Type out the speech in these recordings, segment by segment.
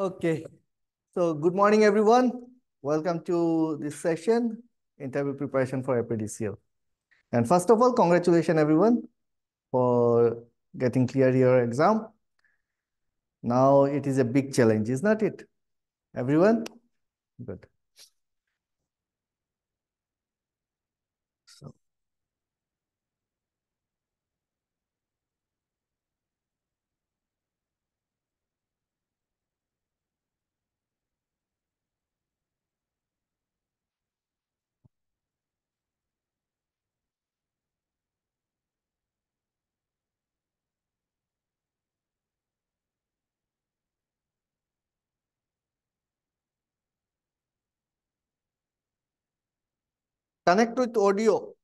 Okay, so good morning, everyone. Welcome to this session, interview preparation for APDCL. And first of all, congratulations, everyone, for getting clear your exam. Now it is a big challenge, is not it? Everyone? Good. Connect with audio.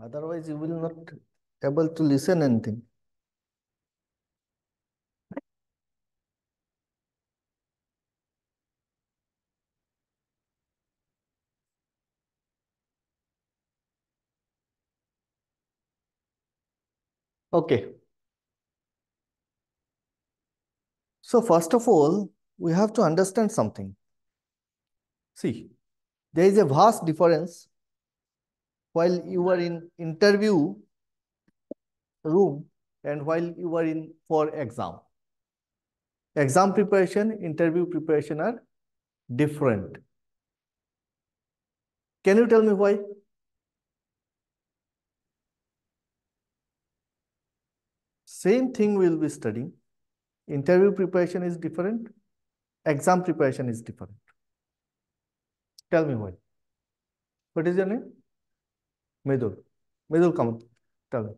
Otherwise, you will not able to listen anything. Okay. So first of all, we have to understand something. See, there is a vast difference while you are in interview room and while you are in for exam. Exam preparation, interview preparation are different. Can you tell me why? Same thing we'll be studying. Interview preparation is different. Exam preparation is different. Tell me why. What is your name? Medul. Medul, come on. Tell me.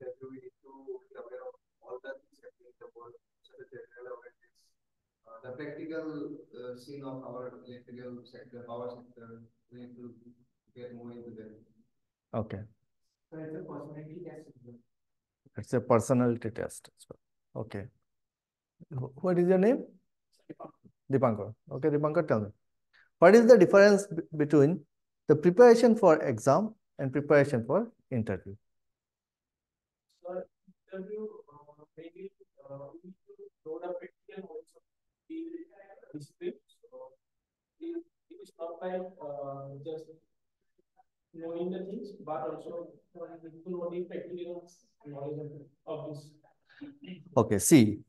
to be aware of all the things happening in the world, such as general awareness the practical uh, scene of our electrical sector, power sector, we need to get more into that. Okay. So it's a personality test. It's a personality test. Okay. What is your name? Dipankar. Okay, Dipankar, tell me. What is the difference between the preparation for exam and preparation for interview? Sir, interview, uh, maybe uh, we need to load up it this thing. So it, it is not like uh, just knowing the things, but also knowing practical knowledge of this. Okay, see,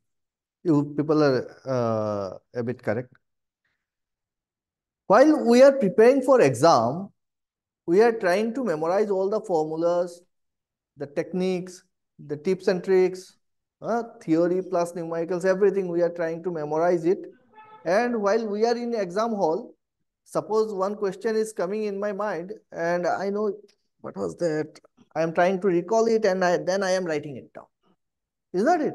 you people are uh, a bit correct. While we are preparing for exam, we are trying to memorize all the formulas, the techniques, the tips and tricks, uh, theory plus numericals, everything we are trying to memorize it. And while we are in exam hall, suppose one question is coming in my mind and I know what was that? I am trying to recall it and I, then I am writing it down. Is that it?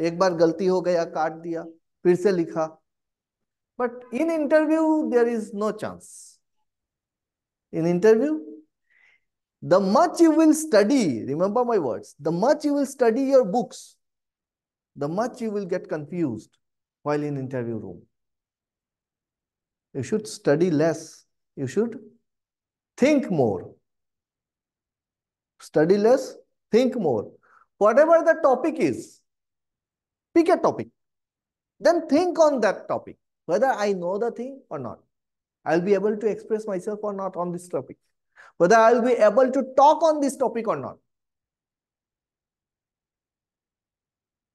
एक बार गलती हो गया काट दिया फिर से लिखा But in interview there is no chance. In interview. The much you will study, remember my words, the much you will study your books, the much you will get confused while in interview room. You should study less. You should think more. Study less, think more. Whatever the topic is, pick a topic. Then think on that topic, whether I know the thing or not. I'll be able to express myself or not on this topic whether I will be able to talk on this topic or not.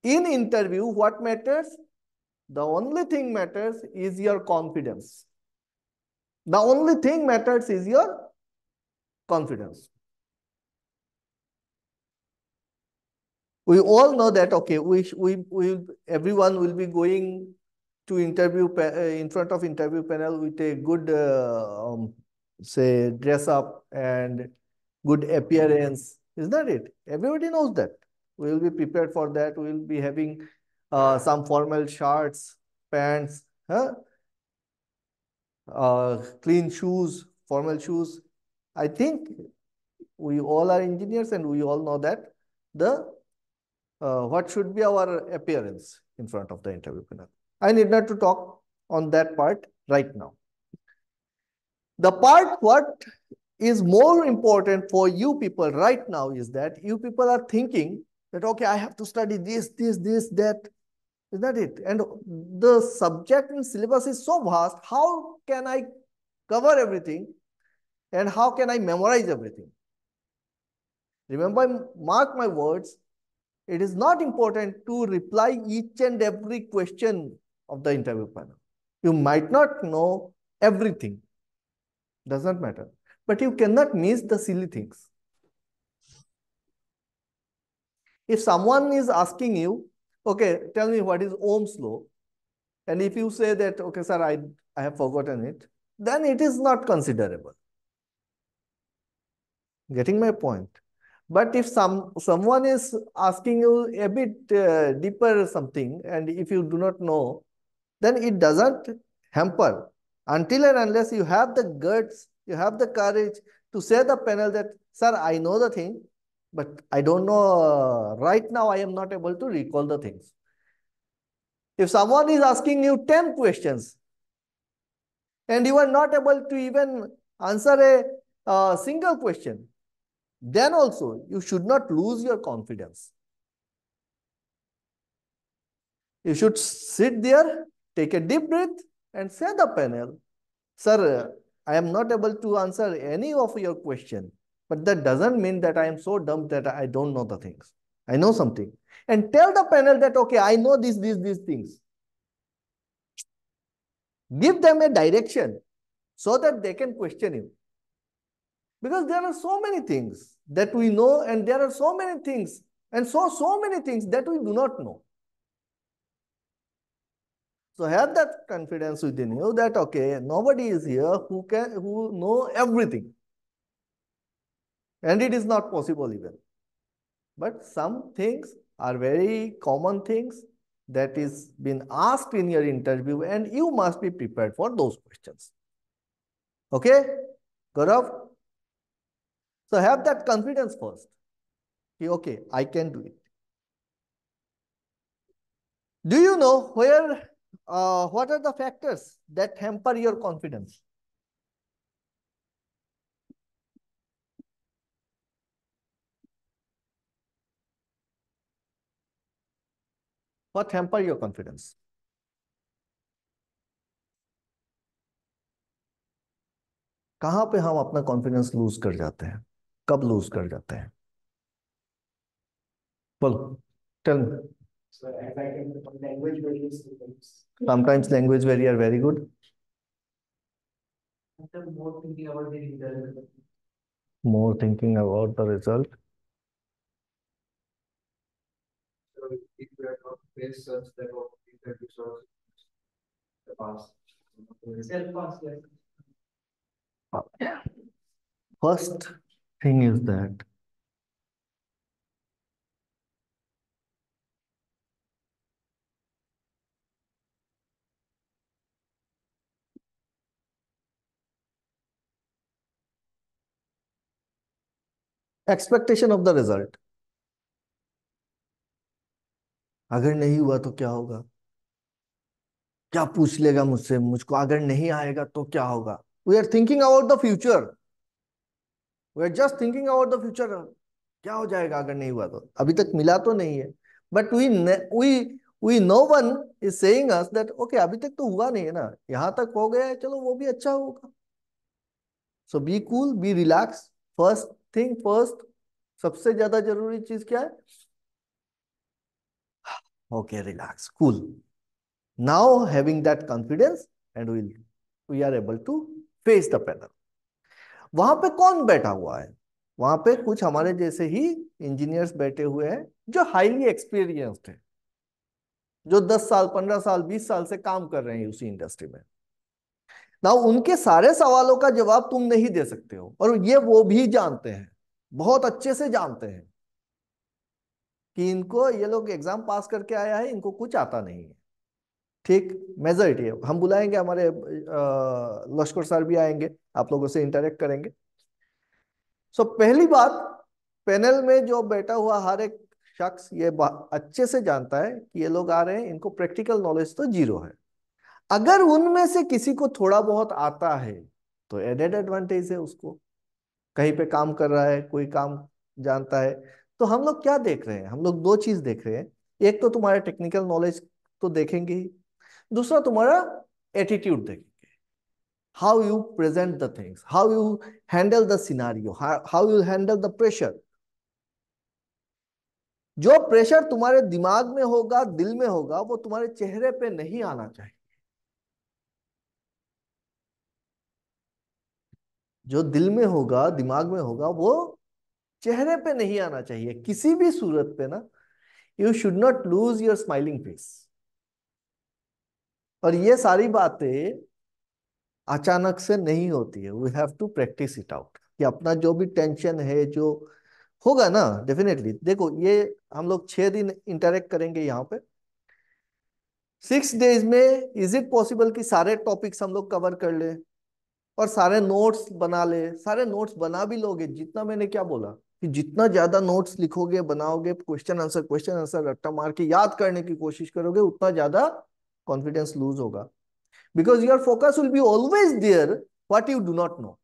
In interview, what matters? The only thing matters is your confidence. The only thing matters is your confidence. We all know that, okay, we, we, we, everyone will be going to interview uh, in front of interview panel with a good uh, um, say, dress up and good appearance. Is that it? Everybody knows that. We will be prepared for that. We will be having uh, some formal shirts, pants, huh? uh, clean shoes, formal shoes. I think we all are engineers and we all know that the uh, what should be our appearance in front of the interview panel. I need not to talk on that part right now. The part what is more important for you people right now is that you people are thinking that, okay, I have to study this, this, this, that. Is that it? And the subject and syllabus is so vast. How can I cover everything? And how can I memorize everything? Remember, mark my words, it is not important to reply each and every question of the interview panel. You might not know everything does not matter but you cannot miss the silly things if someone is asking you okay tell me what is ohm's law and if you say that okay sir i i have forgotten it then it is not considerable getting my point but if some someone is asking you a bit uh, deeper something and if you do not know then it doesn't hamper until and unless you have the guts, you have the courage to say the panel that, sir, I know the thing, but I don't know, uh, right now I am not able to recall the things. If someone is asking you 10 questions and you are not able to even answer a uh, single question, then also you should not lose your confidence. You should sit there, take a deep breath, and say the panel, sir, I am not able to answer any of your question, but that doesn't mean that I am so dumb that I don't know the things. I know something. And tell the panel that, okay, I know these, these, these things. Give them a direction so that they can question you. Because there are so many things that we know and there are so many things and so, so many things that we do not know. So have that confidence within you that, okay, nobody is here who can, who know everything. And it is not possible even. But some things are very common things that is been asked in your interview and you must be prepared for those questions. Okay, Gaurav? So have that confidence first. Okay, okay, I can do it. Do you know where uh, what are the factors that hamper your confidence? What hamper your confidence? कहां पे हम अपना confidence lose कर जाते हैं कब loose कर जाते हैं बोलो tell So I can language barriers. Sometimes language barrier very good. More thinking about the result. More thinking about the result. So if we are not face such the past. Self past. First thing is that expectation of the result अगर नहीं हुआ तो क्या होगा क्या पूछ लेगा मुझसे मुझको अगर नहीं आएगा तो क्या होगा we are thinking about the future we are just thinking about the future क्या हो जाएगा अगर नहीं हुआ तो अभी तक मिला तो नहीं है but we we we no one is saying us that okay अभी तक तो हुआ नहीं है ना यहां तक हो गया है चलो वो भी अच्छा होगा so be cool be relax first think first सबसे ज्यादा जरूरी चीज क्या है okay relax cool now having that confidence and will we are able to face the panel वहां पे कौन बैठा हुआ है वहां पे कुछ हमारे जैसे ही इंजीनियर्स बैठे हुए हैं जो हाईली एक्सपीरियंस्ड है जो 10 साल 15 साल 20 साल से काम कर रहे हैं उसी इंडस्ट्री में ना उनके सारे सवालों का जवाब तुम नहीं दे सकते हो और ये वो भी जानते हैं बहुत अच्छे से जानते हैं कि इनको ये लोग एग्जाम पास करके आया है इनको कुछ आता नहीं है ठीक मेजोरिटी है हम बुलाएंगे हमारे लश्कर सर भी आएंगे आप लोगों से इंटरेक्ट करेंगे सो पहली बात पैनल में जो बैठा हुआ हर एक शख्स ये अच्छे से जानता है कि ये लोग आ रहे हैं इनको प्रैक्टिकल नॉलेज तो जीरो है अगर उनमें से किसी को थोड़ा बहुत आता है तो एडेड एडवांटेज है उसको कहीं पे काम कर रहा है कोई काम जानता है तो हम लोग क्या देख रहे हैं हम लोग दो चीज देख रहे हैं एक तो तुम्हारे टेक्निकल नॉलेज तो देखेंगे ही दूसरा तुम्हारा एटीट्यूड देखेंगे how you present the things how you handle the scenario how you handle the pressure जो प्रेशर तुम्हारे दिमाग में होगा दिल में होगा वो तुम्हारे चेहरे पे नहीं आना चाहिए जो दिल में होगा दिमाग में होगा वो चेहरे पे नहीं आना चाहिए किसी भी सूरत पे ना you should not lose your smiling face और ये सारी बातें अचानक से नहीं होती है we have to practice it out कि अपना जो भी टेंशन है जो होगा ना डेफिनेटली देखो ये हम लोग छह दिन इंटरेक्ट करेंगे यहाँ पे सिक्स डेज में इज इट पॉसिबल कि सारे टॉपिक्स हम लोग कवर कर ले और सारे नोट्स बना ले सारे नोट्स बना भी लोगे जितना मैंने क्या बोला कि जितना ज्यादा नोट्स लिखोगे बनाओगे क्वेश्चन आंसर क्वेश्चन आंसर रट्टा मार के याद करने की कोशिश करोगे उतना ज्यादा कॉन्फिडेंस लूज होगा because your focus will be always there what you do not know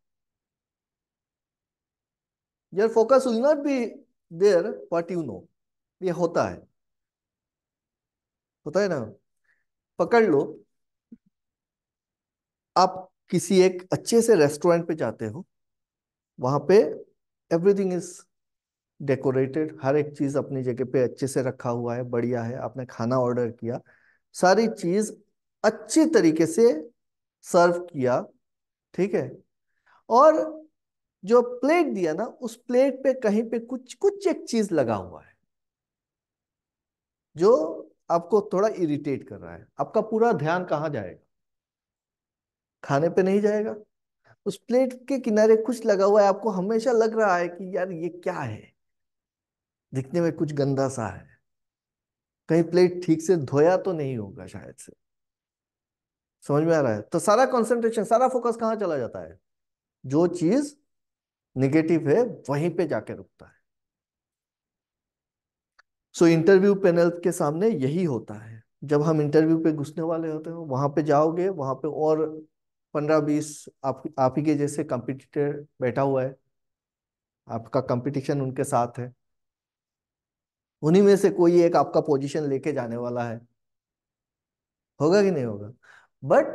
your focus will not be there what you know ये होता है होता है ना पकड़ लो आप किसी एक अच्छे से रेस्टोरेंट पे जाते हो वहां पे एवरीथिंग इज डेकोरेटेड हर एक चीज़ अपनी जगह पे अच्छे से रखा हुआ है बढ़िया है आपने खाना ऑर्डर किया सारी चीज़ अच्छी तरीके से सर्व किया ठीक है और जो प्लेट दिया ना उस प्लेट पे कहीं पे कुछ कुछ एक चीज लगा हुआ है जो आपको थोड़ा इरिटेट कर रहा है आपका पूरा ध्यान कहाँ जाएगा खाने पे नहीं जाएगा उस प्लेट के किनारे कुछ लगा हुआ है आपको हमेशा लग रहा है कि यार ये क्या है दिखने में कुछ गंदा सा है कहीं प्लेट ठीक से धोया तो नहीं होगा शायद से समझ में आ रहा है तो सारा कंसंट्रेशन सारा फोकस कहाँ चला जाता है जो चीज निगेटिव है वहीं पे जाके रुकता है सो इंटरव्यू पैनल के सामने यही होता है जब हम इंटरव्यू पे घुसने वाले होते हैं वहां पे जाओगे वहां पे और पंद्रह बीस आप ही के जैसे कंपिटिटर बैठा हुआ है आपका कंपटीशन उनके साथ है उन्हीं में से कोई एक आपका पोजीशन लेके जाने वाला है होगा कि नहीं होगा बट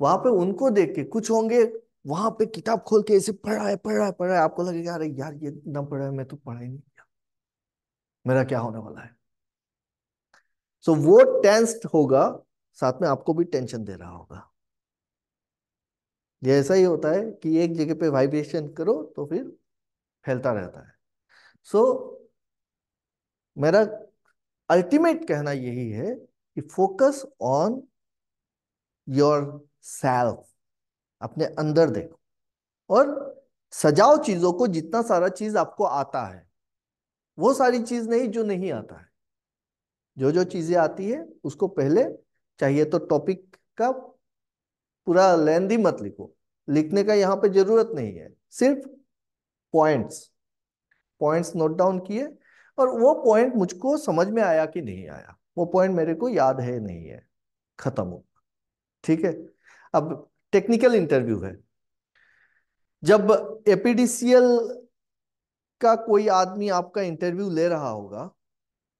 वहां पे उनको देख के कुछ होंगे वहां पे किताब खोल के ऐसे पढ़ रहा है पढ़ रहा है पढ़ रहा है आपको लगेगा अरे यार ये इतना पढ़ रहा है मैं तो पढ़ा ही नहीं किया मेरा क्या होने वाला है सो so, वो टेंस्ड होगा साथ में आपको भी टेंशन दे रहा होगा ये ऐसा ही होता है कि एक जगह पे वाइब्रेशन करो तो फिर फैलता रहता है सो so, मेरा अल्टीमेट कहना यही है कि फोकस ऑन योर सेल्फ अपने अंदर देखो और सजाओ चीजों को जितना सारा चीज आपको आता है वो सारी चीज नहीं जो नहीं आता है जो जो चीजें आती है उसको पहले चाहिए तो टॉपिक का पूरा लेंदी मत लिखो लिखने का यहाँ पे जरूरत नहीं है सिर्फ पॉइंट्स पॉइंट्स नोट डाउन किए और वो पॉइंट मुझको समझ में आया कि नहीं आया वो पॉइंट मेरे को याद है नहीं है खत्म हो ठीक है अब टेक्निकल इंटरव्यू है जब एपीडीसीएल का कोई आदमी आपका इंटरव्यू ले रहा होगा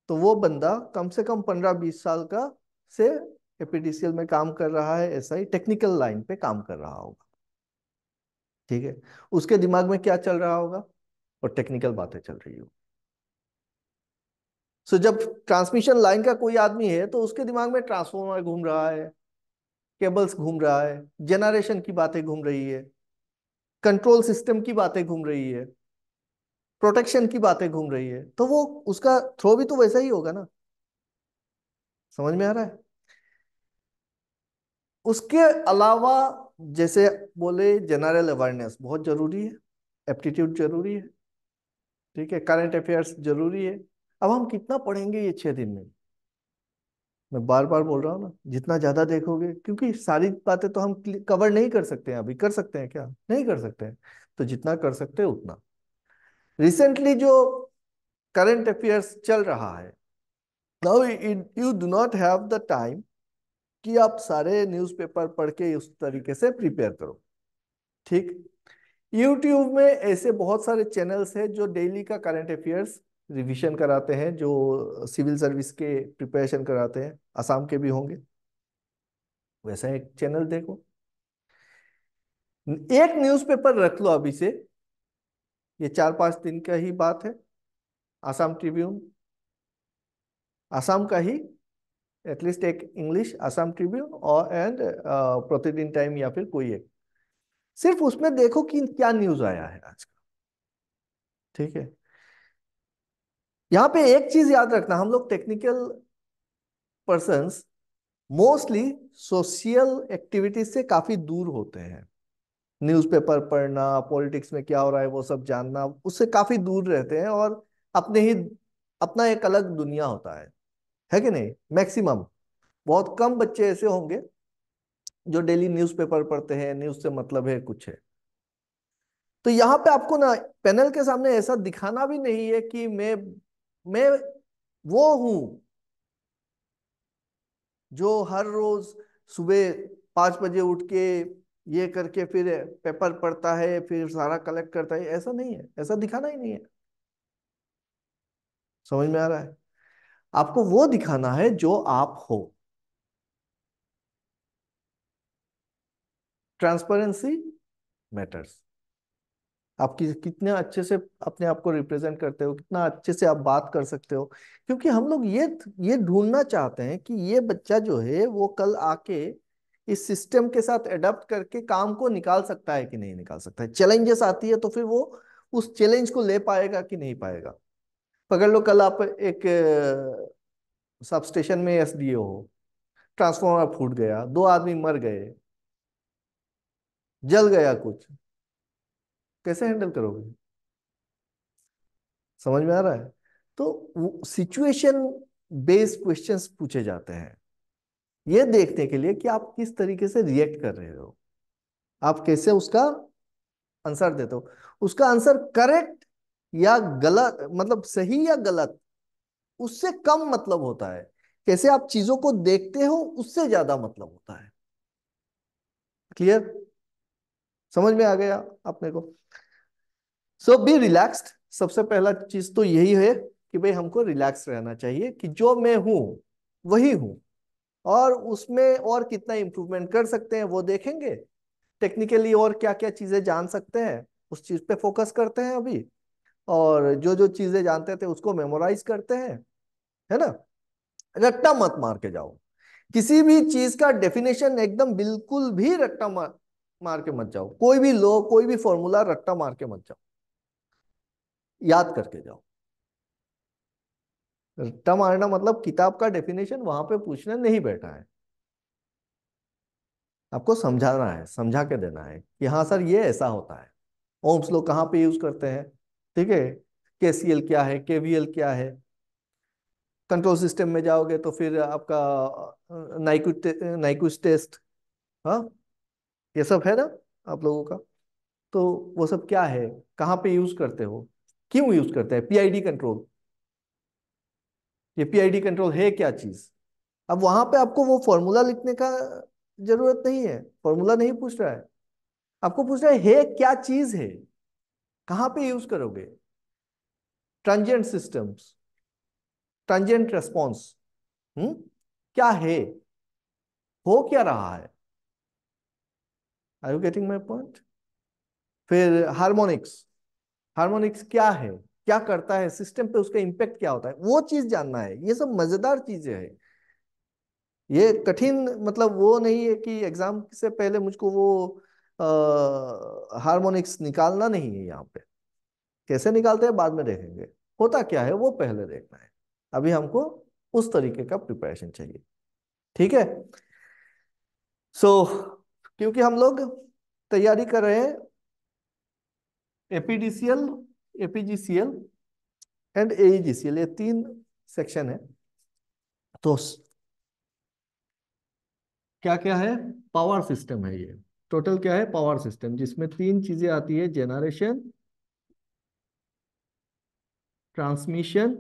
तो वो बंदा कम से कम पंद्रह बीस साल का से एपीडीसीएल में काम कर रहा है एसआई टेक्निकल लाइन पे काम कर रहा होगा ठीक है उसके दिमाग में क्या चल रहा होगा और टेक्निकल बातें चल रही होगी सो so, जब ट्रांसमिशन लाइन का कोई आदमी है तो उसके दिमाग में ट्रांसफॉर्मर घूम रहा है केबल्स घूम रहा है जेनरेशन की बातें घूम रही है कंट्रोल सिस्टम की बातें घूम रही है प्रोटेक्शन की बातें घूम रही है तो वो उसका थ्रो भी तो वैसा ही होगा ना समझ में आ रहा है उसके अलावा जैसे बोले जनरल अवेयरनेस बहुत जरूरी है एप्टीट्यूड जरूरी है ठीक है करंट अफेयर्स जरूरी है अब हम कितना पढ़ेंगे ये छः दिन में मैं बार बार बोल रहा हूँ ना जितना ज़्यादा देखोगे क्योंकि सारी बातें तो हम कवर नहीं कर सकते हैं अभी कर सकते हैं क्या नहीं कर सकते हैं तो जितना कर सकते हैं उतना रिसेंटली जो करंट अफेयर्स चल रहा है now you do not have the time कि आप सारे न्यूज़पेपर पढ़ के उस तरीके से प्रिपेयर करो ठीक यूट्यूब में ऐसे बहुत सारे चैनल्स हैं जो डेली का करंट अफेयर्स रिविजन कराते हैं जो सिविल सर्विस के प्रिपरेशन कराते हैं आसाम के भी होंगे वैसा एक चैनल देखो एक न्यूज़पेपर रख लो अभी से ये चार पांच दिन का ही बात है आसाम ट्रिब्यून आसाम का ही एटलीस्ट एक इंग्लिश आसाम ट्रिब्यून और एंड प्रतिदिन टाइम या फिर कोई एक सिर्फ उसमें देखो कि क्या न्यूज आया है आज का ठीक है यहाँ पे एक चीज याद रखना हम लोग technical person mostly social activities से काफी दूर होते हैं न्यूज़पेपर पढ़ना पॉलिटिक्स में क्या हो रहा है वो सब जानना उससे काफी दूर रहते हैं और अपने ही अपना एक अलग दुनिया होता है है कि नहीं मैक्सिमम बहुत कम बच्चे ऐसे होंगे जो डेली न्यूज़पेपर पढ़ते हैं न्यूज़ से मतलब है कुछ है तो यहाँ पे आपको ना पैनल के सामने ऐसा दिखाना भी नहीं है कि मैं मैं वो हूं जो हर रोज सुबह पांच बजे उठ के ये करके फिर पेपर पढ़ता है फिर सारा कलेक्ट करता है ऐसा नहीं है ऐसा दिखाना ही नहीं है समझ में आ रहा है आपको वो दिखाना है जो आप हो ट्रांसपेरेंसी मैटर्स आप कितने अच्छे से अपने आप को रिप्रेजेंट करते हो कितना अच्छे से आप बात कर सकते हो क्योंकि हम लोग ये ये ढूंढना चाहते हैं कि ये बच्चा जो है वो कल आके इस सिस्टम के साथ एडप्ट करके काम को निकाल सकता है कि नहीं निकाल सकता है चैलेंजेस आती है तो फिर वो उस चैलेंज को ले पाएगा कि नहीं पाएगा पकड़ लो कल आप एक सब स्टेशन में एस डी हो ट्रांसफॉर्मर फूट गया दो आदमी मर गए जल गया कुछ कैसे हैंडल करोगे समझ में आ रहा है तो सिचुएशन बेस्ड क्वेश्चंस पूछे जाते हैं ये देखने के लिए कि आप किस तरीके से रिएक्ट कर रहे हो आप कैसे उसका आंसर देते हो उसका आंसर करेक्ट या गलत मतलब सही या गलत उससे कम मतलब होता है कैसे आप चीजों को देखते हो उससे ज्यादा मतलब होता है क्लियर समझ में आ गया आपने को सो बी रिलैक्स्ड सबसे पहला चीज तो यही है कि भाई हमको रिलैक्स रहना चाहिए कि जो मैं हूं वही हूं और उसमें और कितना इम्प्रूवमेंट कर सकते हैं वो देखेंगे टेक्निकली और क्या क्या चीजें जान सकते हैं उस चीज पे फोकस करते हैं अभी और जो जो चीजें जानते थे उसको मेमोराइज करते हैं है ना रट्टा मत मार के जाओ किसी भी चीज का डेफिनेशन एकदम बिल्कुल भी रट्टा मार मार के मत जाओ कोई भी लो कोई भी फॉर्मूला रट्टा मार के मत जाओ याद करके जाओ रट्टा मारना मतलब किताब का डेफिनेशन वहां पे पूछने नहीं बैठा है आपको समझाना है समझा के देना है कि हाँ सर ये ऐसा होता है ओम्स लोग कहाँ पे यूज करते हैं ठीक है के क्या है के क्या है कंट्रोल सिस्टम में जाओगे तो फिर आपका नाइकू टे, टेस्ट हाँ ये सब है ना आप लोगों का तो वो सब क्या है कहाँ पे यूज करते हो क्यों यूज करते हैं पीआईडी कंट्रोल ये पीआईडी कंट्रोल है क्या चीज अब वहां पे आपको वो फॉर्मूला लिखने का जरूरत नहीं है फॉर्मूला नहीं पूछ रहा है आपको पूछ रहा है, है क्या चीज है कहां पे यूज करोगे ट्रांजेंट सिस्टम्स ट्रांजेंट रेस्पॉन्स हम्म क्या है हो क्या रहा है are you getting my point फिर हार्मोनिक्स हार्मोनिक्स क्या है क्या करता है सिस्टम पे उसका इंपैक्ट क्या होता है वो चीज जानना है ये सब मजेदार चीजें हैं ये कठिन मतलब वो नहीं है कि एग्जाम से पहले मुझको वो हार्मोनिक्स निकालना नहीं है यहाँ पे कैसे निकालते हैं बाद में देखेंगे होता क्या है वो पहले देखना है अभी हमको उस तरीके का प्रिपरेशन चाहिए ठीक है सो so, क्योंकि हम लोग तैयारी कर रहे हैं एपीडीसीएल एपीजीसीएल एंड एजीसीएल ये तीन सेक्शन तो है तो क्या क्या है पावर सिस्टम है ये टोटल क्या है पावर सिस्टम जिसमें तीन चीजें आती है जेनरेशन ट्रांसमिशन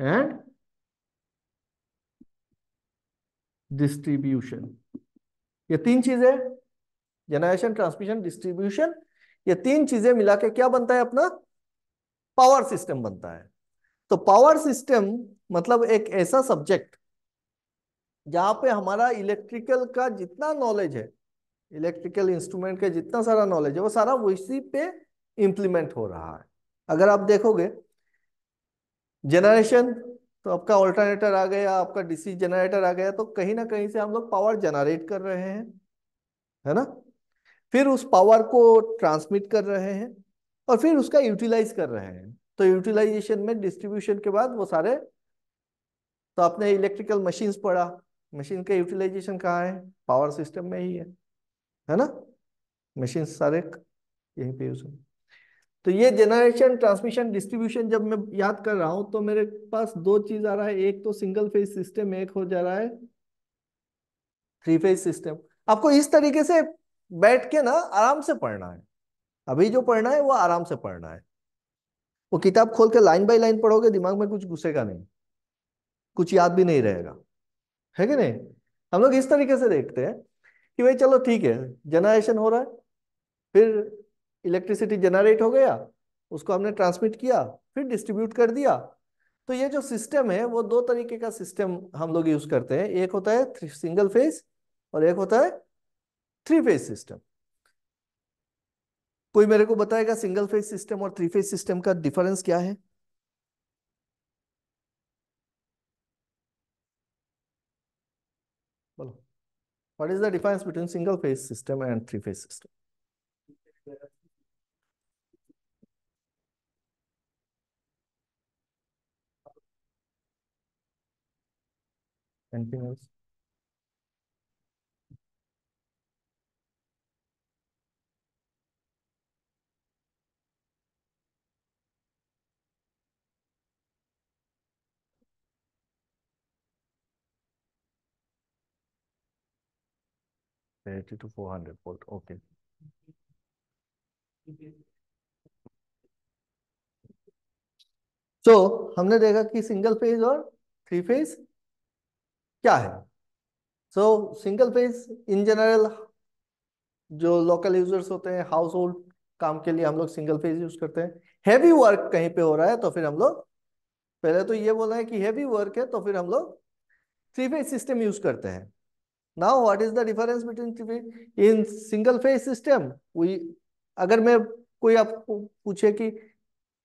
एंड डिस्ट्रीब्यूशन ये तीन चीजें जनरेशन ट्रांसमिशन डिस्ट्रीब्यूशन ये तीन चीजें मिला के क्या बनता है अपना पावर सिस्टम बनता है तो पावर सिस्टम मतलब एक ऐसा सब्जेक्ट जहाँ पे हमारा इलेक्ट्रिकल का जितना नॉलेज है इलेक्ट्रिकल इंस्ट्रूमेंट का जितना सारा नॉलेज है वो सारा इसी पे इम्प्लीमेंट हो रहा है अगर आप देखोगे जनरेशन तो आपका ऑल्टरनेटर आ गया आपका डीसी जनरेटर आ गया तो कहीं ना कहीं से हम लोग पावर जनरेट कर रहे हैं है ना फिर उस पावर को ट्रांसमिट कर रहे हैं और फिर उसका यूटिलाइज कर रहे हैं तो यूटिलाइजेशन में डिस्ट्रीब्यूशन के बाद वो सारे तो आपने इलेक्ट्रिकल मशीन्स पढ़ा मशीन का यूटिलाइजेशन कहाँ है पावर सिस्टम में ही है है ना मशीन सारे यहीं पे यूज हो तो ये जनरेशन ट्रांसमिशन डिस्ट्रीब्यूशन जब मैं याद कर रहा हूं तो मेरे पास दो चीज आ रहा है एक तो सिंगल फेज सिस्टम एक हो जा रहा है थ्री फेज सिस्टम आपको इस तरीके से बैठ के ना आराम से पढ़ना है अभी जो पढ़ना है वो आराम से पढ़ना है वो किताब खोल के लाइन बाय लाइन पढ़ोगे दिमाग में कुछ घुसेगा नहीं कुछ याद भी नहीं रहेगा है कि नहीं हम लोग इस तरीके से देखते हैं कि भाई चलो ठीक है जनरेशन हो रहा है फिर इलेक्ट्रिसिटी जनरेट हो गया उसको हमने ट्रांसमिट किया फिर डिस्ट्रीब्यूट कर दिया तो ये जो सिस्टम है वो दो तरीके का सिस्टम हम लोग यूज करते हैं एक होता है सिंगल फेज और एक होता है थ्री फेज सिस्टम कोई मेरे को बताएगा सिंगल फेज सिस्टम और थ्री फेज सिस्टम का डिफरेंस क्या है What is the difference between single phase system and three phase system? Anything else? 80 to 400 volt. Okay. तो so, हमने देखा कि सिंगल फेज और थ्री फेज क्या है so single phase in general जो लोकल यूजर्स होते हैं हाउस होल्ड काम के लिए हम लोग सिंगल फेज यूज करते हैं हैवी वर्क कहीं पे हो रहा है तो फिर हम लोग पहले तो ये बोला है कि हैवी वर्क है तो फिर हम लोग थ्री फेज सिस्टम यूज करते हैं now what is the difference between in single phase system we अगर मैं कोई आपको पूछे कि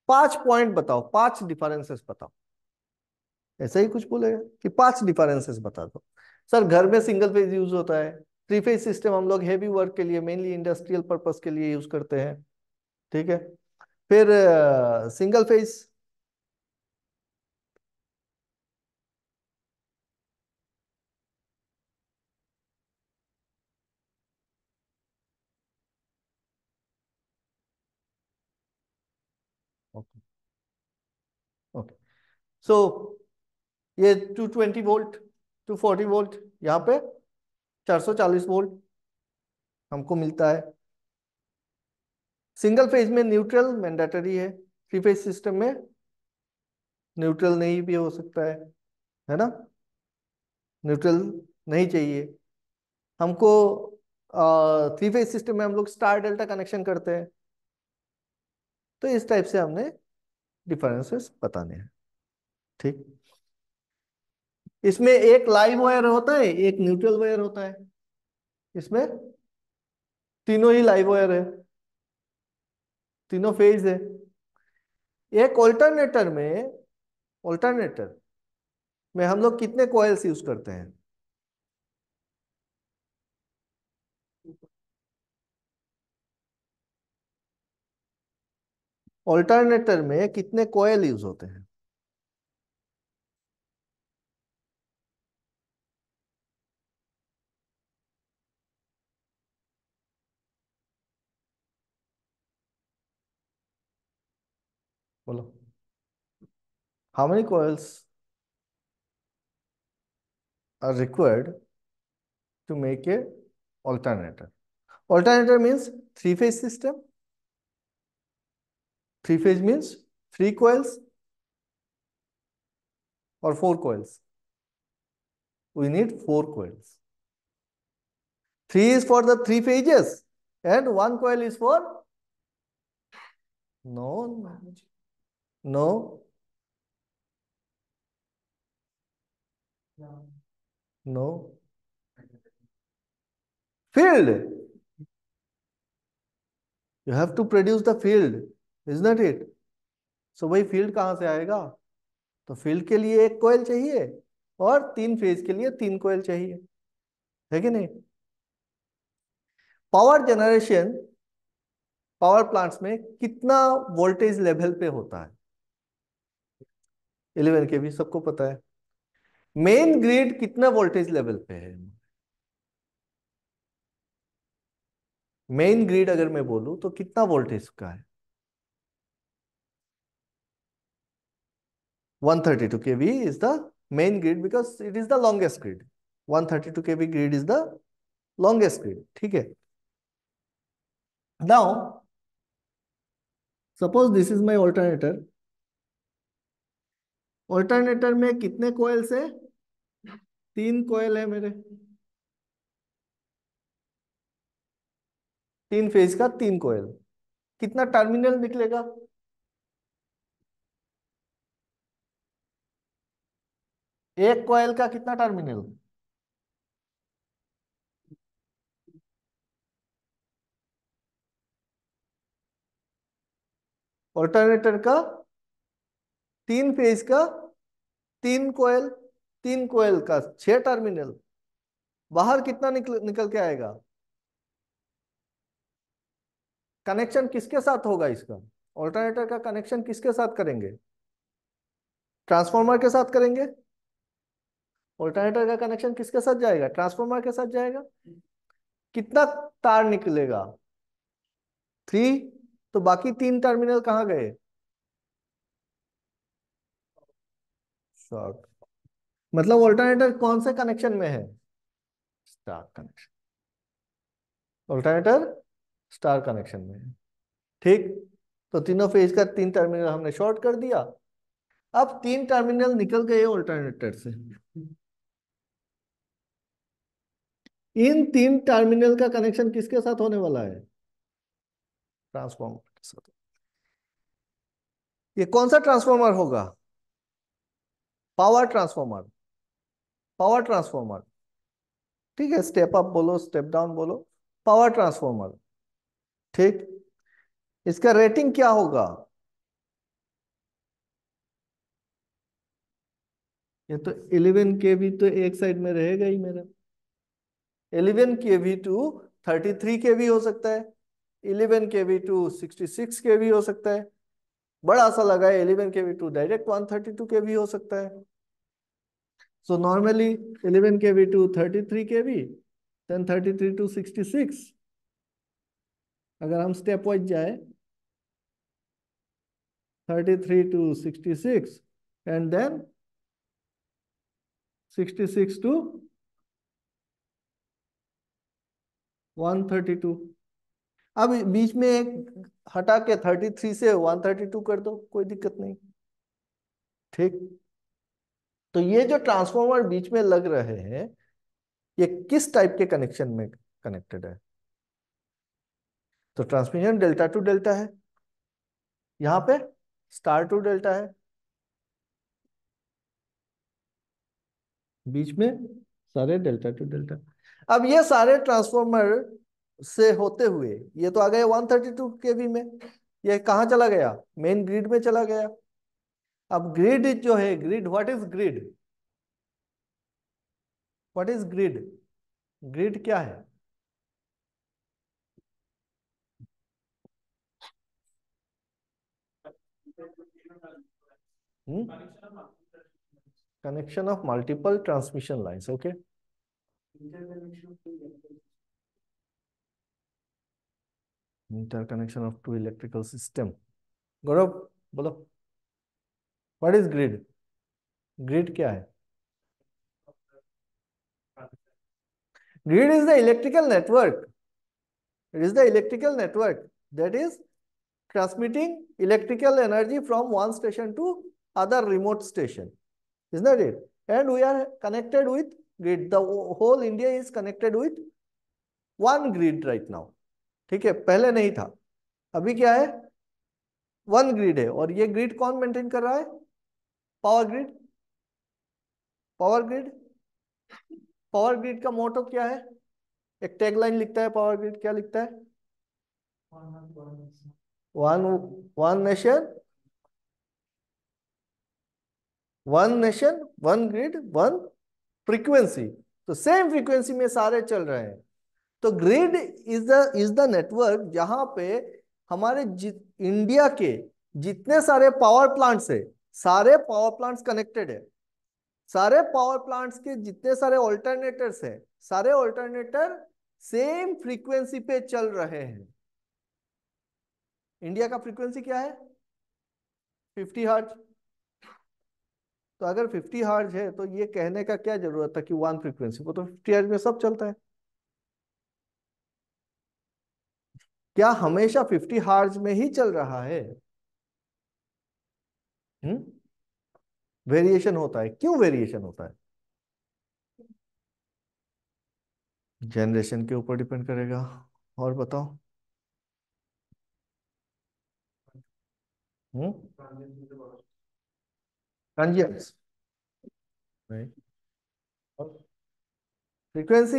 पांच पॉइंट बताओ पांच डिफरेंसेस बताओ ऐसा ही कुछ बोलेगा कि पांच डिफरेंसेस बता दो सर घर में सिंगल फेज यूज होता है थ्री फेज सिस्टम हम लोग हेवी वर्क के लिए मेनली इंडस्ट्रियल पर्पज के लिए यूज करते हैं ठीक है फिर सिंगल फेज सो so, ये 220 वोल्ट 240 वोल्ट यहाँ पे 440 वोल्ट हमको मिलता है सिंगल फेज में न्यूट्रल मैंडेटरी है थ्री फेज सिस्टम में न्यूट्रल नहीं भी हो सकता है है ना न्यूट्रल नहीं चाहिए हमको थ्री फेज सिस्टम में हम लोग स्टार डेल्टा कनेक्शन करते हैं तो इस टाइप से हमने डिफरेंसेस बताने हैं ठीक इसमें एक लाइव वायर होता है एक न्यूट्रल वायर होता है इसमें तीनों ही लाइव वायर है तीनों फेज है एक ऑल्टरनेटर में ऑल्टरनेटर में हम लोग कितने कॉयल्स यूज करते हैं ऑल्टरनेटर में कितने कॉयल यूज होते हैं how many coils are required to make a alternator alternator means three phase system three phase means three coils or four coils we need four coils three is for the three phases and one coil is for no. No no field you have to produce the field is not it so वही field कहां से आएगा तो field के लिए एक कोयल चाहिए और तीन फेज के लिए तीन कोयल चाहिए है कि नहीं पावर जनरेशन पावर प्लांट्स में कितना वोल्टेज लेवल पे होता है इलेवन के भी सबको पता है मेन ग्रिड कितना वोल्टेज लेवल पे है मेन ग्रिड अगर मैं बोलू तो कितना वोल्टेज का है 132 thirty two K V is the main grid because it is the longest grid one thirty two K V grid is the longest grid ठीक है now suppose this is my alternator alternator में कितने coils है तीन कोयल है मेरे तीन phase का तीन कोयल कितना टर्मिनल निकलेगा एक कोयल का कितना टर्मिनल ऑल्टरनेटर का तीन फेज का तीन कोयल तीन कोयल का छह टर्मिनल बाहर कितना निकल निकल के आएगा कनेक्शन किसके साथ होगा इसका ऑल्टरनेटर का कनेक्शन किसके साथ करेंगे ट्रांसफार्मर के साथ करेंगे ऑल्टरनेटर का कनेक्शन किसके साथ जाएगा ट्रांसफार्मर के साथ जाएगा कितना तार निकलेगा थ्री तो बाकी तीन टर्मिनल कहां गए शॉर्ट मतलब ऑल्टरनेटर कौन से कनेक्शन में है star connection alternator star connection में है ठीक तो तीनों फेज का तीन टर्मिनल हमने शॉर्ट कर दिया अब तीन टर्मिनल निकल गए ऑल्टरनेटर से इन तीन टर्मिनल का कनेक्शन किसके साथ होने वाला है ट्रांसफॉर्मर के साथ ये कौन सा ट्रांसफॉर्मर होगा पावर ट्रांसफॉर्मर पावर ट्रांसफॉर्मर ठीक है स्टेप अप बोलो स्टेप डाउन बोलो पावर ट्रांसफॉर्मर ठीक इसका रेटिंग क्या होगा ये तो 11 के भी तो एक साइड में रहेगा ही मेरा 11 के भी टू 33 के भी हो सकता है 11 के भी टू 66 के भी हो सकता है बड़ा सा लगा है 11 के भी टू डायरेक्ट 132 के भी हो सकता है So normally 11 kV to 33 kV, then 33 to 66. अगर हम स्टेप वाइज जाए 33 to 66 and then 66 to 132 अब बीच में एक हटा के 33 से 132 कर दो कोई दिक्कत नहीं ठीक तो ये जो ट्रांसफॉर्मर बीच में लग रहे हैं ये किस टाइप के कनेक्शन में कनेक्टेड है तो ट्रांसमिशन डेल्टा टू डेल्टा है यहां पे स्टार टू डेल्टा है बीच में सारे डेल्टा टू डेल्टा अब ये सारे ट्रांसफॉर्मर से होते हुए ये तो आ गए 132 केवी में ये कहा चला गया मेन ग्रिड में चला गया अब ग्रिड जो है grid what is grid what is grid grid क्या है connection of multiple transmission lines okay interconnection of two electrical system Gaurav बोलो व्हाट इज ग्रिड ग्रिड क्या है grid is the electrical network it is the electrical network that is transmitting electrical energy from one station to other remote station is not it and we are connected with grid the whole India is connected with one grid right now ठीक है पहले नहीं था अभी क्या है one grid है और ये ग्रिड कौन मेंटेन कर रहा है power grid power grid power grid का मोटो क्या है एक टैगलाइन लिखता है पावर ग्रिड क्या लिखता है one one nation one nation one grid one frequency तो सेम फ्रीक्वेंसी में सारे चल रहे हैं तो grid is the is the network जहां पे हमारे इंडिया के जितने सारे पावर प्लांट्स है सारे पावर प्लांट्स कनेक्टेड है सारे पावर प्लांट्स के जितने सारे ऑल्टरनेटर्स है सारे ऑल्टरनेटर सेम फ्रीक्वेंसी पे चल रहे हैं इंडिया का फ्रीक्वेंसी क्या है 50 हर्ज तो अगर 50 हर्ज है तो ये कहने का क्या जरूरत था कि वन फ्रीक्वेंसी वो तो 50 हर्ज में सब चलता है क्या हमेशा 50 हर्ज में ही चल रहा है हम्म वेरिएशन होता है क्यों वेरिएशन होता है जनरेशन के ऊपर डिपेंड करेगा और बताओ फ्रीक्वेंसी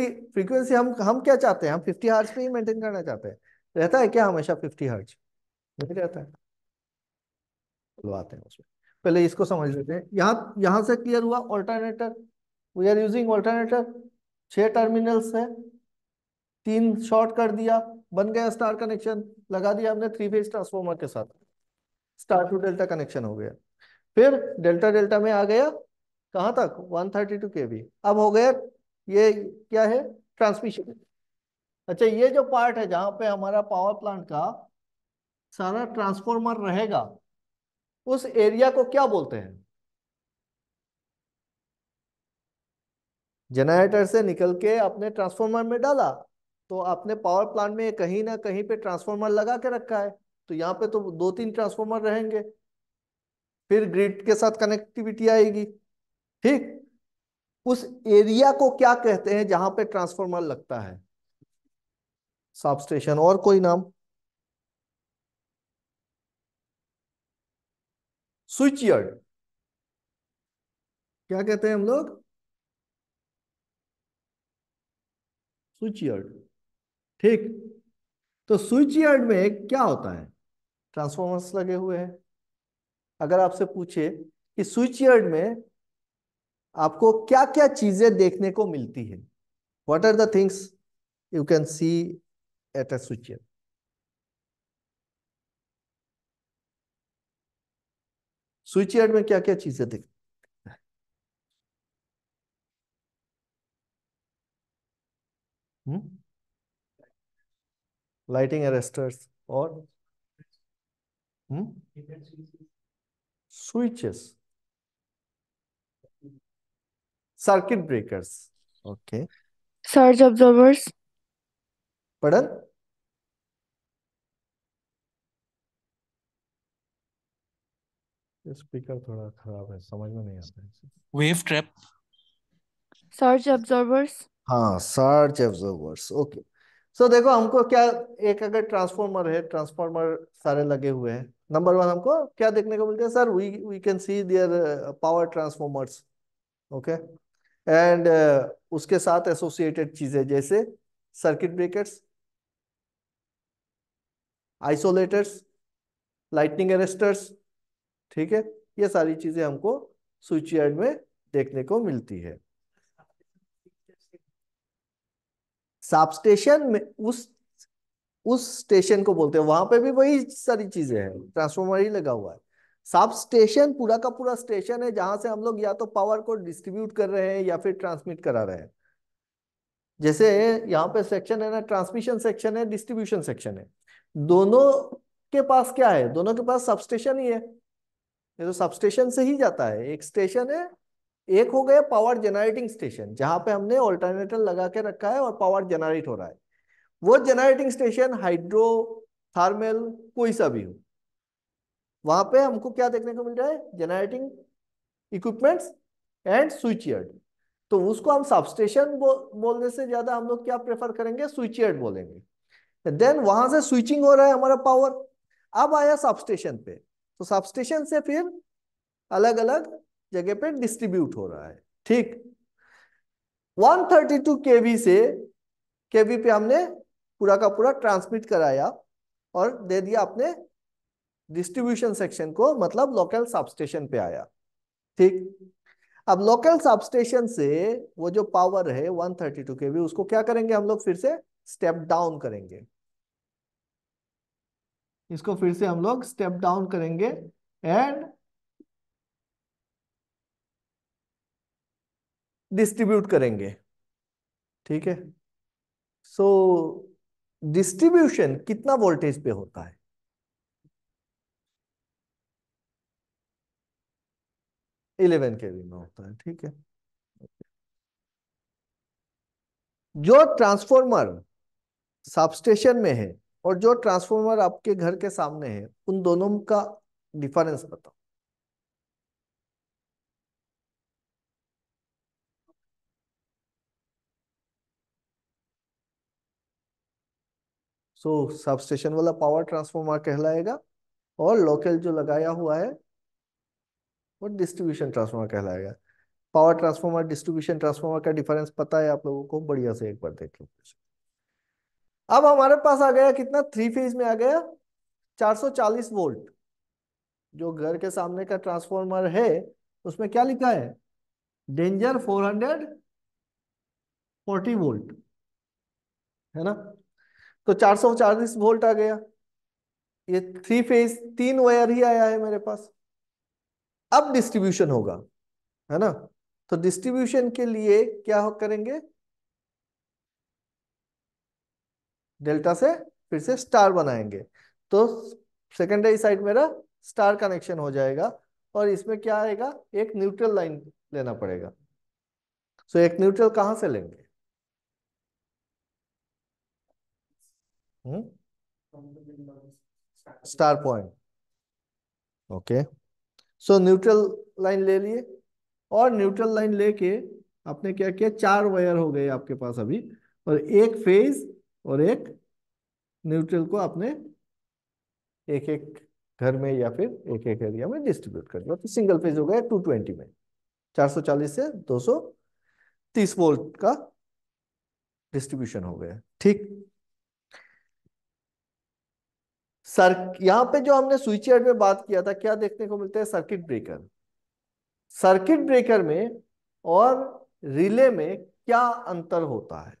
हम्म? फ्रीक्वेंसी हम हम क्या चाहते हैं हम 50 हर्ट्ज पे ही मेंटेन करना चाहते हैं रहता है क्या हमेशा 50 हर्ट्ज नहीं रहता है खुलवाते हैं उसमें पहले इसको समझ लेते हैं यहाँ यहाँ से क्लियर हुआ alternator we are using alternator छह टर्मिनल्स है तीन शॉर्ट कर दिया बन गया स्टार कनेक्शन लगा दिया हमने थ्री फेज ट्रांसफॉर्मर के साथ स्टार टू डेल्टा कनेक्शन हो गया फिर डेल्टा डेल्टा में आ गया कहाँ तक 132 बी अब हो गया ये क्या है ट्रांसमिशन अच्छा ये जो पार्ट है जहां पे हमारा पावर प्लांट का सारा ट्रांसफॉर्मर रहेगा उस एरिया को क्या बोलते हैं जनरेटर से निकल के अपने ट्रांसफॉर्मर में डाला तो आपने पावर प्लांट में कहीं ना कहीं पे ट्रांसफॉर्मर लगा के रखा है तो यहाँ पे तो दो तीन ट्रांसफॉर्मर रहेंगे फिर ग्रिड के साथ कनेक्टिविटी आएगी ठीक उस एरिया को क्या कहते हैं जहां पे ट्रांसफॉर्मर लगता है सब स्टेशन और कोई नाम स्विच यार्ड क्या कहते हैं हम लोग स्विच यार्ड ठीक तो स्विच यार्ड में क्या होता है ट्रांसफॉर्मर्स लगे हुए हैं अगर आपसे पूछे कि स्विच यार्ड में आपको क्या क्या चीजें देखने को मिलती है what are the things you can see at a switchyard switchyard में क्या क्या चीजें दिख लाइटिंग अरेस्टर्स और switches circuit breakers okay surge observers पढ़ स्पीकर थोड़ा खराब है समझ में नहीं आता वेव ट्रैप सर्ज ऑब्जर्वर्स हाँ सर्ज ऑब्जर्वर्स ओके सो देखो हमको क्या एक अगर ट्रांसफॉर्मर है ट्रांसफॉर्मर सारे लगे हुए हैं नंबर वन हमको क्या देखने को मिलता है sir we we can see there power transformers okay and उसके साथ एसोसिएटेड चीजें जैसे circuit breakers isolators lightning arresters ठीक है ये सारी चीजें हमको सूचीएड में देखने को मिलती है सबस्टेशन में उस उस स्टेशन को बोलते हैं वहां पे भी वही सारी चीजें हैं ट्रांसफॉर्मर ही लगा हुआ है सब स्टेशन पूरा का पूरा स्टेशन है जहां से हम लोग या तो पावर को डिस्ट्रीब्यूट कर रहे हैं या फिर ट्रांसमिट करा रहे हैं जैसे यहाँ पे सेक्शन है ना ट्रांसमिशन सेक्शन है डिस्ट्रीब्यूशन सेक्शन है दोनों के पास क्या है दोनों के पास सब स्टेशन ही है ये तो सब स्टेशन से ही जाता है एक स्टेशन है एक हो गया पावर जनरेटिंग स्टेशन जहां पे हमने ऑल्टरनेटर लगा के रखा है और पावर जनरेट हो रहा है वो जनरेटिंग स्टेशन हाइड्रो थर्मल कोई सा भी हो वहां पे हमको क्या देखने को मिल रहा है generating equipments and switchyard तो उसको हम सबस्टेशन बो, बोलने से ज्यादा हम लोग क्या प्रेफर करेंगे स्विच यार्ड बोलेंगे देन वहां से स्विचिंग हो रहा है हमारा पावर अब आया सबस्टेशन पे तो सबस्टेशन से फिर अलग अलग जगह पे डिस्ट्रीब्यूट हो रहा है ठीक 132 केवी से केवी पे हमने पूरा का पूरा ट्रांसमिट कराया और दे दिया अपने डिस्ट्रीब्यूशन सेक्शन को मतलब लोकल सबस्टेशन पे आया ठीक अब लोकल सबस्टेशन से वो जो पावर है 132 केवी उसको क्या करेंगे हम लोग फिर से स्टेप डाउन करेंगे इसको फिर से हम लोग स्टेप डाउन करेंगे एंड डिस्ट्रीब्यूट करेंगे ठीक है सो डिस्ट्रीब्यूशन कितना वोल्टेज पे होता है इलेवन के वी में होता है ठीक है जो ट्रांसफॉर्मर सबस्टेशन में है और जो ट्रांसफॉर्मर आपके घर के सामने है उन दोनों का डिफरेंस बताओ सो सब स्टेशन वाला पावर ट्रांसफॉर्मर कहलाएगा और लोकल जो लगाया हुआ है वो डिस्ट्रीब्यूशन ट्रांसफॉर्मर कहलाएगा पावर ट्रांसफॉर्मर डिस्ट्रीब्यूशन ट्रांसफॉर्मर का डिफरेंस पता है आप लोगों को बढ़िया से एक बार देख लो अब हमारे पास आ गया कितना थ्री फेज में आ गया 440 वोल्ट जो घर के सामने का ट्रांसफॉर्मर है उसमें क्या लिखा है डेंजर 440 वोल्ट है ना तो 440 वोल्ट आ गया ये थ्री फेज तीन वायर ही आया है मेरे पास अब डिस्ट्रीब्यूशन होगा है ना तो डिस्ट्रीब्यूशन के लिए क्या करेंगे डेल्टा से फिर से स्टार बनाएंगे तो सेकेंडरी साइड मेरा स्टार कनेक्शन हो जाएगा और इसमें क्या आएगा एक न्यूट्रल लाइन लेना पड़ेगा सो so, एक न्यूट्रल कहां से लेंगे हम्म? Star point okay so neutral line ले लिए और न्यूट्रल लाइन लेके आपने क्या किया चार वायर हो गए आपके पास अभी और एक फेज और एक न्यूट्रल को आपने एक एक घर में या फिर एक एक एरिया में डिस्ट्रीब्यूट कर दिया तो सिंगल फेज हो गया टू ट्वेंटी में चार चालीस से दो सौ तीस वोल्ट का डिस्ट्रीब्यूशन हो गया ठीक सर यहां पे जो हमने स्विच यार्ड में बात किया था क्या देखने को मिलता है सर्किट ब्रेकर सर्किट ब्रेकर में और रिले में क्या अंतर होता है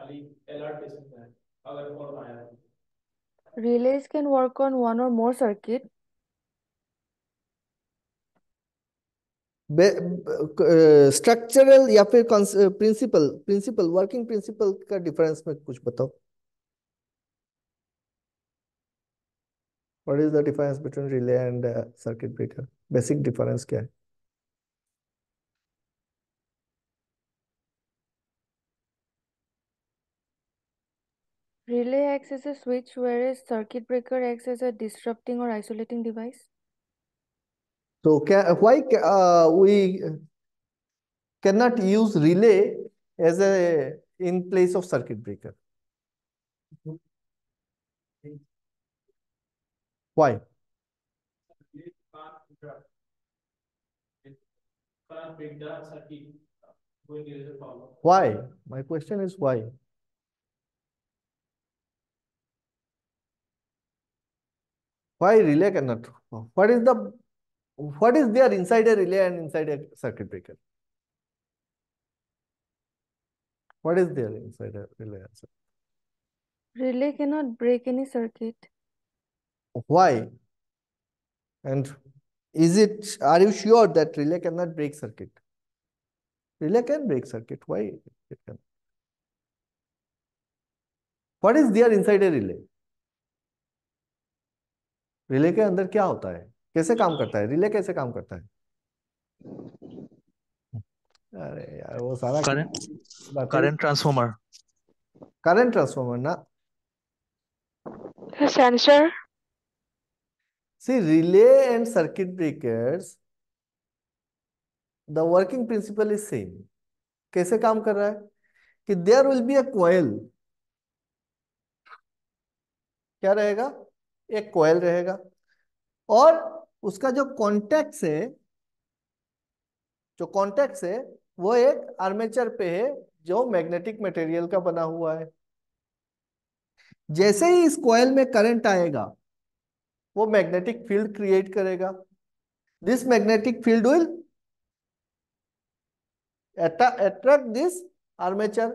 तो। Relays can work on one or more circuit. Structural uh, या फिर प्रिंसिपल प्रिंसिपल वर्किंग प्रिंसिपल का डिफरेंस में कुछ बताओ what is the difference between relay and circuit breaker basic difference क्या है acts as a switch, whereas circuit breaker acts as a disrupting or isolating device? So can, why uh, we cannot use relay as a in place of circuit breaker? Why? Why? My question is why? Why relay cannot? What is the what is there inside a relay and inside a circuit breaker? What is there inside a relay? Relay cannot break any circuit. Why? And is it, are you sure that relay cannot break circuit? Relay can break circuit. Why it can? What is there inside a relay? Relay के अंदर क्या होता है कैसे काम करता है relay कैसे काम करता है अरे यार वो सारा करंट ट्रांसफॉर्मर करंट ट्रांसफॉर्मर ना sensor see relay and circuit breakers the working principle is same कैसे काम कर रहा है कि there will be a coil क्या रहेगा एक कोयल रहेगा और उसका जो कॉन्टेक्ट है जो कॉन्टेक्ट है वो एक आर्मेचर पे है जो मैग्नेटिक मटेरियल का बना हुआ है जैसे ही इस कॉयल में करंट आएगा वो मैग्नेटिक फील्ड क्रिएट करेगा this magnetic field will attract this armature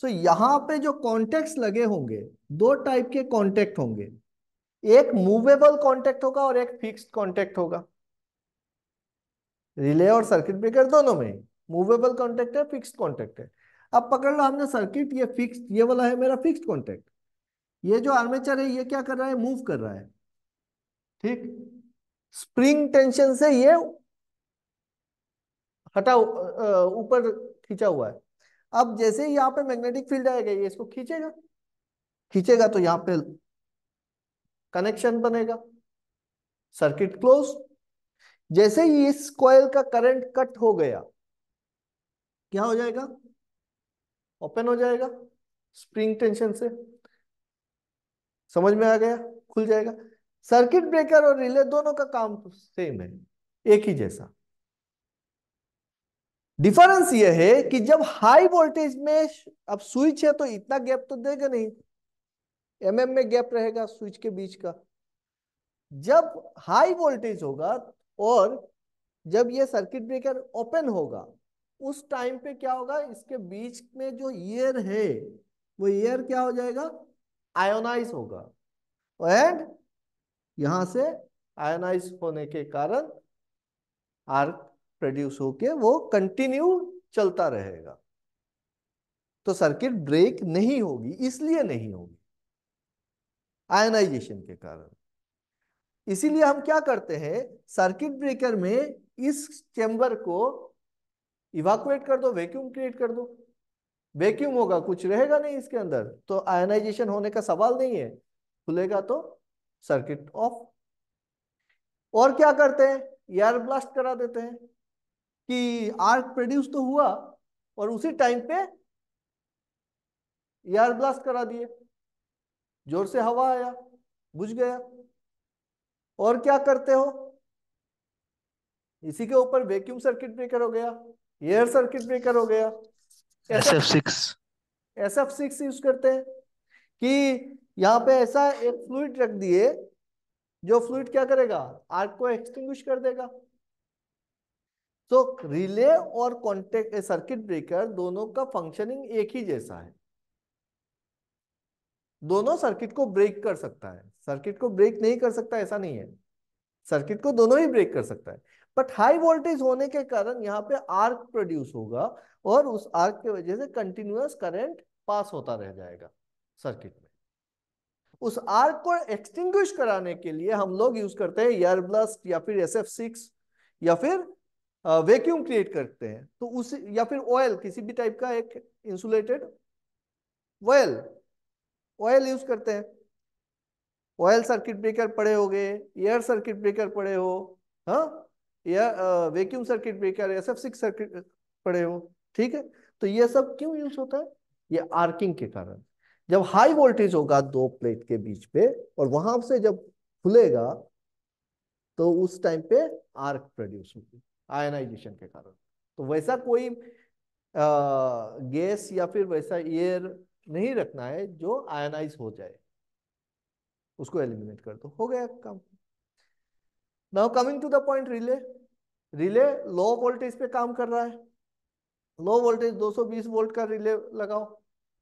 so यहां पे जो कॉन्टेक्ट लगे होंगे दो टाइप के कॉन्टेक्ट होंगे एक मूवेबल कॉन्टेक्ट होगा और एक फिक्स कॉन्टेक्ट होगा रिले और सर्किट ब्रेकर दोनों में मूवेबल कॉन्टेक्ट है फिक्स कॉन्टेक्ट है अब पकड़ लो हमने सर्किट ये फिक्स ये वाला है मेरा फिक्स कॉन्टेक्ट ये जो आर्मेचर है ये क्या कर रहा है मूव कर रहा है ठीक स्प्रिंग टेंशन से ये हटा ऊपर खींचा हुआ है अब जैसे ही यहाँ पे मैग्नेटिक फील्ड आएगा ये इसको खींचेगा खींचेगा तो यहाँ पे कनेक्शन बनेगा सर्किट क्लोज जैसे ही इस कॉयल का करंट कट हो गया क्या हो जाएगा ओपन हो जाएगा स्प्रिंग टेंशन से समझ में आ गया खुल जाएगा सर्किट ब्रेकर और रिले दोनों का काम सेम है एक ही जैसा डिफरेंस यह है कि जब हाई वोल्टेज में अब स्विच है तो इतना गैप तो देगा नहीं एम mm में गैप रहेगा स्विच के बीच का जब हाई वोल्टेज होगा और जब ये सर्किट ब्रेकर ओपन होगा उस टाइम पे क्या होगा इसके बीच में जो एयर है वो एयर क्या हो जाएगा आयोनाइज होगा एंड यहां से आयोनाइज होने के कारण आर्क प्रोड्यूस होके वो कंटिन्यू चलता रहेगा तो सर्किट ब्रेक नहीं होगी इसलिए नहीं होगी आयनाइजेशन के कारण इसीलिए हम क्या करते हैं सर्किट ब्रेकर में इस चैम्बर को इवाकुएट कर दो वैक्यूम क्रिएट कर दो वैक्यूम होगा कुछ रहेगा नहीं इसके अंदर तो आयनाइजेशन होने का सवाल नहीं है खुलेगा तो सर्किट ऑफ और क्या करते हैं एयर ब्लास्ट करा देते हैं कि आर्क प्रोड्यूस तो हुआ और उसी टाइम पे एयर ब्लास्ट करा दिए जोर से हवा आया बुझ गया और क्या करते हो इसी के ऊपर वैक्यूम सर्किट ब्रेकर हो गया एयर सर्किट ब्रेकर हो गया S F six S F six use करते हैं कि यहाँ पे ऐसा एक फ्लूड रख दिए जो फ्लूड क्या करेगा आग को एक्सटिंग कर देगा तो रिले और कॉन्टेक्ट सर्किट ब्रेकर दोनों का फंक्शनिंग एक ही जैसा है दोनों सर्किट को ब्रेक कर सकता है सर्किट को ब्रेक नहीं कर सकता ऐसा नहीं है सर्किट को दोनों ही ब्रेक कर सकता है बट हाई वोल्टेज होने के कारण यहाँ पे आर्क प्रोड्यूस होगा और उस आर्क की वजह से कंटिन्यूस करंट पास होता रह जाएगा सर्किट में उस आर्क को एक्सटिंग कराने के लिए हम लोग यूज करते हैं एयर ब्लास्ट या फिर एस एफ सिक्स या फिर वैक्यूम क्रिएट करते हैं तो उस या फिर ऑयल किसी भी टाइप का एक इंसुलेटेड वेल ऑयल यूज करते हैं ऑयल सर्किट ब्रेकर पड़े हो गए एयर सर्किट ब्रेकर पड़े हो हाँ या vacuum circuit breaker S F six circuit पड़े हो ठीक है तो ये सब क्यों यूज होता है ये आर्किंग के कारण जब हाई वोल्टेज होगा दो प्लेट के बीच पे और वहां से जब खुलेगा तो उस टाइम पे आर्क प्रोड्यूस होगी आयनाइजेशन के कारण तो वैसा कोई गैस या फिर वैसा एयर नहीं रखना है जो आयनाइज हो जाए उसको एलिमिनेट कर दो हो गया काम now coming to the point relay relay low voltage पे काम कर रहा है लो वोल्टेज 220 वोल्ट का रिले लगाओ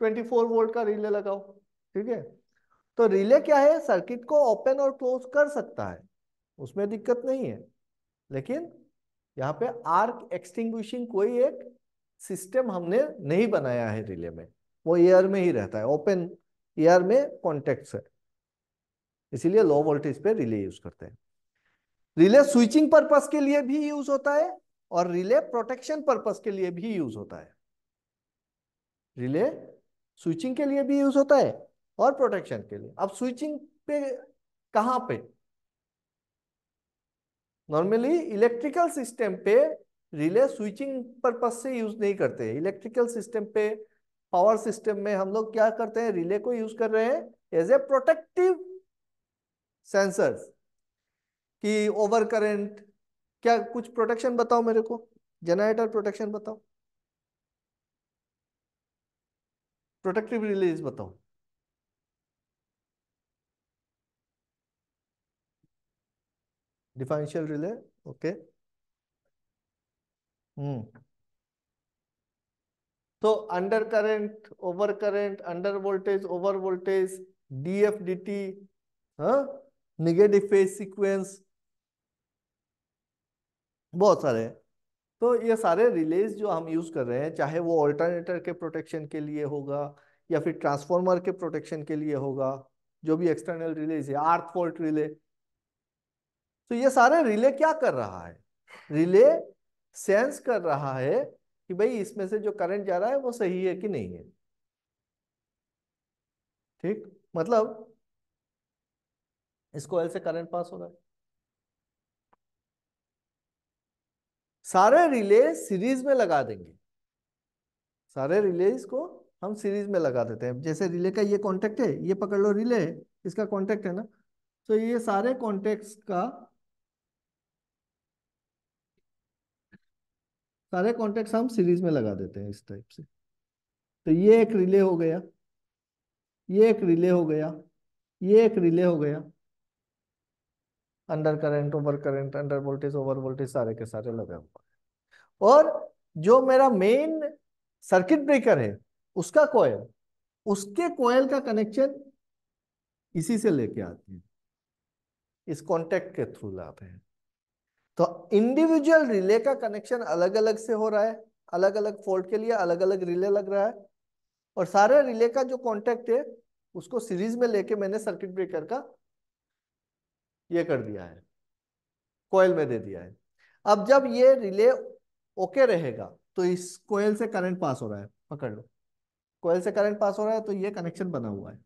24 वोल्ट का रिले लगाओ ठीक है तो रिले क्या है सर्किट को ओपन और क्लोज कर सकता है उसमें दिक्कत नहीं है लेकिन यहाँ पे आर्क एक्सटिंग्विशिंग कोई एक सिस्टम हमने नहीं बनाया है रिले में वो एयर में ही रहता है ओपन एयर में कॉन्टेक्ट है इसीलिए लो वोल्टेज पे रिले यूज करते हैं रिले स्विचिंग पर्पज के लिए भी यूज होता है और रिले प्रोटेक्शन पर्पज के लिए भी यूज होता है रिले स्विचिंग के लिए भी यूज होता है और प्रोटेक्शन के लिए अब स्विचिंग पे कहां पे नॉर्मली इलेक्ट्रिकल सिस्टम पे रिले स्विचिंग पर्पज से यूज नहीं करते इलेक्ट्रिकल सिस्टम पे पावर सिस्टम में हम लोग क्या करते हैं रिले को यूज कर रहे हैं एज ए प्रोटेक्टिव सेंसर कि ओवर करेंट क्या कुछ प्रोटेक्शन बताओ मेरे को जनरेटर प्रोटेक्शन बताओ प्रोटेक्टिव रिलीज बताओ डिफाइनेंशियल रिले ओके हम्म तो under current over current under voltage over voltage D F D T negative phase sequence बहुत सारे तो ये सारे रिलेज जो हम यूज कर रहे हैं चाहे वो ऑल्टरनेटर के प्रोटेक्शन के लिए होगा या फिर ट्रांसफॉर्मर के प्रोटेक्शन के लिए होगा जो भी एक्सटर्नल रिलेज है आर्थ फॉल्ट रिले तो ये सारे रिले क्या कर रहा है रिले सेंस कर रहा है कि भाई इसमें से जो करंट जा रहा है वो सही है कि नहीं है ठीक मतलब इस कोयल से करंट पास हो रहा है सारे रिले सीरीज में लगा देंगे सारे रिले को हम सीरीज में लगा देते हैं जैसे रिले का ये कॉन्टेक्ट है ये पकड़ लो रिले इसका कॉन्टेक्ट है ना तो ये सारे कॉन्टेक्ट का सारे कॉन्टेक्ट हम सीरीज में लगा देते हैं इस टाइप से तो ये एक रिले हो गया ये एक रिले हो गया ये एक रिले हो गया under current over current under voltage over voltage सारे के सारे लगा हुआ है और जो मेरा मेन सर्किट ब्रेकर है उसका कोयल उसके कोयल का कनेक्शन इसी से लेके आती है इस कॉन्टेक्ट के थ्रू लाते हैं तो इंडिविजुअल रिले का कनेक्शन अलग अलग से हो रहा है अलग अलग फोल्ड के लिए अलग अलग रिले लग रहा है और सारे रिले का जो कॉन्टेक्ट है उसको सीरीज में लेके मैंने सर्किट ब्रेकर का ये कर दिया है कोयल में दे दिया है अब जब ये रिले ओके रहेगा तो इस कोयल से करंट पास हो रहा है पकड़ लो कोयल से करंट पास हो रहा है तो ये कनेक्शन बना हुआ है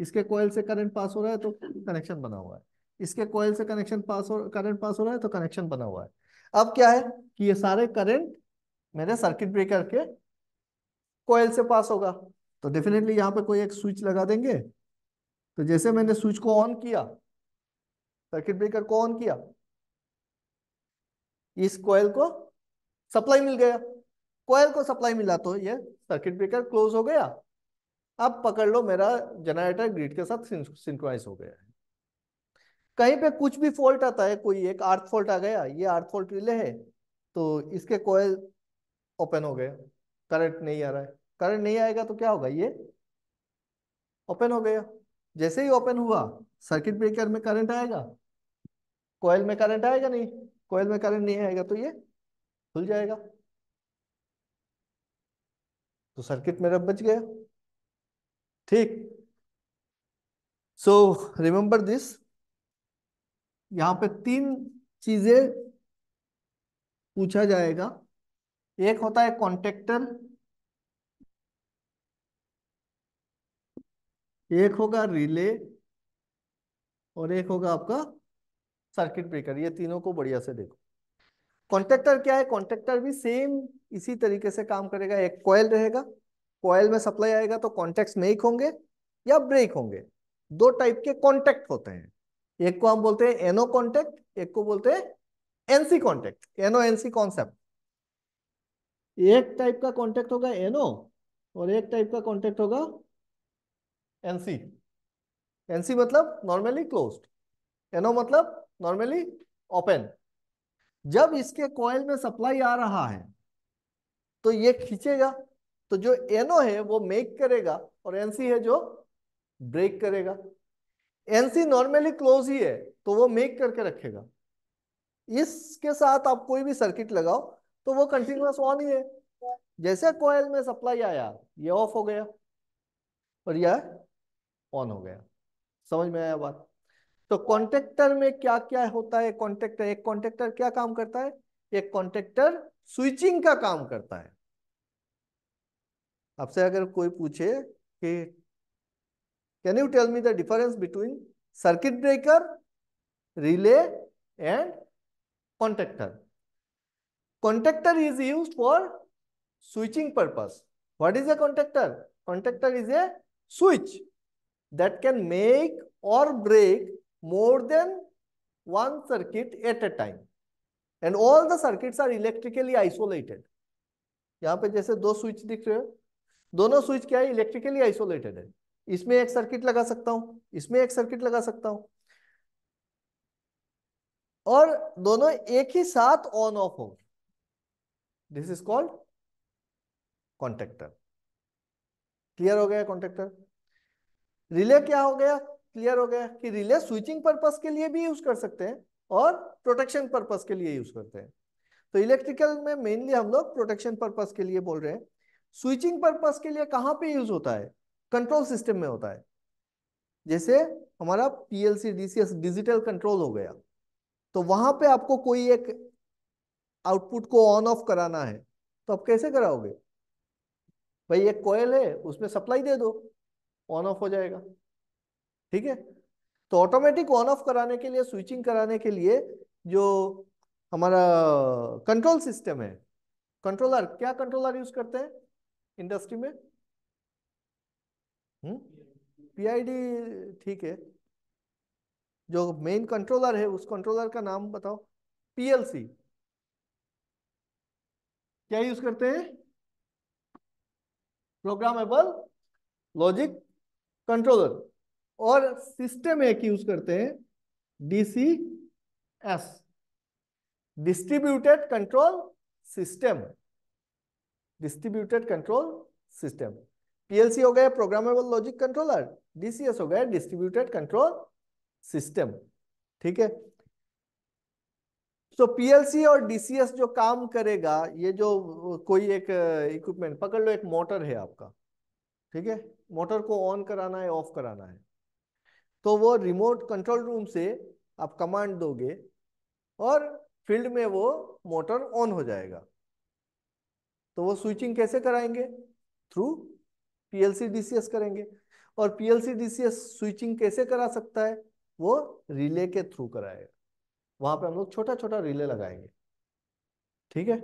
इसके कोयल से करंट पास हो रहा है तो कनेक्शन बना हुआ है इसके कॉयल से कनेक्शन पास हो करंट पास हो रहा है तो कनेक्शन बना हुआ है अब क्या है कि ये सारे करंट मेरे सर्किट ब्रेकर के कॉयल से पास होगा तो डेफिनेटली यहां पे कोई एक स्विच लगा देंगे तो जैसे मैंने स्विच को ऑन किया सर्किट ब्रेकर को ऑन किया इस कॉयल को सप्लाई मिल गया कॉयल को सप्लाई मिला तो ये सर्किट ब्रेकर क्लोज हो गया अब पकड़ लो मेरा जनरेटर ग्रिड के साथ सिंक्रोनाइज हो गया है कहीं पे कुछ भी फॉल्ट आता है कोई एक आर्थ फॉल्ट आ गया ये आर्थ फॉल्ट रिले है तो इसके कोयल ओपन हो गए करंट नहीं आ रहा है करंट नहीं आएगा तो क्या होगा ये ओपन हो गया जैसे ही ओपन हुआ सर्किट ब्रेकर में करंट आएगा कोयल में करंट आएगा नहीं कोयल में करंट नहीं आएगा तो ये खुल जाएगा तो सर्किट मेरा बच गया ठीक सो रिमेंबर दिस यहाँ पे तीन चीजें पूछा जाएगा एक होता है कॉन्ट्रेक्टर एक होगा रिले और एक होगा आपका सर्किट ब्रेकर ये तीनों को बढ़िया से देखो कॉन्ट्रेक्टर क्या है कॉन्ट्रेक्टर भी सेम इसी तरीके से काम करेगा एक कॉयल रहेगा कॉयल में सप्लाई आएगा तो कॉन्टेक्ट मेक होंगे या ब्रेक होंगे दो टाइप के कॉन्टेक्ट होते हैं एक को हम बोलते हैं एनो कॉन्टेक्ट एक को बोलते हैं NC contact NO NC concept एक टाइप का कॉन्टेक्ट होगा एनो और एक टाइप का कॉन्टेक्ट होगा एनसी एनसी मतलब नॉर्मली एनो मतलब नॉर्मली ओपन जब इसके कॉयल में सप्लाई आ रहा है तो ये खींचेगा तो जो एनो है वो मेक करेगा और एनसी है जो ब्रेक करेगा एनसी नॉर्मली क्लोज ही है तो वो मेक करके रखेगा इसके साथ आप कोई भी सर्किट लगाओ तो वो कंटिन्यूस ऑन ही है जैसे कोयल में सप्लाई आया ये ऑफ हो गया और यह ऑन हो गया समझ में आया बात तो कॉन्ट्रेक्टर में क्या क्या होता है कॉन्ट्रेक्टर एक कॉन्ट्रेक्टर क्या काम करता है एक कॉन्ट्रेक्टर स्विचिंग का काम करता है आपसे अगर कोई पूछे कि Can you tell me the difference between circuit breaker, relay and contactor? Contactor is used for switching purpose. What is a contactor? Contactor is a switch that can make or break more than one circuit at a time. And all the circuits are electrically isolated. yahan pe jaise do switch dikh rahe हैं dono switch kya hai electrically isolated hai इसमें एक circuit लगा सकता हूं इसमें एक circuit लगा सकता हूं और दोनों एक ही साथ ऑन ऑफ होंगे this is called contactor clear हो गया कॉन्टेक्टर रिले क्या हो गया क्लियर हो गया कि रिले स्विचिंग पर्पज के लिए भी यूज कर सकते हैं और प्रोटेक्शन पर्पज के लिए यूज करते हैं तो इलेक्ट्रिकल में मेनली हम लोग प्रोटेक्शन पर्पज के लिए बोल रहे हैं स्विचिंग पर्पज के लिए कहां पे यूज होता है कंट्रोल सिस्टम में होता है जैसे हमारा पीएलसी डीसीएस डिजिटल कंट्रोल हो गया तो वहां पे आपको कोई एक आउटपुट को ऑन ऑफ कराना है तो आप कैसे कराओगे भाई एक कोयल है उसमें सप्लाई दे दो ऑन ऑफ हो जाएगा ठीक है तो ऑटोमेटिक ऑन ऑफ कराने के लिए स्विचिंग कराने के लिए जो हमारा कंट्रोल सिस्टम है कंट्रोलर क्या कंट्रोलर यूज करते हैं इंडस्ट्री में पीआईडी हम्म? ठीक है जो मेन कंट्रोलर है उस कंट्रोलर का नाम बताओ पीएलसी क्या यूज करते हैं प्रोग्रामेबल लॉजिक कंट्रोलर और सिस्टम एक यूज करते हैं DC S distributed control system distributed control system PLC हो गया प्रोग्रामेबल लॉजिक कंट्रोलर डीसीएस हो गया डिस्ट्रीब्यूटेड कंट्रोल सिस्टम ठीक है तो पीएलसी और डीसीएस जो काम करेगा ये जो कोई एक इक्विपमेंट uh, पकड़ लो एक मोटर है आपका ठीक है मोटर को ऑन कराना है ऑफ कराना है तो वो रिमोट कंट्रोल रूम से आप कमांड दोगे और फील्ड में वो मोटर ऑन हो जाएगा तो वो स्विचिंग कैसे कराएंगे थ्रू पीएलसी डीसीएस करेंगे और पीएलसी डीसीएस स्विचिंग कैसे करा सकता है वो रिले के थ्रू कराएगा वहां पे हम लोग छोटा छोटा रिले लगाएंगे ठीक है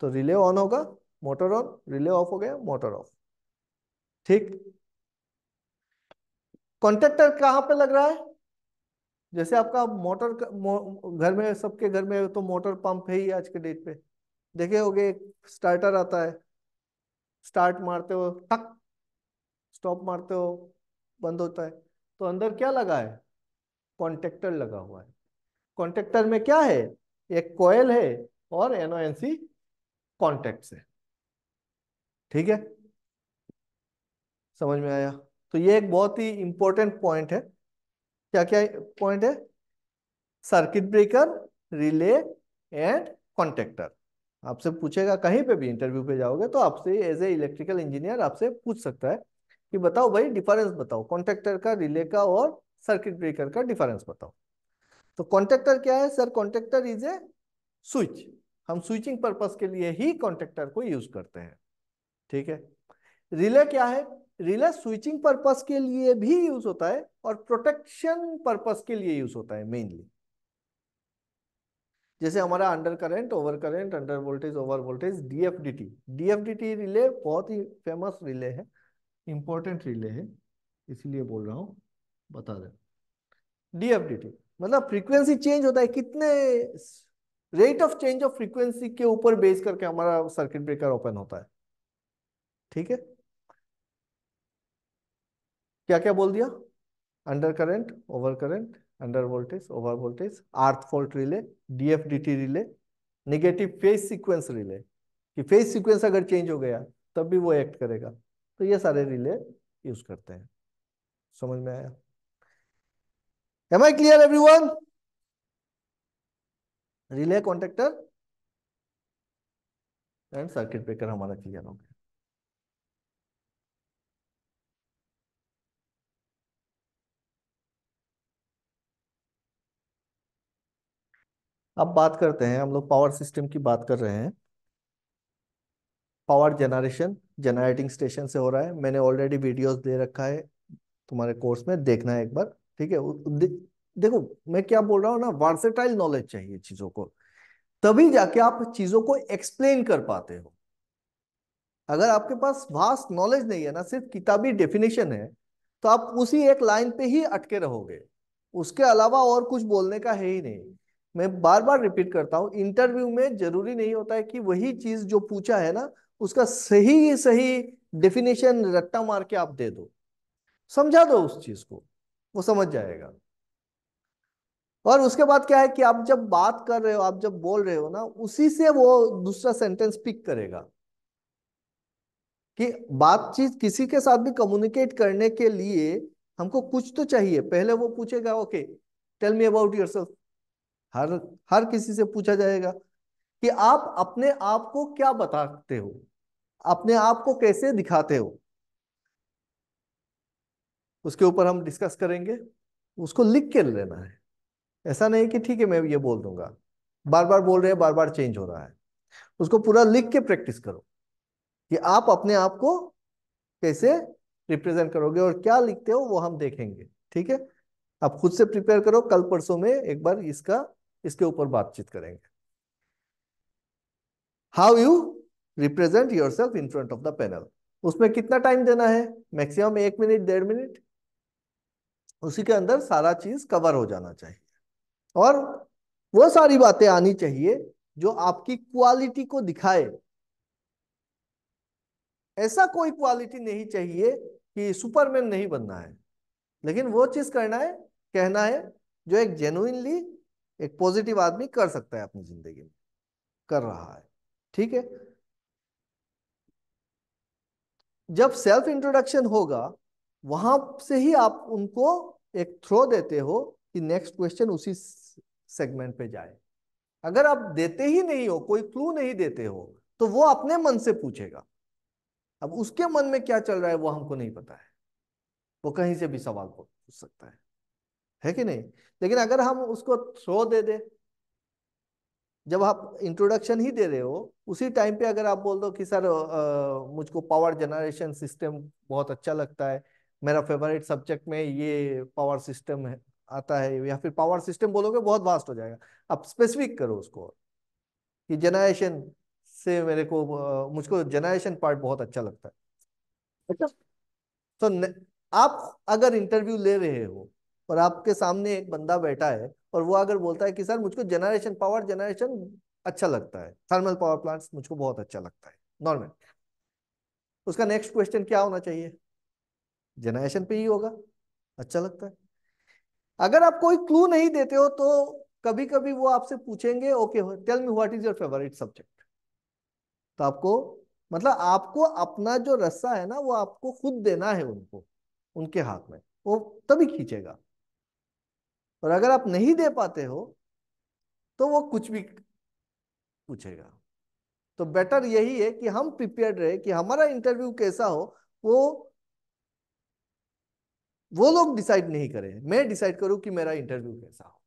तो रिले ऑन होगा मोटर ऑन रिले ऑफ हो गया मोटर ऑफ ठीक कॉन्टेक्टर कहां पे लग रहा है जैसे आपका मोटर घर में सबके घर में तो मोटर पंप है ही आज के डेट पे देखे हो स्टार्टर आता है स्टार्ट मारते हो टक स्टॉप मारते हो बंद होता है तो अंदर क्या लगा है कॉन्टेक्टर लगा हुआ है कॉन्टेक्टर में क्या है एक कोयल है और एनओएनसी कॉन्टेक्ट है ठीक है समझ में आया तो ये एक बहुत ही इंपॉर्टेंट पॉइंट है क्या क्या पॉइंट है circuit breaker relay and contactor आपसे पूछेगा कहीं पे भी इंटरव्यू पे जाओगे तो आपसे एज ए इलेक्ट्रिकल इंजीनियर आपसे पूछ सकता है कि बताओ भाई डिफरेंस बताओ कॉन्ट्रेक्टर का रिले का और सर्किट ब्रेकर का डिफरेंस बताओ तो कॉन्ट्रेक्टर क्या है sir contractor is a switch हम स्विचिंग पर्पज के लिए ही कॉन्ट्रेक्टर को यूज करते हैं ठीक है रिले क्या है रिले स्विचिंग पर्पज के लिए भी यूज होता है और प्रोटेक्शन पर्पज के लिए यूज होता है मेनली जैसे हमारा under current over current under voltage over voltage DFDT DFDT relay बहुत ही फेमस रिले है इंपॉर्टेंट रिले है इसीलिए बोल रहा हूँ बता दें डीएफडीटी मतलब फ्रीक्वेंसी चेंज होता है कितने rate of change of frequency के ऊपर बेस करके हमारा सर्किट ब्रेकर ओपन होता है ठीक है क्या क्या बोल दिया under current over current under voltage over voltage earth fault relay DFDT relay negative phase sequence relay कि फेज सीक्वेंस अगर चेंज हो गया तब भी वो एक्ट करेगा तो ये सारे रिले यूज करते हैं समझ में आया am I clear one relay contactor and circuit breaker हमारा क्लियर हो गया अब बात करते हैं हम लोग पावर सिस्टम की बात कर रहे हैं पावर जनरेशन जनरेटिंग स्टेशन से हो रहा है मैंने ऑलरेडी वीडियोस दे रखा है तुम्हारे कोर्स में देखना है एक बार ठीक है दे, देखो मैं क्या बोल रहा हूँ ना वार्सेटाइल नॉलेज चाहिए चीजों को तभी जाके आप चीजों को एक्सप्लेन कर पाते हो अगर आपके पास वास्ट नॉलेज नहीं है ना सिर्फ किताबी डेफिनेशन है तो आप उसी एक लाइन पे ही अटके रहोगे उसके अलावा और कुछ बोलने का है ही नहीं मैं बार बार रिपीट करता हूँ इंटरव्यू में जरूरी नहीं होता है कि वही चीज जो पूछा है ना उसका सही सही डेफिनेशन रट्टा मार के आप दे दो समझा दो उस चीज को वो समझ जाएगा और उसके बाद क्या है कि आप जब बात कर रहे हो आप जब बोल रहे हो ना उसी से वो दूसरा सेंटेंस पिक करेगा कि बातचीत किसी के साथ भी कम्युनिकेट करने के लिए हमको कुछ तो चाहिए पहले वो पूछेगा okay tell me about your हर हर किसी से पूछा जाएगा कि आप अपने आप को क्या बताते हो अपने आप को कैसे दिखाते हो उसके ऊपर हम डिस्कस करेंगे उसको लिख के लेना है ऐसा नहीं कि ठीक है मैं ये बोल दूंगा बार बार बोल रहे हैं बार बार चेंज हो रहा है उसको पूरा लिख के प्रैक्टिस करो कि आप अपने आप को कैसे रिप्रेजेंट करोगे और क्या लिखते हो वो हम देखेंगे ठीक है आप खुद से प्रिपेयर करो कल परसों में एक बार इसका इसके ऊपर बातचीत करेंगे how you represent yourself in front of the panel उसमें कितना टाइम देना है मैक्सिमम एक मिनट डेढ़ मिनट उसी के अंदर सारा चीज कवर हो जाना चाहिए और वो सारी बातें आनी चाहिए जो आपकी क्वालिटी को दिखाए ऐसा कोई क्वालिटी नहीं चाहिए कि सुपरमैन नहीं बनना है लेकिन वो चीज करना है कहना है जो एक जेनुइनली एक पॉजिटिव आदमी कर सकता है अपनी जिंदगी में कर रहा है ठीक है जब सेल्फ इंट्रोडक्शन होगा वहां से ही आप उनको एक थ्रो देते हो कि नेक्स्ट क्वेश्चन उसी सेगमेंट पे जाए अगर आप देते ही नहीं हो कोई क्लू नहीं देते हो तो वो अपने मन से पूछेगा अब उसके मन में क्या चल रहा है वो हमको नहीं पता है वो कहीं से भी सवाल पूछ सकता है है कि नहीं लेकिन अगर हम उसको थ्रो दे दे जब आप इंट्रोडक्शन ही दे रहे हो उसी टाइम पे अगर आप बोल दो कि सर मुझको पावर जनरेशन सिस्टम बहुत अच्छा लगता है मेरा फेवरेट सब्जेक्ट में ये पावर सिस्टम है आता है या फिर पावर सिस्टम बोलोगे बहुत वास्ट हो जाएगा आप स्पेसिफिक करो उसको कि जनरेशन से मेरे को आ, मुझको जनरेशन पार्ट बहुत अच्छा लगता है अच्छा तो आप अगर इंटरव्यू ले रहे हो और आपके सामने एक बंदा बैठा है और वो अगर बोलता है कि सर मुझको जनरेशन पावर जनरेशन अच्छा लगता है थर्मल पावर प्लांट्स मुझको बहुत अच्छा लगता है नॉर्मल उसका नेक्स्ट क्वेश्चन क्या होना चाहिए जनरेशन पे ही होगा अच्छा लगता है अगर आप कोई क्लू नहीं देते हो तो कभी कभी वो आपसे पूछेंगे okay tell me what is your favourite subject तो आपको मतलब आपको अपना जो रस्सा है ना वो आपको खुद देना है उनको उनके हाथ में वो तभी खींचेगा और अगर आप नहीं दे पाते हो तो वो कुछ भी पूछेगा तो बेटर यही है कि हम प्रिपेयर्ड रहे कि हमारा इंटरव्यू कैसा हो वो वो लोग डिसाइड नहीं करें मैं डिसाइड करूं कि मेरा इंटरव्यू कैसा हो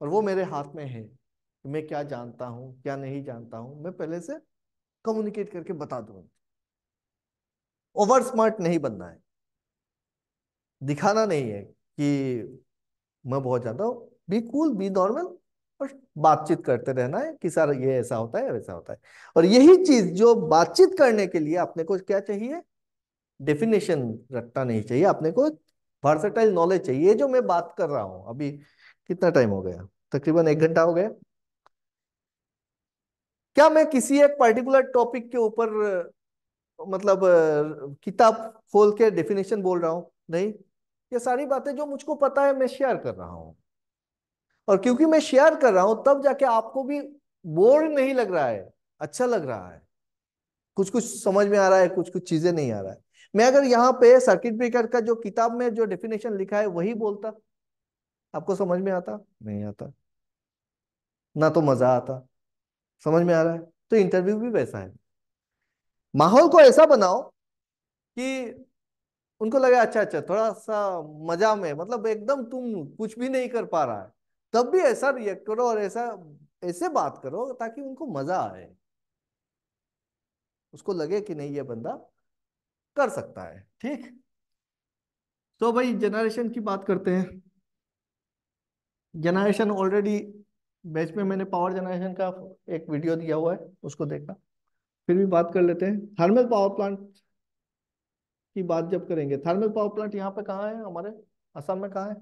और वो मेरे हाथ में है कि मैं क्या जानता हूं क्या नहीं जानता हूं मैं पहले से कम्युनिकेट करके बता दूंगा ओवर स्मार्ट नहीं बनना है दिखाना नहीं है कि मैं बहुत ज्यादा बी कूल बी नॉर्मल और बातचीत करते रहना है कि सर ये ऐसा होता है वैसा होता है और यही चीज जो बातचीत करने के लिए अपने को क्या चाहिए डेफिनेशन रखना नहीं चाहिए अपने को वर्सेटाइल नॉलेज चाहिए जो मैं बात कर रहा हूँ अभी कितना टाइम हो गया तकरीबन एक घंटा हो गया क्या मैं किसी एक पर्टिकुलर टॉपिक के ऊपर मतलब किताब खोल के डेफिनेशन बोल रहा हूं नहीं ये सारी बातें जो मुझको पता है मैं शेयर कर रहा हूँ और क्योंकि मैं शेयर कर रहा हूं तब जाके आपको भी बोर नहीं लग रहा है अच्छा लग रहा है कुछ कुछ समझ में आ रहा है कुछ कुछ चीजें नहीं आ रहा है मैं अगर यहाँ पे सर्किट ब्रेकर का जो किताब में जो डेफिनेशन लिखा है वही बोलता आपको समझ में आता नहीं आता ना तो मजा आता समझ में आ रहा है तो इंटरव्यू भी वैसा है माहौल को ऐसा बनाओ कि उनको लगा अच्छा अच्छा थोड़ा सा मजा में मतलब एकदम तुम कुछ भी नहीं कर पा रहा है तब भी ऐसा रिएक्ट करो और ऐसा ऐसे बात करो ताकि उनको मजा आए उसको लगे कि नहीं ये बंदा कर सकता है ठीक तो भाई जनरेशन की बात करते हैं जनरेशन ऑलरेडी बैच में मैंने पावर जनरेशन का एक वीडियो दिया हुआ है उसको देखना फिर भी बात कर लेते हैं थर्मल पावर प्लांट की बात जब करेंगे थर्मल पावर प्लांट यहाँ पे कहाँ है हमारे असम में कहाँ है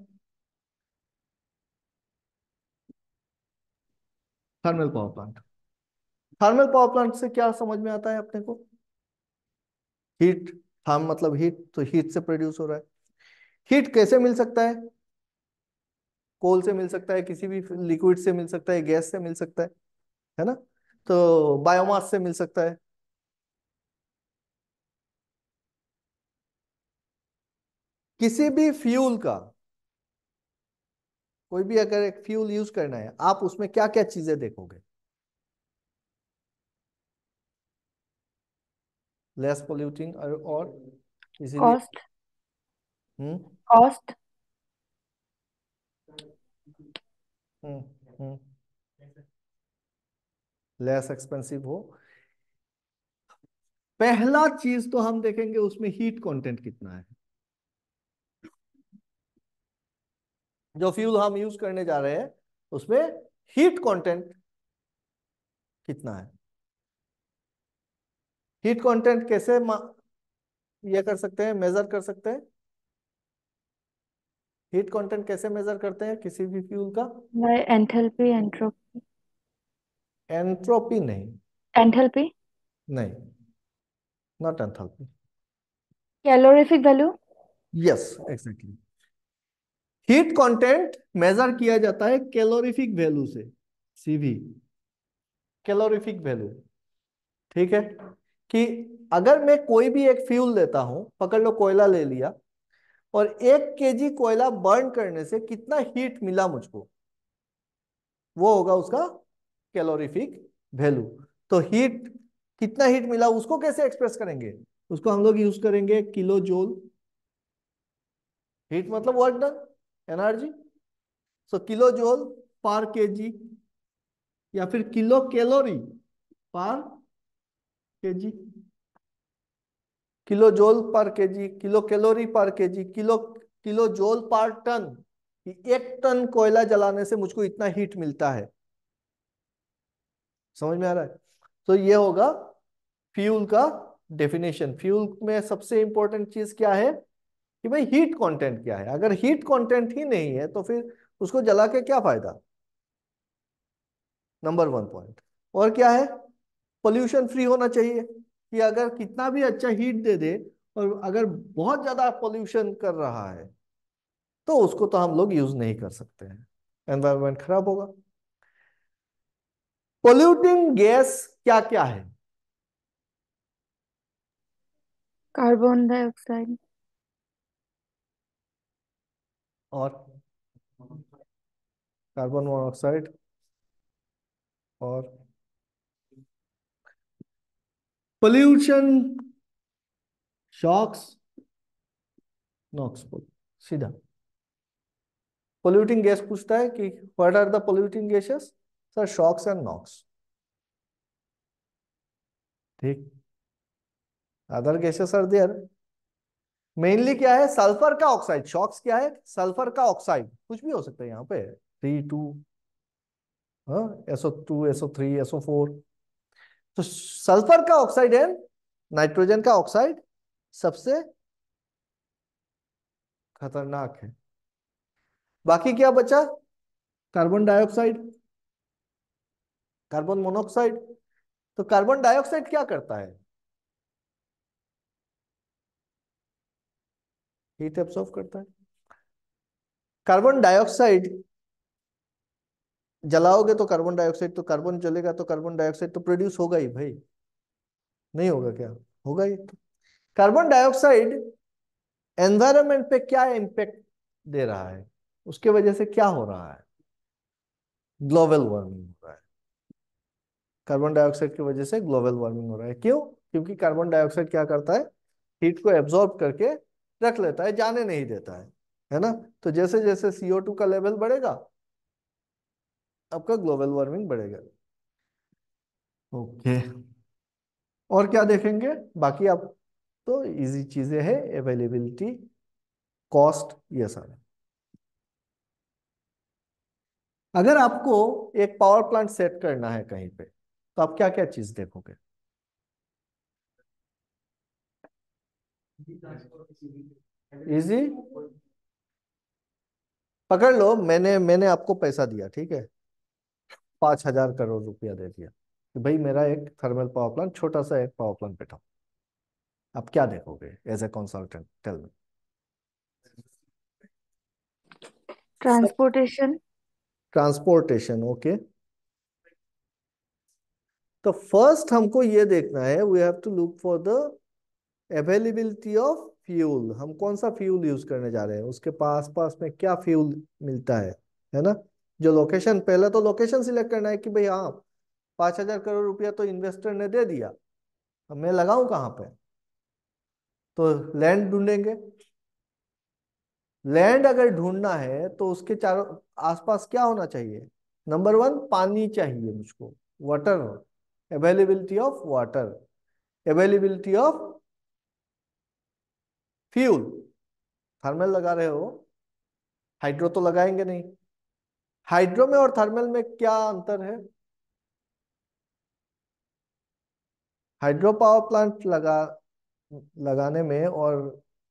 thermal power plant thermal power plant से क्या समझ में आता है अपने को हीट थर्म मतलब हीट तो हीट से प्रोड्यूस हो रहा है हीट कैसे मिल सकता है कोल से मिल सकता है किसी भी लिक्विड से मिल सकता है गैस से मिल सकता है है ना तो बायोमास से मिल सकता है किसी भी फ्यूल का कोई भी अगर एक फ्यूल यूज करना है आप उसमें क्या क्या चीजें देखोगे लेस पोल्यूटिंग और कॉस्ट कॉस्ट लेस एक्सपेंसिव हो पहला चीज तो हम देखेंगे उसमें हीट कंटेंट कितना है जो फ्यूल हम यूज करने जा रहे हैं उसमें हीट कंटेंट कितना है हीट कंटेंट कैसे ये कर सकते हैं मेजर कर सकते हैं हीट कंटेंट कैसे मेजर करते हैं किसी भी फ्यूल का एंथैल्पी एंट्रोपी एंट्रोपी नहीं एंथैल्पी नहीं not enthalpy calorific value yes exactly heat content measure किया जाता है कैलोरिफिक वैल्यू से सीवी कैलोरीफिक वैल्यू ठीक है कि अगर मैं कोई भी एक फ्यूल लेता हूं पकड़ लो कोयला ले लिया और एक केजी कोयला बर्न करने से कितना हीट मिला मुझको वो होगा उसका कैलोरिफिक वैल्यू तो हीट कितना हीट मिला उसको कैसे एक्सप्रेस करेंगे उसको हम लोग यूज करेंगे किलो जोल हीट मतलब work done energy so kilo joule पर के जी या फिर किलो कैलोरी पर के किलो जोल पर के जी किलो कैलोरी पर के किलो किलो जोल पर टन एक टन कोयला जलाने से मुझको इतना हीट मिलता है समझ में आ रहा है तो ये होगा फ्यूल का डेफिनेशन फ्यूल में सबसे इंपॉर्टेंट चीज क्या है कि भाई हीट कंटेंट क्या है अगर हीट कंटेंट ही नहीं है तो फिर उसको जला के क्या फायदा नंबर वन पॉइंट और क्या है पोल्यूशन फ्री होना चाहिए कि अगर कितना भी अच्छा हीट दे दे और अगर बहुत ज्यादा पोल्यूशन कर रहा है तो उसको तो हम लोग यूज नहीं कर सकते हैं एनवायरमेंट खराब होगा पोल्यूटिंग गैस क्या क्या है कार्बन डाइऑक्साइड और कार्बन मोनोऑक्साइड और पोल्यूशन शॉक्स नॉक्स सीधा पोल्यूटिंग गैस पूछता है कि what are the polluting gases sir SOx and NOx ठीक other gases are there mainly क्या है सल्फर का ऑक्साइड शॉक्स क्या है सल्फर का ऑक्साइड कुछ भी हो सकता है यहाँ पे three two SO two SO three SO four तो सल्फर का ऑक्साइड एंड नाइट्रोजन का ऑक्साइड सबसे खतरनाक है बाकी क्या बचा कार्बन डाइऑक्साइड कार्बन मोनोऑक्साइड तो कार्बन डाइऑक्साइड क्या करता है हीट एब्सॉर्व करता है कार्बन डाइऑक्साइड जलाओगे तो कार्बन डाइऑक्साइड तो कार्बन जलेगा तो कार्बन डाइऑक्साइड तो प्रोड्यूस होगा ही भाई नहीं होगा क्या होगा ही तो कार्बन डाइऑक्साइड एनवायरमेंट पे क्या इम्पेक्ट दे रहा है उसके वजह से क्या हो रहा है ग्लोबल वार्मिंग हो रहा है कार्बन डाइऑक्साइड की वजह से ग्लोबल वार्मिंग हो रहा है क्यों क्योंकि कार्बन डाइऑक्साइड क्या करता है हीट को एब्जॉर्ब करके रख लेता है जाने नहीं देता है है ना तो जैसे जैसे सीओ टू का लेवल बढ़ेगा आपका ग्लोबल वार्मिंग बढ़ेगा ओके और क्या देखेंगे बाकी आप तो इजी चीजें हैं अवेलेबिलिटी कॉस्ट ये सारा अगर आपको एक पावर प्लांट सेट करना है कहीं पे तो आप क्या क्या चीज देखोगे इजी पकड़ लो मैंने मैंने आपको पैसा दिया ठीक है पांच हजार करोड़ रुपया दे दिया कि भाई मेरा एक थर्मल पावर प्लांट छोटा सा एक पावर प्लांट बैठा आप क्या देखोगे as a consultant tell me transportation transportation okay तो फर्स्ट हमको ये देखना है we have to look for the availability of fuel हम कौन सा फ्यूल यूज करने जा रहे हैं उसके पास पास में क्या फ्यूल मिलता है है ना जो लोकेशन पहले तो लोकेशन सिलेक्ट करना है कि भाई हाँ पांच हजार करोड़ रुपया तो इन्वेस्टर ने दे दिया अब मैं लगाऊ कहाँ पे तो लैंड ढूंढेंगे लैंड अगर ढूंढना है तो उसके चारों आसपास क्या होना चाहिए नंबर वन पानी चाहिए मुझको water availability of water availability of fuel thermal लगा रहे हो हाइड्रो तो लगाएंगे नहीं हाइड्रो में और थर्मल में क्या अंतर है हाइड्रो पावर प्लांट लगा लगाने में और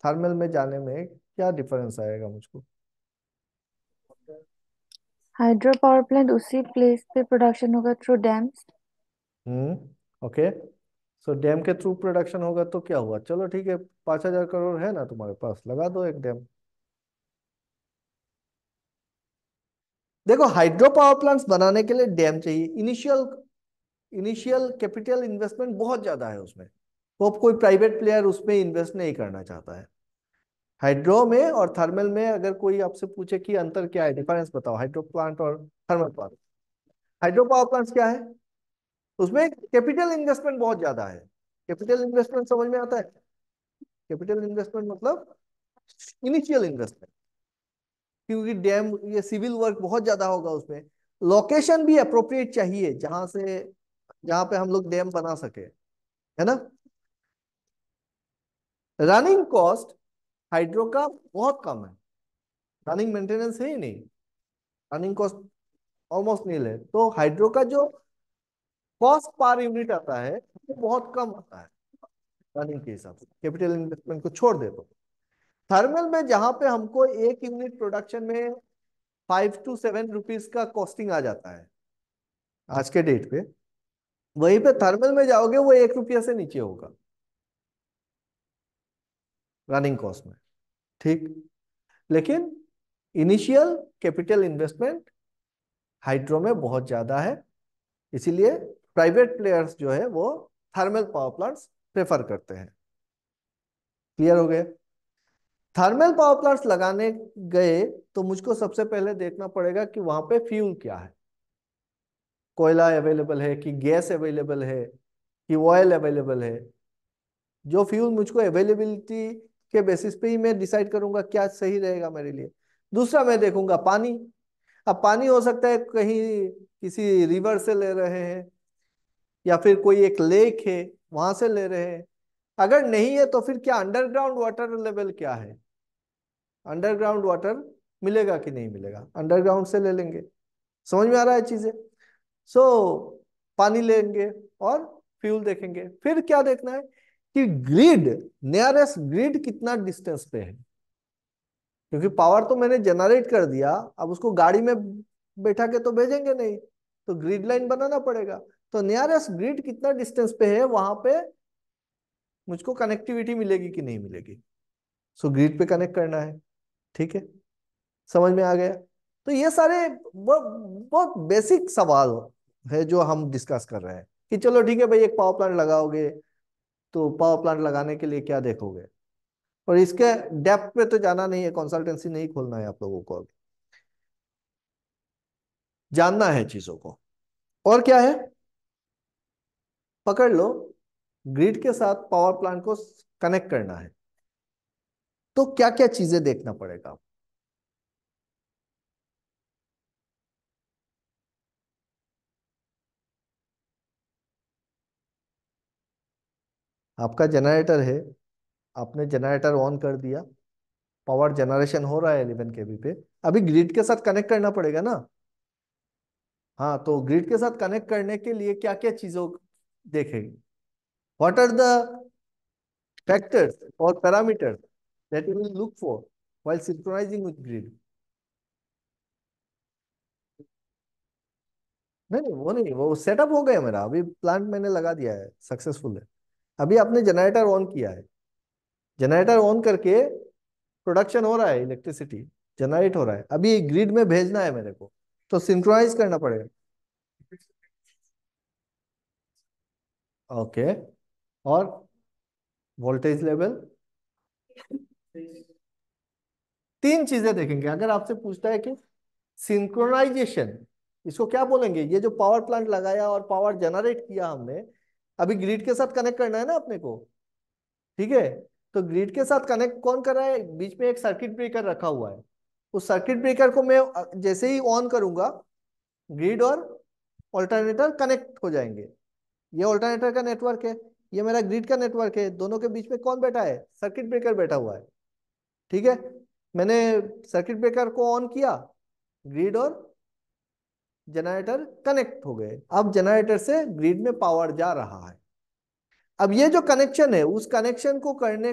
थर्मल में जाने में क्या डिफरेंस आएगा मुझको हाइड्रो पावर प्लांट उसी प्लेस पे प्रोडक्शन होगा through dams hmm okay so dam के थ्रू प्रोडक्शन होगा तो क्या हुआ चलो ठीक है पांच हजार करोड़ है ना तुम्हारे पास लगा दो एक डैम देखो हाइड्रो पावर प्लांट्स बनाने के लिए डैम चाहिए इनिशियल इनिशियल कैपिटल इन्वेस्टमेंट बहुत ज्यादा है उसमें तो अब कोई प्राइवेट प्लेयर उसमें इन्वेस्ट नहीं करना चाहता है हाइड्रो में और थर्मल में अगर कोई आपसे पूछे कि अंतर क्या है डिफरेंस बताओ हाइड्रो प्लांट और thermal plant hydro power plants क्या है उसमें कैपिटल इन्वेस्टमेंट बहुत ज्यादा है कैपिटल इन्वेस्टमेंट समझ में आता है कैपिटल इन्वेस्टमेंट मतलब इनिशियल इन्वेस्टमेंट क्योंकि डैम ये सिविल वर्क बहुत ज्यादा होगा उसमें लोकेशन भी अप्रोप्रिएट चाहिए जहां से जहां पे हम लोग डैम बना सके है ना रनिंग कॉस्ट हाइड्रो का बहुत कम है रनिंग मेंटेनेंस है ही नहीं रनिंग कॉस्ट ऑलमोस्ट नील है तो हाइड्रो का जो कॉस्ट पर यूनिट आता है वो तो बहुत कम आता है रनिंग के हिसाब से कैपिटल इन्वेस्टमेंट को छोड़ दे तो थर्मल में जहां पे हमको एक यूनिट प्रोडक्शन में फाइव टू सेवन रुपीज का कॉस्टिंग आ जाता है आज के डेट पे वहीं पे थर्मल में जाओगे वो एक रुपया से नीचे होगा रनिंग कॉस्ट में ठीक लेकिन इनिशियल कैपिटल इन्वेस्टमेंट हाइड्रो में बहुत ज्यादा है इसीलिए प्राइवेट प्लेयर्स जो है वो थर्मल पावर प्लांट्स प्रेफर करते हैं क्लियर हो गए थर्मल पावर प्लांट्स लगाने गए तो मुझको सबसे पहले देखना पड़ेगा कि वहां पे फ्यूल क्या है कोयला अवेलेबल है कि गैस अवेलेबल है कि ऑयल अवेलेबल है जो फ्यूल मुझको अवेलेबिलिटी के बेसिस पे ही मैं डिसाइड करूंगा क्या सही रहेगा मेरे लिए दूसरा मैं देखूंगा पानी अब पानी हो सकता है कहीं किसी रिवर से ले रहे हैं या फिर कोई एक लेक है वहां से ले रहे हैं अगर नहीं है तो फिर क्या अंडरग्राउंड वाटर लेवल क्या है अंडरग्राउंड वाटर मिलेगा कि नहीं मिलेगा अंडरग्राउंड से ले लेंगे समझ में आ रहा है चीजें सो so, पानी लेंगे और फ्यूल देखेंगे फिर क्या देखना है कि ग्रिड नियरेस्ट ग्रिड कितना डिस्टेंस पे है क्योंकि पावर तो मैंने जनरेट कर दिया अब उसको गाड़ी में बैठा के तो भेजेंगे नहीं तो ग्रिड लाइन बनाना पड़ेगा तो नियरेस्ट ग्रिड कितना डिस्टेंस पे है वहां पे मुझको कनेक्टिविटी मिलेगी कि नहीं मिलेगी सो so, ग्रिड पे कनेक्ट करना है ठीक है समझ में आ गया तो ये सारे बहुत बेसिक सवाल है जो हम डिस्कस कर रहे हैं कि चलो ठीक है भाई एक पावर प्लांट लगाओगे तो पावर प्लांट लगाने के लिए क्या देखोगे और इसके डेप्थ पे तो जाना नहीं है कंसल्टेंसी नहीं खोलना है आप लोगों को अभी जानना है चीजों को और क्या है पकड़ लो ग्रिड के साथ पावर प्लांट को कनेक्ट करना है तो क्या क्या चीजें देखना पड़ेगा आपका जनरेटर है आपने जनरेटर ऑन कर दिया पावर जनरेशन हो रहा है इलेवन के पे अभी ग्रिड के साथ कनेक्ट करना पड़ेगा ना हाँ तो ग्रिड के साथ कनेक्ट करने के लिए क्या क्या चीजों देखेंगे what are the factors or parameters that you will look for while synchronizing with grid नहीं वो नहीं वो सेटअप हो गया मेरा अभी प्लांट मैंने लगा दिया है सक्सेसफुल है अभी आपने जनरेटर ऑन किया है जनरेटर ऑन करके प्रोडक्शन हो रहा है इलेक्ट्रिसिटी जनरेट हो रहा है अभी ग्रिड में भेजना है मेरे को तो सिंक्रोनाइज करना पड़ेगा ओके और वोल्टेज लेवल तीन चीजें देखेंगे अगर आपसे पूछता है कि सिंक्रोनाइजेशन इसको क्या बोलेंगे ये जो पावर प्लांट लगाया और पावर जनरेट किया हमने अभी ग्रिड के साथ कनेक्ट करना है ना अपने को ठीक है तो ग्रिड के साथ कनेक्ट कौन कर रहा है बीच में एक सर्किट ब्रेकर रखा हुआ है उस सर्किट ब्रेकर को मैं जैसे ही ऑन करूंगा ग्रिड और ऑल्टरनेटर कनेक्ट हो जाएंगे ये ऑल्टरनेटर का नेटवर्क है ये मेरा ग्रिड का नेटवर्क है दोनों के बीच में कौन बैठा है सर्किट ब्रेकर बैठा हुआ है ठीक है मैंने सर्किट ब्रेकर को ऑन किया ग्रिड और जनरेटर कनेक्ट हो गए अब जनरेटर से ग्रिड में पावर जा रहा है अब ये जो कनेक्शन है उस कनेक्शन को करने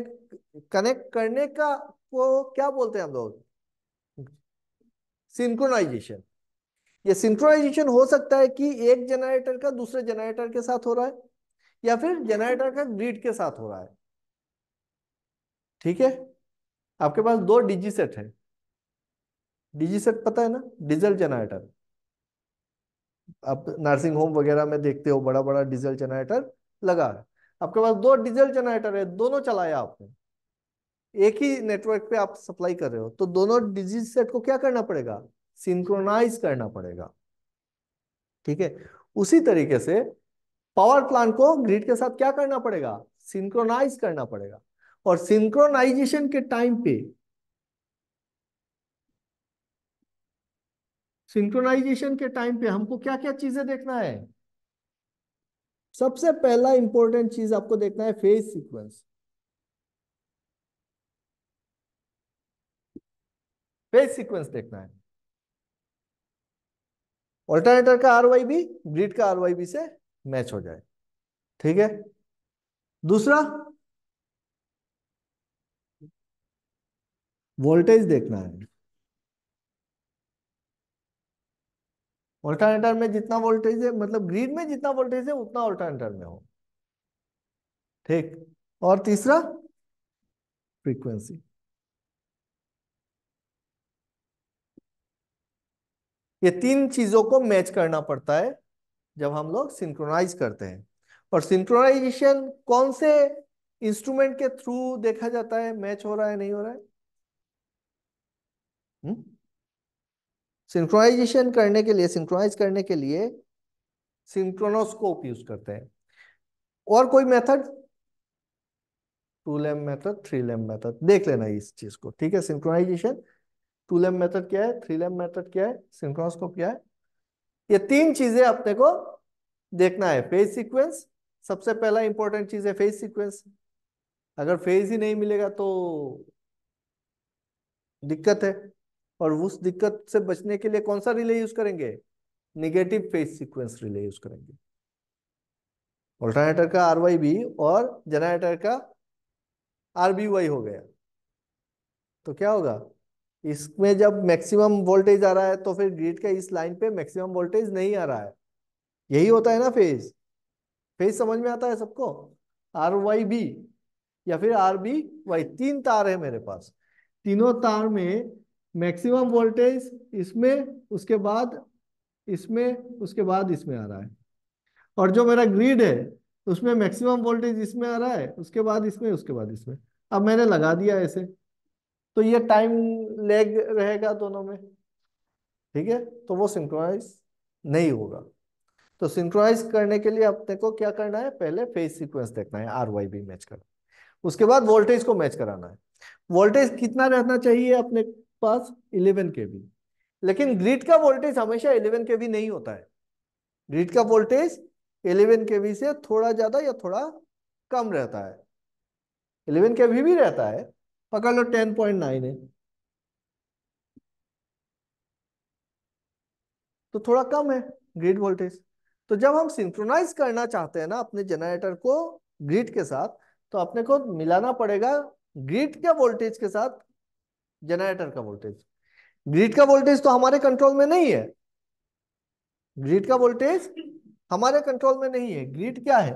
कनेक्ट करने का वो क्या बोलते हैं हम लोग सिंक्रोनाइजेशन ये सिंक्रोनाइजेशन हो सकता है कि एक जनरेटर का दूसरे जनरेटर के साथ हो रहा है या फिर जनरेटर का ग्रिड के साथ हो रहा है ठीक है आपके पास दो डिजी सेट है डिजी सेट पता है ना डीजल जनरेटर आप नर्सिंग होम वगैरह में देखते हो बड़ा बड़ा डीजल जनरेटर लगा है आपके पास दो डीजल जनरेटर है दोनों चलाया आपने एक ही नेटवर्क पे आप सप्लाई कर रहे हो तो दोनों डिजी सेट को क्या करना पड़ेगा सिंक्रोनाइज करना पड़ेगा ठीक है उसी तरीके से पावर प्लांट को ग्रिड के साथ क्या करना पड़ेगा सिंक्रोनाइज करना पड़ेगा और सिंक्रोनाइजेशन के टाइम पे सिंक्रोनाइजेशन के टाइम पे हमको क्या क्या चीजें देखना है सबसे पहला इंपॉर्टेंट चीज आपको देखना है फेज सीक्वेंस फेज सीक्वेंस देखना है ऑल्टरनेटर का आर वाई भी ग्रिड का आर वाई भी से मैच हो जाए ठीक है दूसरा वोल्टेज देखना है ऑल्टरनेटर में जितना वोल्टेज है मतलब ग्रीड में जितना वोल्टेज है उतना ऑल्टरनेटर में हो ठीक और तीसरा फ्रीक्वेंसी ये तीन चीजों को मैच करना पड़ता है जब हम लोग सिंक्रोनाइज करते हैं और सिंक्रोनाइजेशन कौन से इंस्ट्रूमेंट के थ्रू देखा जाता है मैच हो रहा है नहीं हो रहा है हम्म? सिंक्रोनाइजेशन करने के लिए सिंक्रोनाइज करने के लिए सिंक्रोनोस्कोप यूज करते हैं और कोई method two lamp method three lamp method देख लेना इस चीज को ठीक है सिंक्रोनाइजेशन टू लैब मेथड क्या है थ्री लेम मेथड क्या है सिंक्रोस्कोप क्या है ये तीन चीजें अपने को देखना है फेज सीक्वेंस सबसे पहला इंपॉर्टेंट चीज है फेज सीक्वेंस अगर फेज ही नहीं मिलेगा तो दिक्कत है और उस दिक्कत से बचने के लिए कौन सा रिले यूज करेंगे negative phase sequence relay use करेंगे ऑल्टरनेटर का आर वाई बी और जनरेटर का आर बी वाई हो गया तो क्या होगा इसमें जब मैक्सिमम वोल्टेज आ रहा है तो फिर ग्रिड के इस लाइन पे मैक्सिमम वोल्टेज नहीं आ रहा है यही होता है ना फेज फेज समझ में आता है सबको आर वाई बी या फिर आर बी वाई तीन तार है मेरे पास तीनों तार में मैक्सिमम वोल्टेज इसमें उसके बाद इसमें उसके बाद इसमें आ रहा है और जो मेरा ग्रिड है उसमें मैक्सिमम वोल्टेज इसमें आ रहा है उसके बाद इसमें उसके बाद इसमें अब मैंने लगा दिया ऐसे तो ये टाइम लेग रहेगा दोनों में ठीक है तो वो सिंक्रोनाइज नहीं होगा तो सिंक्रोनाइज करने के लिए अपने को क्या करना है पहले फेज सीक्वेंस देखना है आर वाई बी मैच करना उसके बाद वोल्टेज को मैच कराना है वोल्टेज कितना रहना चाहिए अपने पास इलेवन के बी लेकिन ग्रिड का वोल्टेज हमेशा इलेवन के बी नहीं होता है ग्रिड का वोल्टेज इलेवन के बी से थोड़ा ज्यादा या थोड़ा कम रहता है इलेवन के बी भी रहता है पकड़ लो टेन पॉइंट नाइन है तो थोड़ा कम है ग्रिड वोल्टेज तो जब हम सिंक्रोनाइज करना चाहते हैं ना अपने जनरेटर को ग्रिड के साथ तो अपने को मिलाना पड़ेगा ग्रिड के वोल्टेज के साथ जनरेटर का वोल्टेज ग्रिड का वोल्टेज तो हमारे कंट्रोल में नहीं है ग्रिड का वोल्टेज हमारे कंट्रोल में नहीं है ग्रिड क्या है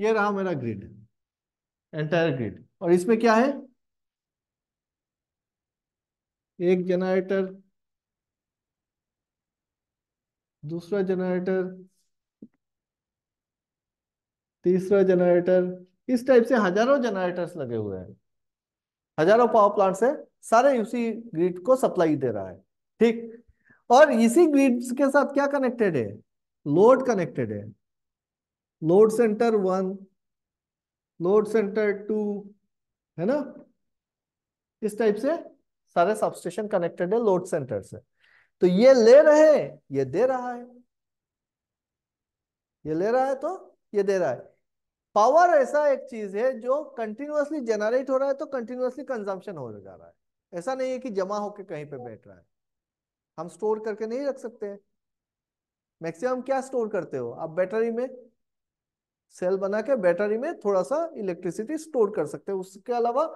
ये रहा मेरा ग्रिड एंटायर ग्रिड और इसमें क्या है एक जनरेटर दूसरा जनरेटर तीसरा जनरेटर इस टाइप से हजारों जनरेटर्स लगे हुए हैं हजारों पावर प्लांट है सारे उसी ग्रिड को सप्लाई दे रहा है ठीक और इसी ग्रिड के साथ क्या कनेक्टेड है लोड कनेक्टेड है load centre one load centre two है ना इस टाइप से सारे सबस्टेशन कनेक्टेड है लोड सेंटर से तो ये ले रहे ये दे रहा है ये ले रहा है तो ये दे रहा है पावर ऐसा एक चीज है जो कंटिन्यूसली जनरेट हो रहा है तो कंटिन्यूसली कंजम्पशन हो जा रहा है ऐसा नहीं है कि जमा होकर कहीं पे बैठ रहा है हम स्टोर करके नहीं रख सकते मैक्सिमम क्या स्टोर करते हो आप बैटरी में सेल बना के बैटरी में थोड़ा सा इलेक्ट्रिसिटी स्टोर कर सकते हैं उसके अलावा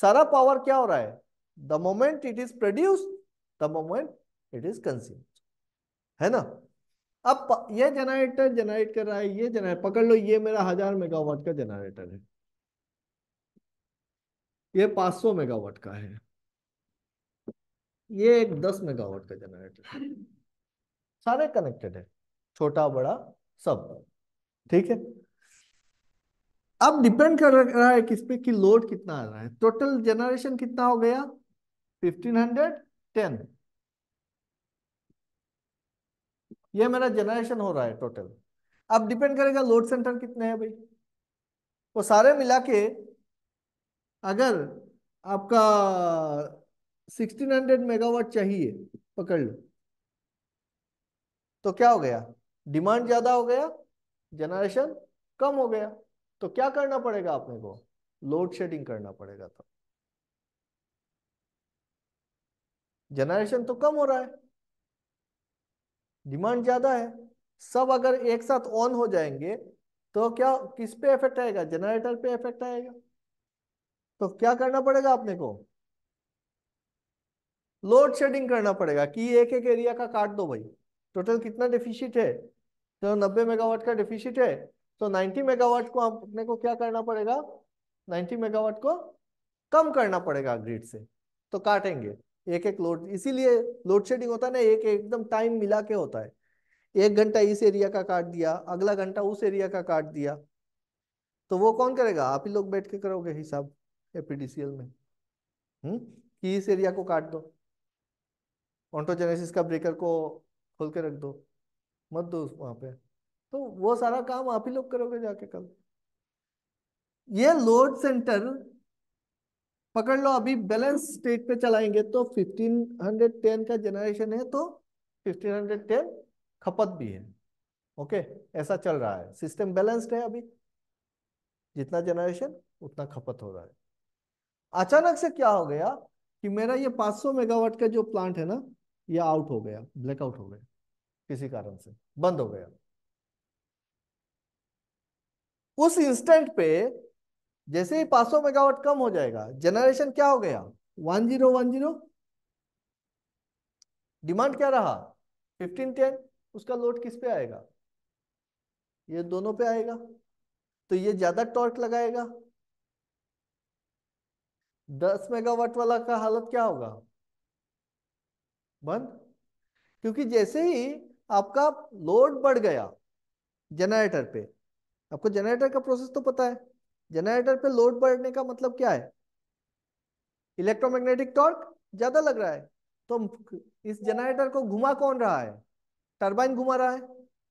सारा पावर क्या हो रहा है the moment it is produce the moment it is consume है ना अब ये जनरेटर जनरेट कर रहा है ये जनरेटर पकड़ लो ये मेरा हजार मेगावाट का जनरेटर है ये 500 मेगावाट का है ये एक 10 मेगावाट का जनरेटर है सारे कनेक्टेड है छोटा बड़ा सब ठीक है अब डिपेंड कर रहा है किस पे कि लोड कितना आ रहा है टोटल जनरेशन कितना हो गया फिफ्टीन हंड्रेड टेन ये मेरा जनरेशन हो रहा है टोटल अब डिपेंड करेगा लोड सेंटर कितने हैं भाई वो सारे मिला के अगर आपका 1600 मेगावाट चाहिए पकड़ लो तो क्या हो गया डिमांड ज्यादा हो गया जनरेशन कम हो गया तो क्या करना पड़ेगा आपने को लोड शेडिंग करना पड़ेगा तो जनरेशन तो कम हो रहा है डिमांड ज्यादा है सब अगर एक साथ ऑन हो जाएंगे तो क्या किस पे इफेक्ट आएगा जनरेटर पे इफेक्ट आएगा तो क्या करना पड़ेगा आपने को लोड शेडिंग करना पड़ेगा कि एक एक एरिया का काट दो भाई टोटल कितना डिफिशिट है तो नब्बे मेगावाट का डिफिशिट है तो 90 मेगावाट को अपने को क्या करना पड़ेगा 90 मेगावाट को कम करना पड़ेगा ग्रिड से तो काटेंगे एक एक लोड इसीलिए लोड शेडिंग होता है ना एक एकदम टाइम मिला के होता है एक घंटा इस एरिया का काट दिया अगला घंटा उस एरिया का काट दिया तो वो कौन करेगा आप ही लोग बैठ के करोगे हिसाब एपीडीसीएल में हम्म कि इस एरिया को काट दो ऑन्टोजेनेसिस का ब्रेकर को खोल के रख दो मत दो वहां पे तो वो सारा काम आप ही लोग करोगे जाके कल ये लोड सेंटर पकड़ लो अभी बैलेंस स्टेट पे चलाएंगे तो 1510 का जनरेशन है तो 1510 खपत भी है ओके ऐसा चल रहा है सिस्टम बैलेंस्ड है अभी जितना जनरेशन उतना खपत हो रहा है अचानक से क्या हो गया कि मेरा ये 500 मेगावाट का जो प्लांट है ना ये आउट हो गया ब्लैकआउट हो गया किसी कारण से बंद हो गया उस इंस्टेंट पे जैसे ही पांच मेगावाट कम हो जाएगा जनरेशन क्या हो गया one one zero zero demand क्या रहा फिफ्टीन टेन उसका लोड किस पे आएगा ये दोनों पे आएगा तो ये ज्यादा टॉर्क लगाएगा दस मेगावाट वाला का हालत क्या होगा बंद क्योंकि जैसे ही आपका लोड बढ़ गया जनरेटर पे आपको जनरेटर का प्रोसेस तो पता है जनरेटर पे लोड बढ़ने का मतलब क्या है इलेक्ट्रोमैग्नेटिक टॉर्क ज्यादा लग रहा है तो इस जनरेटर को घुमा कौन रहा है टर्बाइन घुमा रहा है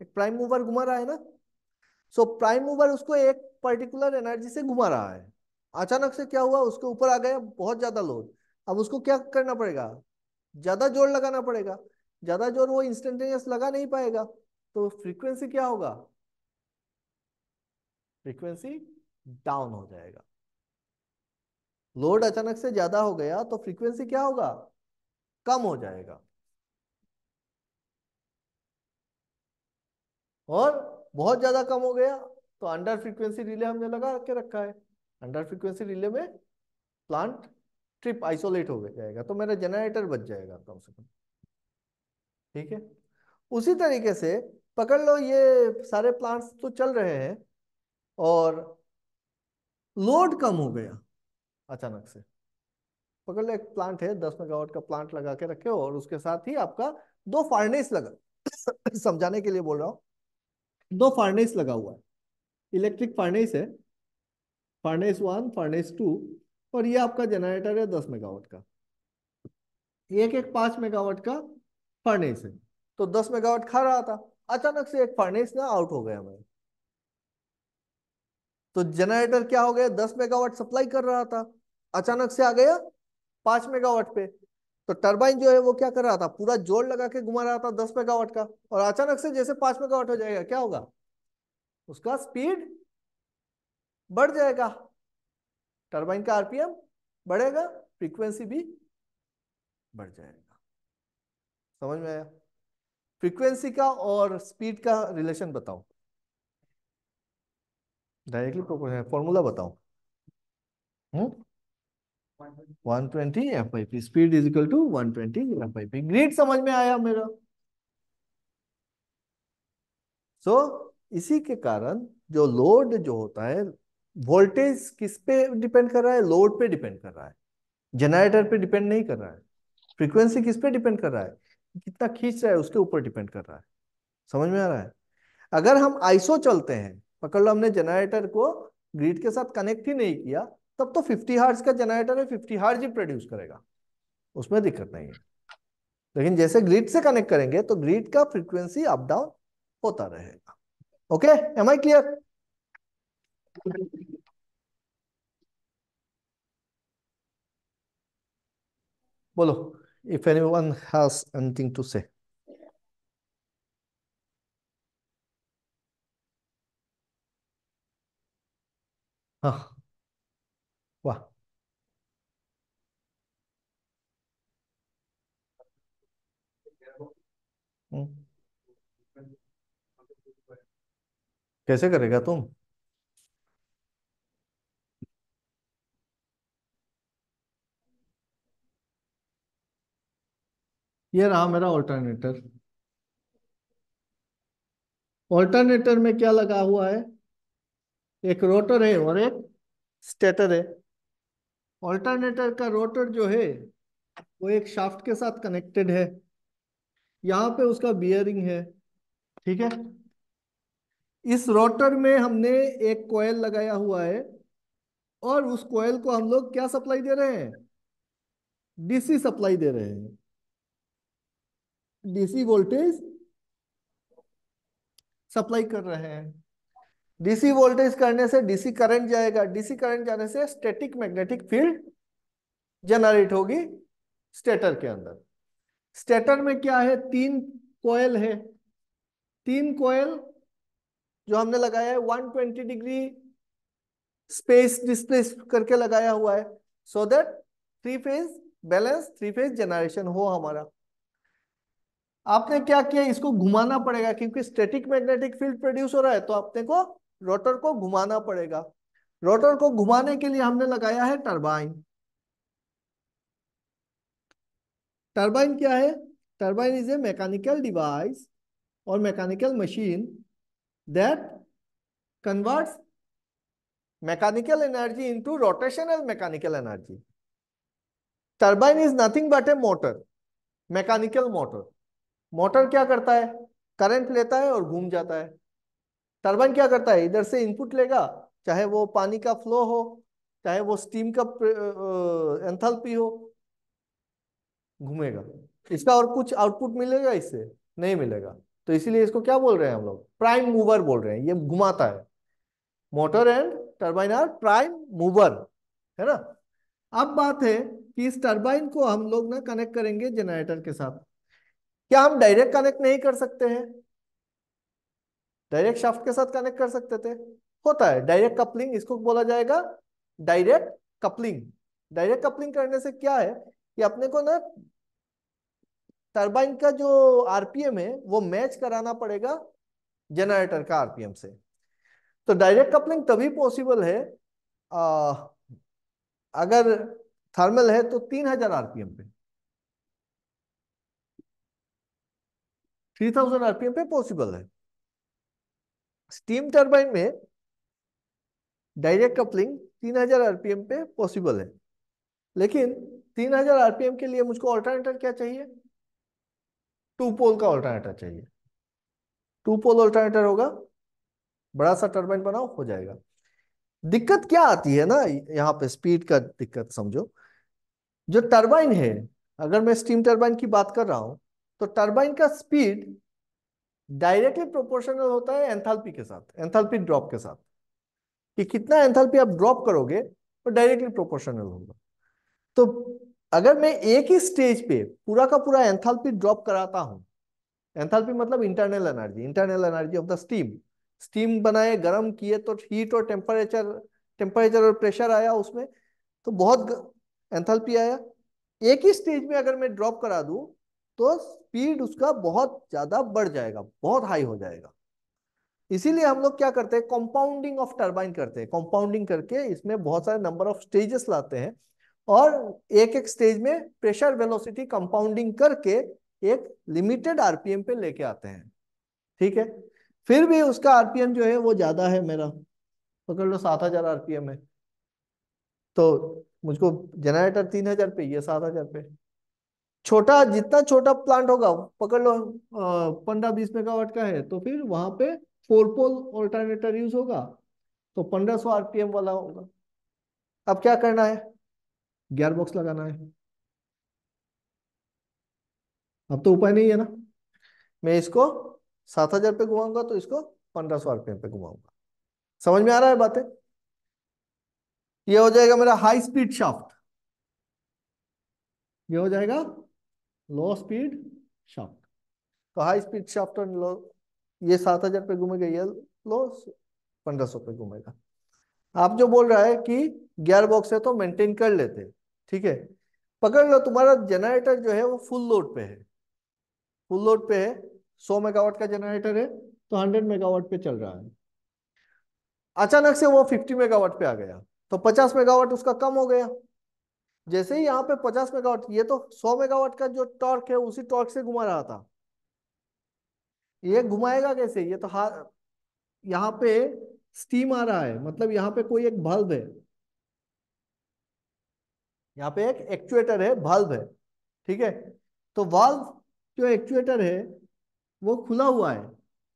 एक प्राइम मूवर घुमा रहा है ना सो so, प्राइम मूवर उसको एक पर्टिकुलर एनर्जी से घुमा रहा है अचानक से क्या हुआ उसके ऊपर आ गया बहुत ज्यादा लोड अब उसको क्या करना पड़ेगा ज्यादा जोर लगाना पड़ेगा ज्यादा जोर वो इंस्टेंटेनियस लगा नहीं पाएगा तो फ्रीक्वेंसी क्या होगा फ्रीक्वेंसी डाउन हो जाएगा लोड अचानक से ज्यादा हो गया तो फ्रीक्वेंसी क्या होगा कम हो जाएगा और बहुत ज्यादा कम हो गया तो अंडर फ्रीक्वेंसी रिले हमने लगा के रखा है अंडर फ्रीक्वेंसी रिले में प्लांट ट्रिप आइसोलेट हो जाएगा तो मेरा जनरेटर बच जाएगा कम से कम ठीक है उसी तरीके से पकड़ लो ये सारे प्लांट्स तो चल रहे हैं और लोड कम हो गया अचानक से पकड़ लो एक प्लांट है दस मेगावाट का प्लांट लगा के रखे हो और उसके साथ ही आपका दो फार्नेस लगा समझाने के लिए बोल रहा हूँ दो फार्नेस लगा हुआ है इलेक्ट्रिक फार्नेस है फार्नेस वन फार्नेस टू और ये आपका जनरेटर है दस मेगावाट का एक एक पांच मेगावाट का फार्नेस है तो दस मेगावाट खा रहा था अचानक से एक फार्नेस ना आउट हो गया मेरा तो जनरेटर क्या हो गया दस मेगावाट सप्लाई कर रहा था अचानक से आ गया पांच मेगावाट पे तो टर्बाइन जो है वो क्या कर रहा था पूरा जोर लगा के घुमा रहा था दस मेगावाट का और अचानक से जैसे पांच मेगावाट हो जाएगा क्या होगा उसका स्पीड बढ़ जाएगा टर्बाइन का आरपीएम बढ़ेगा फ्रीक्वेंसी भी बढ़ जाएगा समझ में आया फ्रीक्वेंसी का और स्पीड का रिलेशन बताओ डायरेक्टली प्रोपोर्शनल फॉर्मूला बताओ one twenty F I P speed is equal to one twenty F I P समझ में आया मेरा सो so, इसी के कारण जो लोड जो होता है वोल्टेज किस पे डिपेंड कर रहा है लोड पे डिपेंड कर रहा है जनरेटर पे डिपेंड नहीं कर रहा है फ्रीक्वेंसी किस पे डिपेंड कर रहा है कितना खींच रहा है उसके ऊपर डिपेंड कर रहा है समझ में आ रहा है अगर हम आइसो चलते हैं पकड़ लो हमने जनरेटर को ग्रिड के साथ कनेक्ट ही नहीं किया तब तो 50 हार्ज का जनरेटर है 50 हार्ज ही प्रोड्यूस करेगा उसमें दिक्कत नहीं है लेकिन जैसे ग्रिड से कनेक्ट करेंगे तो ग्रिड का फ्रीक्वेंसी अप डाउन होता रहेगा ओके एम आई क्लियर बोलो if anyone has anything to say हाँ वाह hmm. कैसे करेगा तुम ये रहा मेरा ऑल्टरनेटर ऑल्टरनेटर में क्या लगा हुआ है एक रोटर है और एक स्टेटर है ऑल्टरनेटर का रोटर जो है वो एक शाफ्ट के साथ कनेक्टेड है यहाँ पे उसका बियरिंग है ठीक है इस रोटर में हमने एक कोयल लगाया हुआ है और उस कोयल को हम लोग क्या सप्लाई दे रहे हैं डीसी सप्लाई दे रहे हैं डीसी वोल्टेज सप्लाई कर रहे हैं डीसी वोल्टेज करने से डीसी करंट जाएगा डीसी करंट जाने से स्टैटिक मैग्नेटिक फील्ड जनरेट होगी स्टेटर के अंदर स्टेटर में क्या है तीन कोयल है तीन कोयल जो हमने लगाया है 120 डिग्री स्पेस डिस्प्लेस करके लगाया हुआ है so that three phase balance three phase generation हो हमारा आपने क्या किया इसको घुमाना पड़ेगा क्योंकि स्टैटिक मैग्नेटिक फील्ड प्रोड्यूस हो रहा है तो आपने को रोटर को घुमाना पड़ेगा रोटर को घुमाने के लिए हमने लगाया है टरबाइन टरबाइन क्या है turbine is a mechanical device और mechanical machine that converts mechanical energy into rotational mechanical energy turbine is nothing but a motor mechanical motor motor क्या करता है करंट लेता है और घूम जाता है टर्बाइन क्या करता है इधर से इनपुट लेगा चाहे वो पानी का फ्लो हो चाहे वो स्टीम का एंथल्पी हो घूमेगा इसका और कुछ आउटपुट मिलेगा इससे नहीं मिलेगा तो इसीलिए इसको क्या बोल रहे हैं हम लोग प्राइम मूवर बोल रहे हैं ये घुमाता है motor and turbine are prime mover है ना अब बात है कि इस टर्बाइन को हम लोग ना कनेक्ट करेंगे जनरेटर के साथ क्या हम डायरेक्ट कनेक्ट नहीं कर सकते हैं डायरेक्ट शाफ्ट के साथ कनेक्ट कर सकते थे होता है डायरेक्ट कपलिंग इसको बोला जाएगा डायरेक्ट कपलिंग डायरेक्ट कपलिंग करने से क्या है कि अपने को ना टर्बाइन का जो आरपीएम है वो मैच कराना पड़ेगा जनरेटर का आरपीएम से तो डायरेक्ट कपलिंग तभी पॉसिबल है आ, अगर थर्मल है तो तीन हजार आरपीएम पे थ्री थाउजेंड आरपीएम पे पॉसिबल है स्टीम टर्बाइन में डायरेक्ट कपलिंग 3000 आरपीएम पे पॉसिबल है लेकिन 3000 आरपीएम के लिए मुझको अल्टरनेटर क्या चाहिए टू पोल का अल्टरनेटर चाहिए टू पोल अल्टरनेटर होगा बड़ा सा टर्बाइन बनाओ हो जाएगा दिक्कत क्या आती है ना यहाँ पे स्पीड का दिक्कत समझो जो टर्बाइन है अगर मैं स्टीम टर्बाइन की बात कर रहा हूं तो टर्बाइन का स्पीड डायरेक्टली प्रोपोर्शनल होता है एंथैल्पी के साथ एंथैल्पी ड्रॉप के साथ कि कितना एंथैल्पी आप ड्रॉप करोगे वो डायरेक्टली प्रोपोर्शनल होगा तो अगर मैं एक ही स्टेज पे पूरा का पूरा एंथैल्पी ड्रॉप कराता हूं एंथैल्पी मतलब internal energy internal energy of the steam steam बनाए गर्म किए तो हीट और टेम्परेचर टेम्परेचर और प्रेशर आया उसमें तो बहुत एंथैल्पी आया एक ही स्टेज में अगर मैं ड्रॉप करा दूं तो स्पीड उसका बहुत ज्यादा बढ़ जाएगा बहुत हाई हो जाएगा इसीलिए हम लोग क्या करते हैं कंपाउंडिंग ऑफ टर्बाइन करते हैं कंपाउंडिंग करके इसमें बहुत सारे नंबर ऑफ स्टेजेस लाते हैं और एक एक स्टेज में प्रेशर वेलोसिटी कंपाउंडिंग करके एक लिमिटेड आरपीएम पे लेके आते हैं ठीक है फिर भी उसका आरपीएम जो है वो ज्यादा है मेरा पकड़ लो सात हजार आरपीएम है तो मुझको जनरेटर तीन हजार पे ये सात हजार पे छोटा जितना छोटा प्लांट होगा पकड़ लो पंद्रह बीस मेगावाट का है तो फिर वहां पे फोर पोल ऑल्टरनेटर यूज होगा तो पंद्रह सौ आरपीएम वाला होगा अब क्या करना है गियर बॉक्स लगाना है अब तो उपाय नहीं है ना मैं इसको सात हजार पे घुमाऊंगा तो इसको पंद्रह सौ आरपीएम पे घुमाऊंगा समझ में आ रहा है बातें ये हो जाएगा मेरा हाई स्पीड शाफ्ट ये हो जाएगा लो स्पीड शाफ्ट तो high speed shaft and low ये सात हजार पे घूमेगा ये लो पंद्रह सौ पे घूमेगा आप जो बोल रहा है कि गियर बॉक्स है तो मेंटेन कर लेते ठीक है पकड़ लो तुम्हारा जनरेटर जो है वो फुल लोड पे है फुल लोड पे है सौ मेगावाट का जनरेटर है तो हंड्रेड मेगावाट पे चल रहा है अचानक से वो फिफ्टी मेगावाट पे आ गया तो पचास मेगावाट उसका कम हो गया जैसे ही यहाँ पे 50 मेगावाट ये तो 100 मेगावाट का जो टॉर्क है उसी टॉर्क से घुमा रहा था ये घुमाएगा कैसे ये तो हा यहाँ पे स्टीम आ रहा है मतलब यहाँ पे कोई एक बल्ब है यहाँ पे एक एक्चुएटर है बल्ब है ठीक है तो वाल्व जो एक्चुएटर है वो खुला हुआ है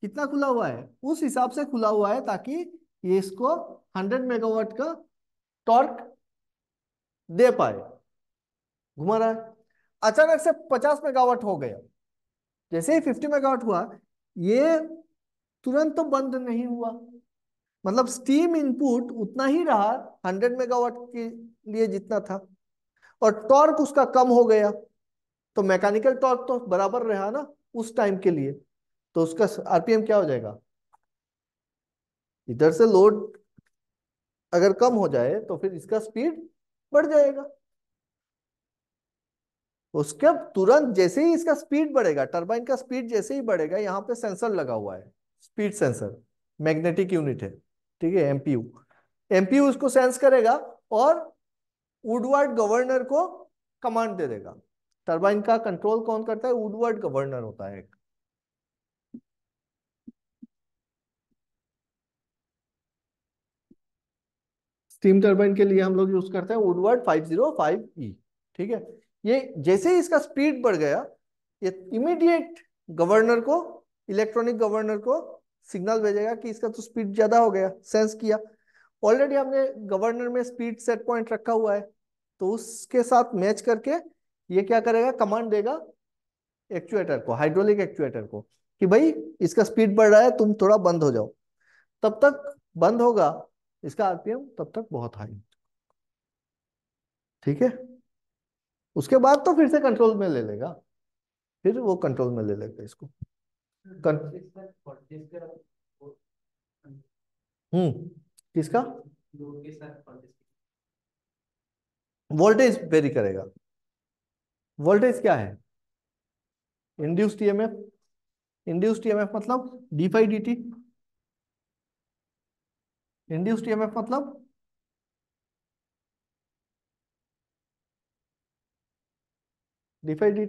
कितना खुला हुआ है उस हिसाब से खुला हुआ है ताकि ये इसको हंड्रेड मेगावाट का टॉर्क दे पाए घुमा रहा है अचानक से 50 मेगावाट हो गया जैसे ही 50 मेगावाट हुआ ये तुरंत तो बंद नहीं हुआ मतलब स्टीम इनपुट उतना ही रहा 100 मेगावाट के लिए जितना था और टॉर्क उसका कम हो गया तो मैकेनिकल टॉर्क तो बराबर रहा ना उस टाइम के लिए तो उसका आरपीएम क्या हो जाएगा इधर से लोड अगर कम हो जाए तो फिर इसका स्पीड बढ़ जाएगा उसके तुरंत जैसे ही इसका स्पीड बढ़ेगा टर्बाइन का स्पीड जैसे ही बढ़ेगा यहाँ पे सेंसर लगा हुआ है स्पीड सेंसर मैग्नेटिक यूनिट है ठीक है एमपीयू एमपीयू उसको सेंस करेगा और वुडवर्ड गवर्नर को कमांड दे देगा टर्बाइन का कंट्रोल कौन करता है वुडवर्ड गवर्नर होता है एक स्टीम टर्बाइन के लिए हम लोग यूज करते हैं वुडवर्ड 505E ठीक है ये जैसे ही इसका स्पीड बढ़ गया ये इमीडिएट गवर्नर को इलेक्ट्रॉनिक गवर्नर को सिग्नल भेजेगा कि इसका तो स्पीड ज्यादा हो गया सेंस किया ऑलरेडी हमने गवर्नर में स्पीड सेट पॉइंट रखा हुआ है तो उसके साथ मैच करके ये क्या करेगा कमांड देगा एक्चुएटर को हाइड्रोलिक एक्चुएटर को कि भाई इसका स्पीड बढ़ रहा है तुम थोड़ा बंद हो जाओ तब तक बंद होगा इसका आरपीएम तब तक बहुत हाई ठीक है उसके बाद तो फिर से कंट्रोल में ले लेगा फिर वो कंट्रोल में ले लेगा इसको हम्म किसका वोल्टेज वेरी करेगा वोल्टेज क्या है इंड्यूस्ड ईएमएफ इंड्यूस्ड ईएमएफ मतलब D phi D T induced EMF e मतलब डीफाई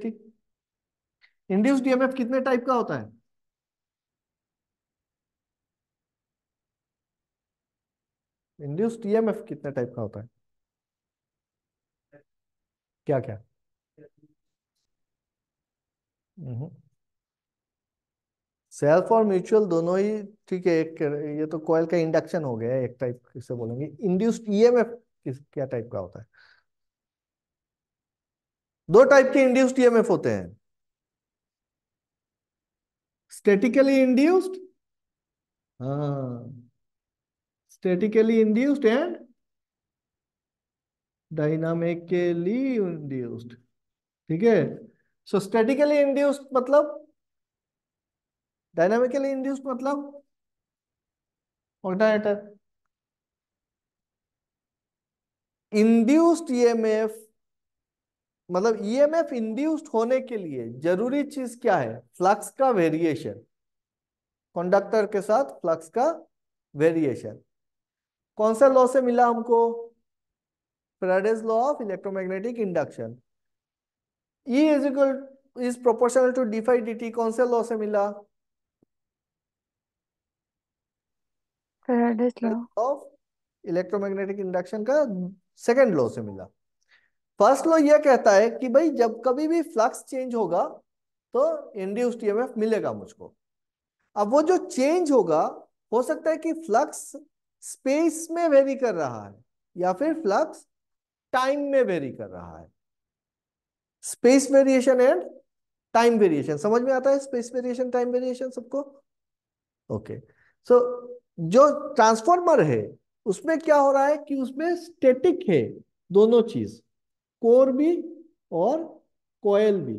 इंड्यूस्ड ईएमएफ कितने टाइप का होता है इंड्यूस्ड ईएमएफ e कितने टाइप का होता है क्या क्या हम्म। सेल्फ और म्यूचुअल दोनों ही ठीक है एक ये तो कॉयल का इंडक्शन हो गया एक टाइप किसे बोलेंगे इंड्यूस्ड ईएमएफ क्या टाइप का होता है दो टाइप के इंड्यूस्ड ईएमएफ होते हैं स्टेटिकली इंड्यूस्ड हाँ statically induced and dynamically induced ठीक है सो स्टेटिकली इंड्यूस्ड मतलब डायनामिकली इंड्यूस्ड मतलब ऑल्टरनेटर इंड्यूस्ड ईएमएफ मतलब ईएमएफ e इंड्यूस्ड होने के लिए जरूरी चीज क्या है फ्लक्स का वेरिएशन कंडक्टर के साथ फ्लक्स का वेरिएशन कौन सा लॉ से मिला हमको Faraday's law of electromagnetic induction E is equal is proportional to D phi D T कौन से लॉ से मिला ऑफ इलेक्ट्रोमैग्नेटिक इंडक्शन का सेकेंड लॉ से मिला फर्स्ट लॉ यह कहता है कि भाई जब कभी भी फ्लक्स चेंज होगा तो इंड्यूस्ड ईएमएफ मिलेगा मुझको अब वो जो चेंज होगा हो सकता है कि फ्लक्स स्पेस में वेरी कर रहा है या फिर फ्लक्स टाइम में वेरी कर रहा है space variation and time variation समझ में आता है स्पेस वेरिएशन टाइम वेरिएशन सबको ओके सो जो ट्रांसफॉर्मर है उसमें क्या हो रहा है कि उसमें स्टेटिक है दोनों चीज कोर भी और कोयल भी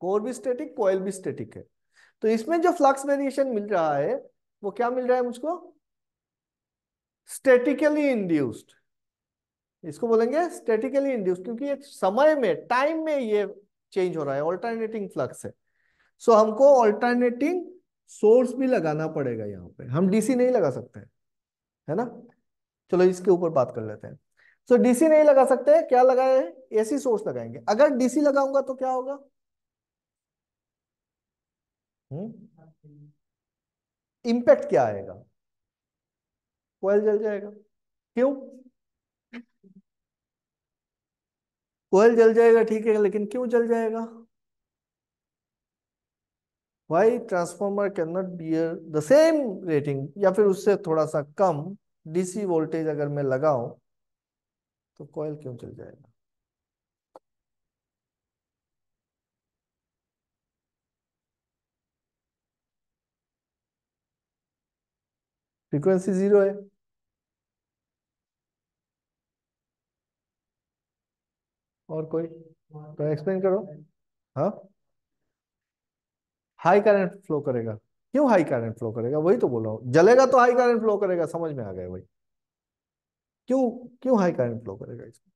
कोर भी स्टेटिक कोयल भी स्टेटिक है तो इसमें जो फ्लक्स वेरिएशन मिल रहा है वो क्या मिल रहा है मुझको स्टेटिकली इंड्यूस्ड इसको बोलेंगे स्टेटिकली इंड्यूस्ड क्योंकि ये समय में टाइम में ये चेंज हो रहा है ऑल्टरनेटिंग फ्लक्स है सो so, हमको ऑल्टरनेटिंग सोर्स भी लगाना पड़ेगा यहाँ पे हम डीसी नहीं लगा सकते है ना चलो इसके ऊपर बात कर लेते हैं सो so, डीसी नहीं लगा सकते क्या लगाए एसी सोर्स लगाएंगे अगर डीसी लगाऊंगा तो क्या होगा इंपैक्ट हम्म? क्या आएगा कोयल जल जाएगा क्यों कोयल जल जाएगा ठीक है लेकिन क्यों जल जाएगा why transformer can not bear the same rating या फिर उससे थोड़ा सा कम डीसी वोल्टेज अगर मैं लगाऊं तो कॉयल क्यों चल जाएगा फ्रीक्वेंसी जीरो है और कोई तो एक्सप्लेन करो हाँ हाई करंट फ्लो करेगा क्यों हाई करंट फ्लो करेगा वही तो बोल रहा हूँ जलेगा तो हाई करंट फ्लो करेगा समझ में आ गया भाई क्यों क्यों हाई करंट फ्लो करेगा इसमें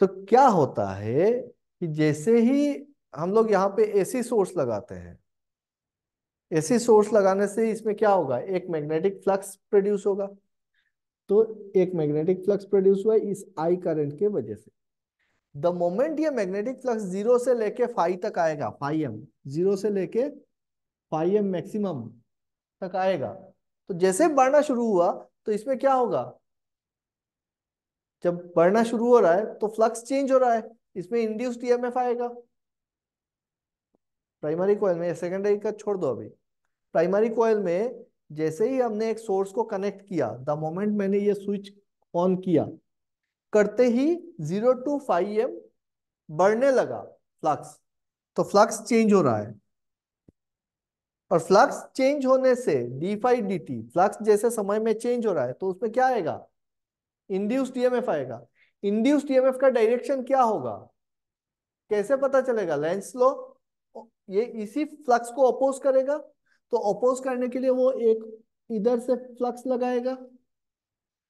तो क्या होता है कि जैसे ही हम लोग यहाँ पे एसी सोर्स लगाते हैं एसी सोर्स लगाने से इसमें क्या होगा एक मैग्नेटिक फ्लक्स प्रोड्यूस होगा तो एक मैग्नेटिक फ्लक्स प्रोड्यूस हुआ इस आई करंट के वजह से द मोमेंट ये मैग्नेटिक फ्लक्स जीरो से लेके फाइव तक आएगा फाइव एम जीरो से लेके फाइव एम मैक्सिमम तक आएगा तो जैसे बढ़ना शुरू हुआ तो इसमें क्या होगा जब बढ़ना शुरू हो रहा है तो फ्लक्स चेंज हो रहा है इसमें इंड्यूस्ड ईएमएफ आएगा प्राइमरी कोयल में सेकेंडरी का छोड़ दो अभी प्राइमरी कोयल में जैसे ही हमने एक सोर्स को कनेक्ट किया द मोमेंट मैंने ये स्विच ऑन किया करते ही जीरो टू फाइव एम बढ़ने लगा फ्लक्स तो फ्लक्स चेंज हो रहा है और फ्लक्स चेंज होने से D phi D T flux जैसे समय में चेंज हो रहा है तो उसमें क्या आएगा इंड्यूस डीएमएफ e आएगा इंड्यूस डीएमएफ e का डायरेक्शन क्या होगा कैसे पता चलेगा लेंस लो ये इसी फ्लक्स को अपोज करेगा तो अपोज करने के लिए वो एक इधर से फ्लक्स लगाएगा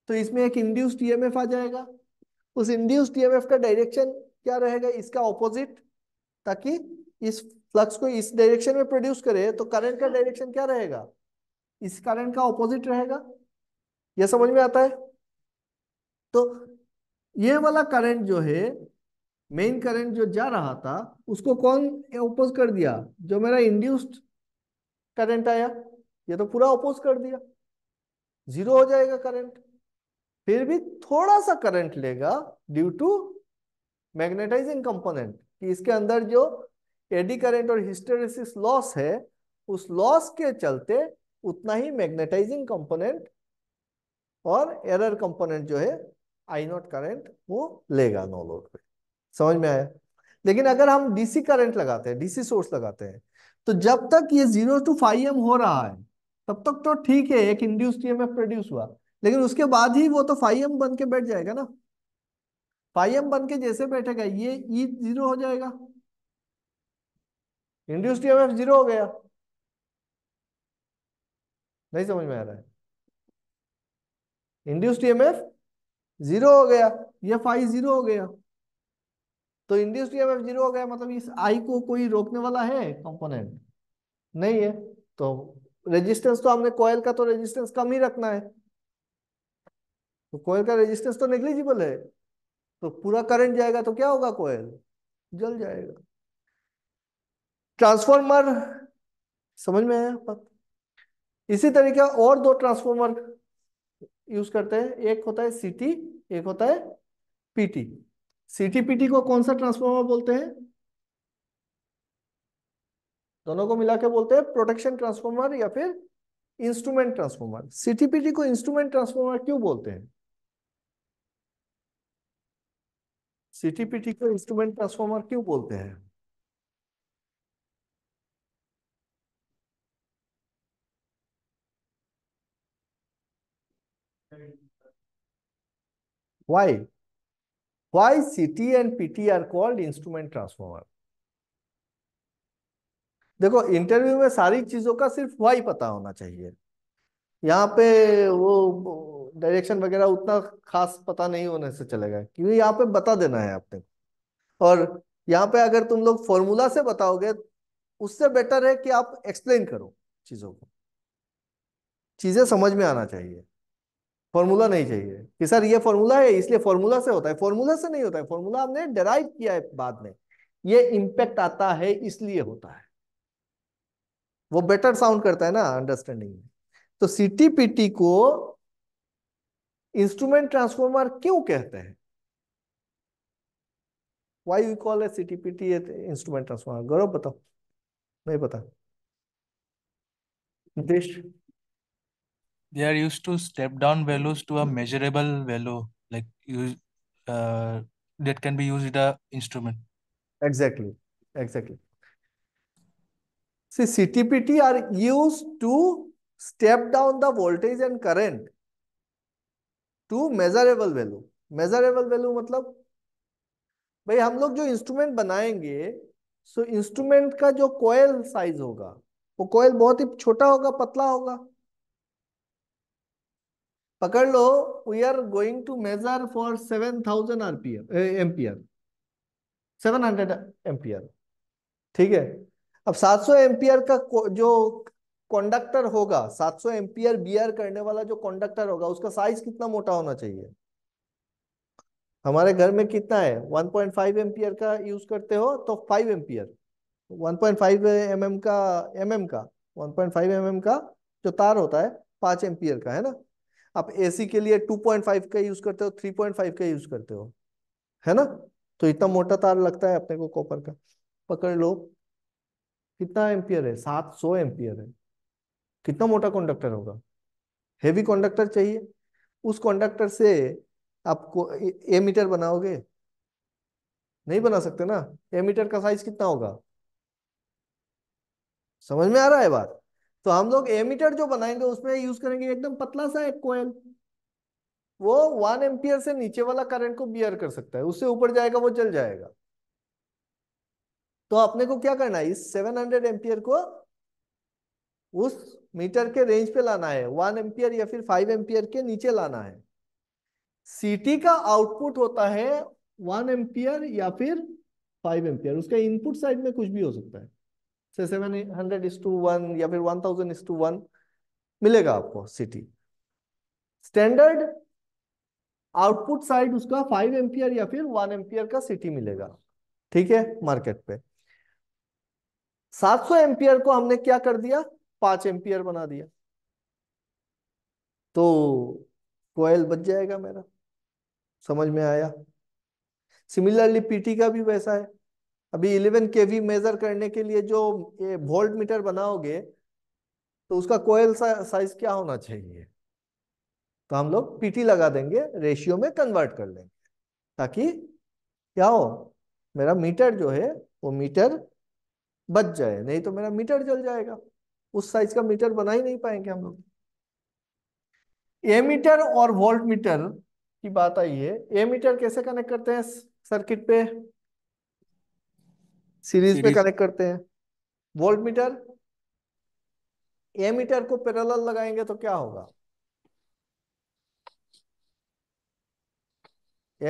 तो इसमें एक इंड्यूस्ड ईएमएफ आ जाएगा उस इंड्यूस्ड ईएमएफ का डायरेक्शन क्या रहेगा इसका ऑपोजिट ताकि इस फ्लक्स को इस डायरेक्शन में प्रोड्यूस करे तो करंट का डायरेक्शन क्या रहेगा इस करंट का ऑपोजिट रहेगा यह समझ में आता है तो ये वाला करंट जो है मेन करंट जो जा रहा था उसको कौन अपोज कर दिया जो मेरा इंड्यूस्ड करंट आया ये तो पूरा अपोज कर दिया जीरो हो जाएगा करंट फिर भी थोड़ा सा करंट लेगा ड्यू टू मैग्नेटाइजिंग कंपोनेंट कि इसके अंदर जो एडी करंट और हिस्टेरेसिस लॉस है उस लॉस के चलते उतना ही मैग्नेटाइजिंग कंपोनेंट और एरर कंपोनेंट जो है आई नॉट करंट वो लेगा नो लोड पे समझ में आया लेकिन अगर हम डीसी करंट लगाते हैं डीसी सोर्स लगाते हैं तो जब तक ये जीरो टू फाइव एम हो रहा है तब तक तो ठीक है एक इंड्यूस ईएमएफ प्रोड्यूस हुआ लेकिन उसके बाद ही वो तो फाइव एम बन के बैठ जाएगा ना फाइव एम बन के जैसे बैठेगा ये ई जीरो हो जाएगा इंड्यूस ईएमएफ जीरो हो गया नहीं समझ में आ रहा है इंड्यूस ईएमएफ जीरो हो गया ये फाइव जीरो हो गया तो इंड्यूस्ड ईएमएफ जीरो हो गया मतलब इस आई को कोई रोकने वाला है कंपोनेंट नहीं है तो रेजिस्टेंस तो हमने कोयल का तो रेजिस्टेंस कम ही रखना है तो कोयल का रेजिस्टेंस तो नेग्लिजिबल है तो पूरा करंट जाएगा तो क्या होगा कोयल जल जाएगा ट्रांसफॉर्मर समझ में आया बात इसी तरीके और दो ट्रांसफॉर्मर यूज करते हैं एक होता है सीटी एक होता है पीटी सीटीपीटी को कौन सा ट्रांसफॉर्मर बोलते हैं दोनों को मिला के बोलते हैं प्रोटेक्शन ट्रांसफॉर्मर या फिर इंस्ट्रूमेंट ट्रांसफॉर्मर सीटीपीटी को इंस्ट्रूमेंट ट्रांसफॉर्मर क्यों बोलते हैं सीटीपीटी को इंस्ट्रूमेंट ट्रांसफॉर्मर क्यों बोलते हैं why Why CT and PT are called instrument transformer? देखो इंटरव्यू में सारी चीजों का सिर्फ वाई पता होना चाहिए यहाँ पे वो डायरेक्शन वगैरह उतना खास पता नहीं होने से चलेगा क्योंकि यहाँ पे बता देना है आपने और यहाँ पे अगर तुम लोग फॉर्मूला से बताओगे उससे बेटर है कि आप एक्सप्लेन करो चीजों को चीजें समझ में आना चाहिए फॉर्मूला हाँ। नहीं चाहिए कि सर ये फॉर्मूला है इसलिए फॉर्मूला से होता है फॉर्मूला से नहीं होता है फॉर्मूला हमने डराइव किया है बाद में ये इम्पैक्ट आता है इसलिए होता है वो बेटर साउंड करता है ना अंडरस्टैंडिंग में तो सीटीपीटी को इंस्ट्रूमेंट ट्रांसफॉर्मर क्यों कहते हैं वाई यू कॉल है सीटीपीटी इंस्ट्रूमेंट ट्रांसफॉर्मर गौरव बताओ नहीं पता देश they are used to step down values to a measurable value like use uh, that can be used in a instrument exactly exactly see ctpt are used to step down the voltage and current to measurable value measurable value matlab भाई हम लोग जो instrument बनाएंगे सो instrument का जो कोयल size होगा वो कोयल बहुत ही छोटा होगा पतला होगा पकड़ लो we are going to measure for seven thousand R RPM ampere seven hundred ampere ठीक है अब सात सौ एम्पियर का जो कंडक्टर होगा सात सौ एम्पियर बियर करने वाला जो कंडक्टर होगा उसका साइज कितना मोटा होना चाहिए हमारे घर में कितना है 1.5 पॉइंट एम्पियर का यूज करते हो तो 5 एम्पियर 1.5 पॉइंट mm का एम mm का 1.5 पॉइंट mm का जो तार होता है 5 एम्पियर का है ना आप एसी के लिए 2.5 का यूज करते हो 3.5 का यूज करते हो है ना तो इतना मोटा तार लगता है अपने को कॉपर का पकड़ लो कितना एम्पियर है 700 सौ एम्पियर है कितना मोटा कॉन्डक्टर होगा हेवी कॉन्डक्टर चाहिए उस कॉन्डक्टर से आपको ए मीटर बनाओगे नहीं बना सकते ना ए मीटर का साइज कितना होगा समझ में आ रहा है बात तो हम लोग एमीटर जो बनाएंगे उसमें यूज करेंगे एकदम पतला सा एक कोयल वो वन एम्पियर से नीचे वाला करंट को बियर कर सकता है उससे ऊपर जाएगा वो जल जाएगा तो अपने को क्या करना है इस 700 हंड्रेड एम्पियर को उस मीटर के रेंज पे लाना है वन एम्पियर या फिर फाइव एम्पियर के नीचे लाना है सीटी का आउटपुट होता है वन एम्पियर या फिर फाइव एम्पियर उसका इनपुट साइड में कुछ भी हो सकता है से seven hundred is to one या फिर one thousand is to one मिलेगा आपको सिटी स्टैंडर्ड आउटपुट साइड उसका फाइव एम्पियर या फिर वन एम्पियर का सिटी मिलेगा ठीक है मार्केट पे सात सौ एम्पियर को हमने क्या कर दिया पांच एम्पियर बना दिया तो कोयल बच जाएगा मेरा समझ में आया सिमिलरली पीटी का भी वैसा है अभी 11 के वी मेजर करने के लिए जो ये वोल्ट मीटर बनाओगे तो उसका कोयल सा, साइज क्या होना चाहिए तो हम लोग पीटी लगा देंगे रेशियो में कन्वर्ट कर लेंगे ताकि क्या हो मेरा मीटर जो है वो मीटर बच जाए नहीं तो मेरा मीटर जल जाएगा उस साइज का मीटर बना ही नहीं पाएंगे हम लोग ए मीटर और वोल्ट मीटर की बात आई है ए मीटर कैसे कनेक्ट करते हैं सर्किट पे सीरीज में कनेक्ट करते हैं वोल्ट मीटर ए मीटर को पैरल लगाएंगे तो क्या होगा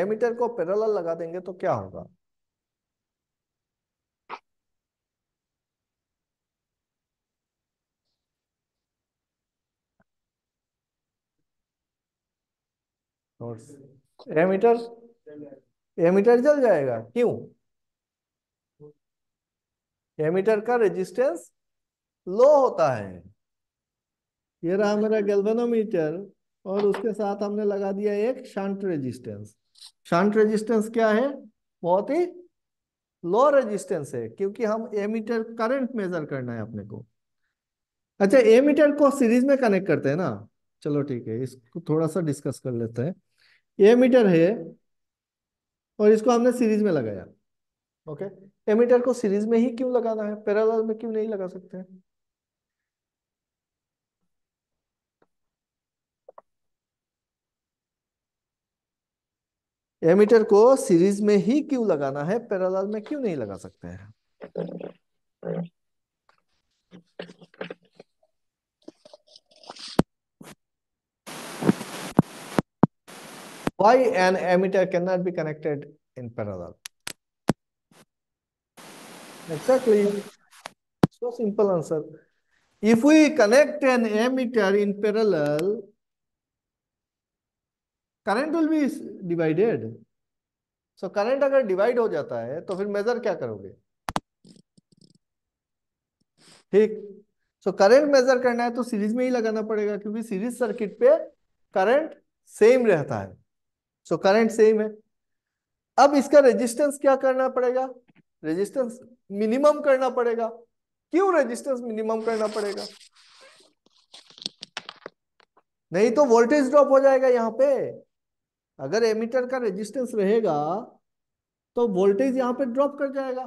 ए मीटर को पैरल लगा देंगे तो क्या होगा एमीटर एमीटर जल जाएगा क्यों एमिटर का रेजिस्टेंस लो होता है ये रहा मेरा गैल्वेनोमीटर और उसके साथ हमने लगा दिया एक शांत रेजिस्टेंस शांत रेजिस्टेंस क्या है बहुत ही लो रेजिस्टेंस है क्योंकि हम एमीटर करंट मेजर करना है अपने को अच्छा एमीटर को सीरीज में कनेक्ट करते हैं ना चलो ठीक है इसको थोड़ा सा डिस्कस कर लेते हैं एमीटर है और इसको हमने सीरीज में लगाया ओके एमीटर को सीरीज में ही क्यों लगाना है पैरेलल में क्यों नहीं लगा सकते हैं एमीटर को सीरीज में ही क्यों लगाना है पैरेलल में क्यों नहीं लगा सकते हैं Why an emitter cannot be connected in parallel? Exactly. So simple answer. If we connect an ammeter in parallel, current will be divided. So current अगर divide हो जाता है तो फिर measure क्या करोगे ठीक सो करंट मेजर करना है तो सीरीज में ही लगाना पड़ेगा क्योंकि सीरीज सर्किट पे करंट सेम रहता है सो करंट सेम है अब इसका रेजिस्टेंस क्या करना पड़ेगा रेजिस्टेंस मिनिमम करना पड़ेगा क्यों रेजिस्टेंस मिनिमम करना पड़ेगा नहीं तो वोल्टेज ड्रॉप हो जाएगा यहाँ पे अगर एमीटर का रेजिस्टेंस रहेगा तो वोल्टेज यहाँ पे ड्रॉप कर जाएगा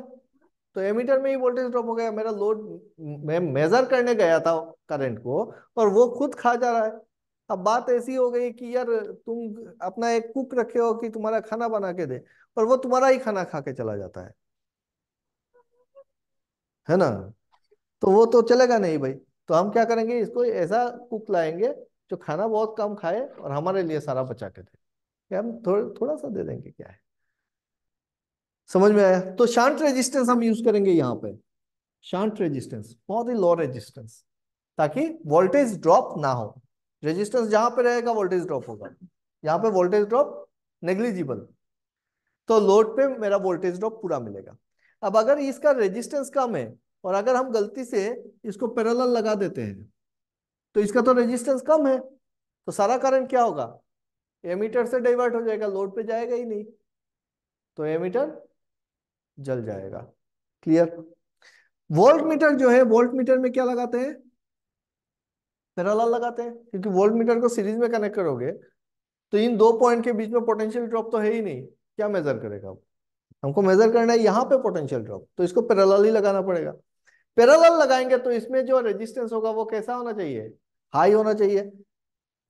तो एमीटर में ही वोल्टेज ड्रॉप हो गया मेरा लोड मैं मेजर करने गया था करंट को और वो खुद खा जा रहा है अब बात ऐसी हो गई कि यार तुम अपना एक कुक रखे हो कि तुम्हारा खाना बना के दे और वो तुम्हारा ही खाना खा के चला जाता है है ना तो वो तो चलेगा नहीं भाई तो हम क्या करेंगे इसको ऐसा कुक लाएंगे जो खाना बहुत कम खाए और हमारे लिए सारा बचा के दे क्या हम थोड़ा थोड़ा सा दे देंगे क्या है समझ में आया तो शांत रेजिस्टेंस हम यूज करेंगे यहाँ पे शांत रेजिस्टेंस बहुत ही लो रेजिस्टेंस ताकि वोल्टेज ड्रॉप ना हो रेजिस्टेंस जहां पे रहेगा वोल्टेज ड्रॉप होगा यहाँ पे वोल्टेज ड्रॉप नेग्लिजिबल तो लोड पे मेरा वोल्टेज ड्रॉप पूरा मिलेगा अब अगर इसका रेजिस्टेंस कम है और अगर हम गलती से इसको पैरल लगा देते हैं तो इसका तो रेजिस्टेंस कम है तो सारा करंट क्या होगा एमीटर से डाइवर्ट हो जाएगा लोड पे जाएगा ही नहीं तो एमीटर जल जाएगा क्लियर वोल्ट मीटर जो है वोल्ट मीटर में क्या लगाते हैं पैरल लगाते हैं क्योंकि वोल्ट मीटर को सीरीज में कनेक्ट करोगे तो इन दो पॉइंट के बीच में पोटेंशियल ड्रॉप तो है ही नहीं क्या मेजर करेगा वो हमको मेजर करना है यहाँ पे पोटेंशियल ड्रॉप तो इसको पैरेलल ही लगाना पड़ेगा पैरेलल लगाएंगे तो इसमें जो रेजिस्टेंस होगा वो कैसा होना चाहिए हाई होना चाहिए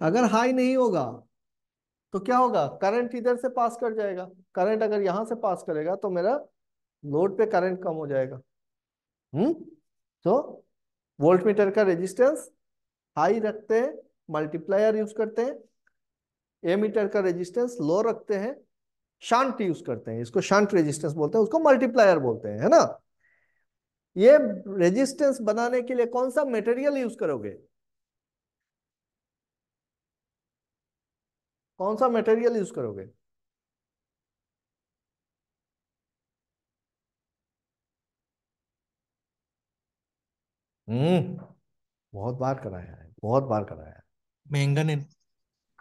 अगर हाई नहीं होगा तो क्या होगा करंट इधर से पास कर जाएगा करंट अगर यहां से पास करेगा तो मेरा लोड पे करंट कम हो जाएगा हम्म तो वोल्टमीटर मीटर का रेजिस्टेंस हाई रखते हैं मल्टीप्लायर यूज करते हैं ए मीटर का रेजिस्टेंस लो रखते हैं शांत यूज करते हैं इसको शांत रेजिस्टेंस बोलते हैं उसको मल्टीप्लायर बोलते हैं है ना ये रेजिस्टेंस बनाने के लिए कौन सा मटेरियल यूज करोगे कौन सा मटेरियल यूज करोगे हम्म बहुत बार कराया है बहुत बार कराया है मैंगनीज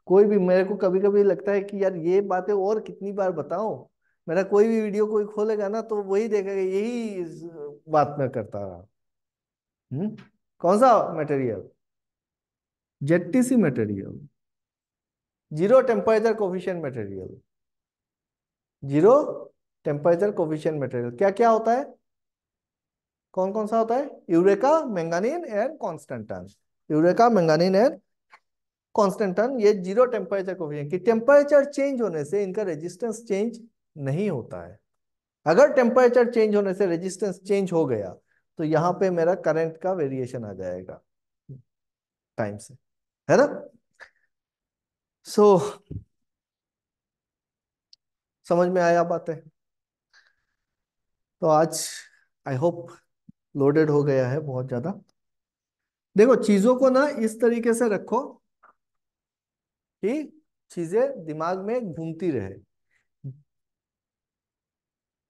कोई भी मेरे को कभी कभी लगता है कि यार ये बातें और कितनी बार बताओ मेरा कोई भी वीडियो कोई खोलेगा ना तो वही देखेगा यही बात मैं करता रहा हम्म कौन सा material ZTC material zero temperature coefficient material zero temperature coefficient material क्या क्या होता है कौन कौन सा होता है eureka manganin and constantan eureka manganin and constantan ये जीरो टेम्परेचर को कि टेम्परेचर चेंज होने से इनका रेजिस्टेंस चेंज नहीं होता है अगर टेम्परेचर चेंज होने से रेजिस्टेंस चेंज हो गया तो यहाँ पे मेरा करंट का वेरिएशन आ जाएगा टाइम से है ना सो so, समझ में आया बातें तो आज आई होप लोडेड हो गया है बहुत ज्यादा देखो चीजों को ना इस तरीके से रखो ही चीजें दिमाग में घूमती रहे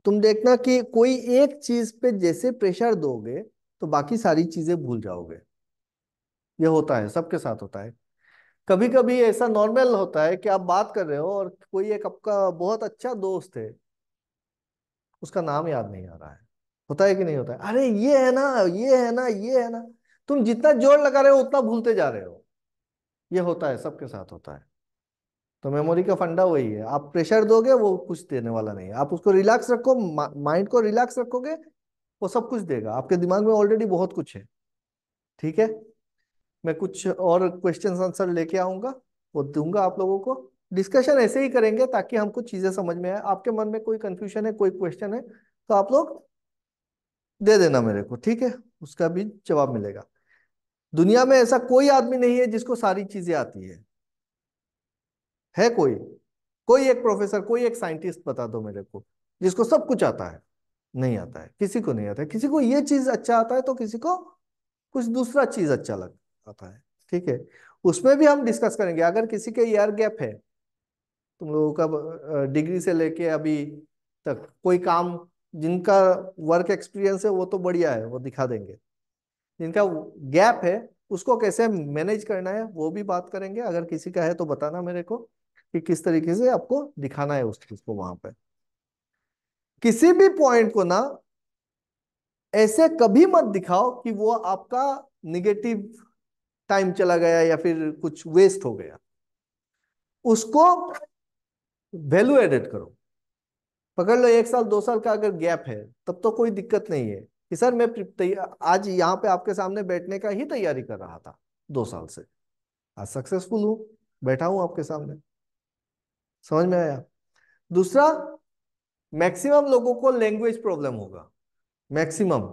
तुम देखना कि कोई एक चीज पे जैसे प्रेशर दोगे तो बाकी सारी चीजें भूल जाओगे ये होता है सबके साथ होता है कभी कभी ऐसा नॉर्मल होता है कि आप बात कर रहे हो और कोई एक आपका बहुत अच्छा दोस्त है उसका नाम याद नहीं आ रहा है होता है कि नहीं होता है अरे ये है ना ये है ना ये है ना तुम जितना जोर लगा रहे हो उतना भूलते जा रहे हो ये होता है सबके साथ होता है तो हाँ। मेमोरी का फंडा वही है आप प्रेशर दोगे वो कुछ देने वाला नहीं है आप उसको रिलैक्स रखो माइंड को रिलैक्स रखोगे वो सब कुछ देगा आपके दिमाग में ऑलरेडी बहुत कुछ है ठीक है मैं कुछ और क्वेश्चन आंसर लेके आऊंगा वो दूंगा आप लोगों को डिस्कशन ऐसे ही करेंगे ताकि हमको चीजें समझ में आए आपके मन में कोई कंफ्यूजन है कोई क्वेश्चन है तो आप लोग दे देना मेरे को ठीक है उसका भी जवाब मिलेगा दुनिया में ऐसा कोई आदमी नहीं है जिसको सारी चीजें आती है है कोई कोई एक प्रोफेसर कोई एक साइंटिस्ट बता दो मेरे को जिसको सब कुछ आता है नहीं आता है किसी को नहीं आता है किसी को ये चीज अच्छा आता है तो किसी को कुछ दूसरा चीज अच्छा लग आता है ठीक है उसमें भी हम डिस्कस करेंगे अगर किसी के एयर गैप है तुम लोगों का डिग्री से लेके अभी तक कोई काम जिनका वर्क एक्सपीरियंस है वो तो बढ़िया है वो दिखा देंगे जिनका गैप है उसको कैसे मैनेज करना है वो भी बात करेंगे अगर किसी का है तो बताना मेरे को कि किस तरीके से आपको दिखाना है उस चीज को वहां पर किसी भी पॉइंट को ना ऐसे कभी मत दिखाओ कि वो आपका निगेटिव टाइम चला गया या फिर कुछ वेस्ट हो गया उसको वैल्यू एडेड करो पकड़ लो एक साल दो साल का अगर गैप है तब तो कोई दिक्कत नहीं है कि सर मैं आज यहाँ पे आपके सामने बैठने का ही तैयारी कर रहा था दो साल से आज सक्सेसफुल हूं बैठा हूं आपके सामने समझ में आया दूसरा मैक्सिमम लोगों को लैंग्वेज प्रॉब्लम होगा मैक्सिमम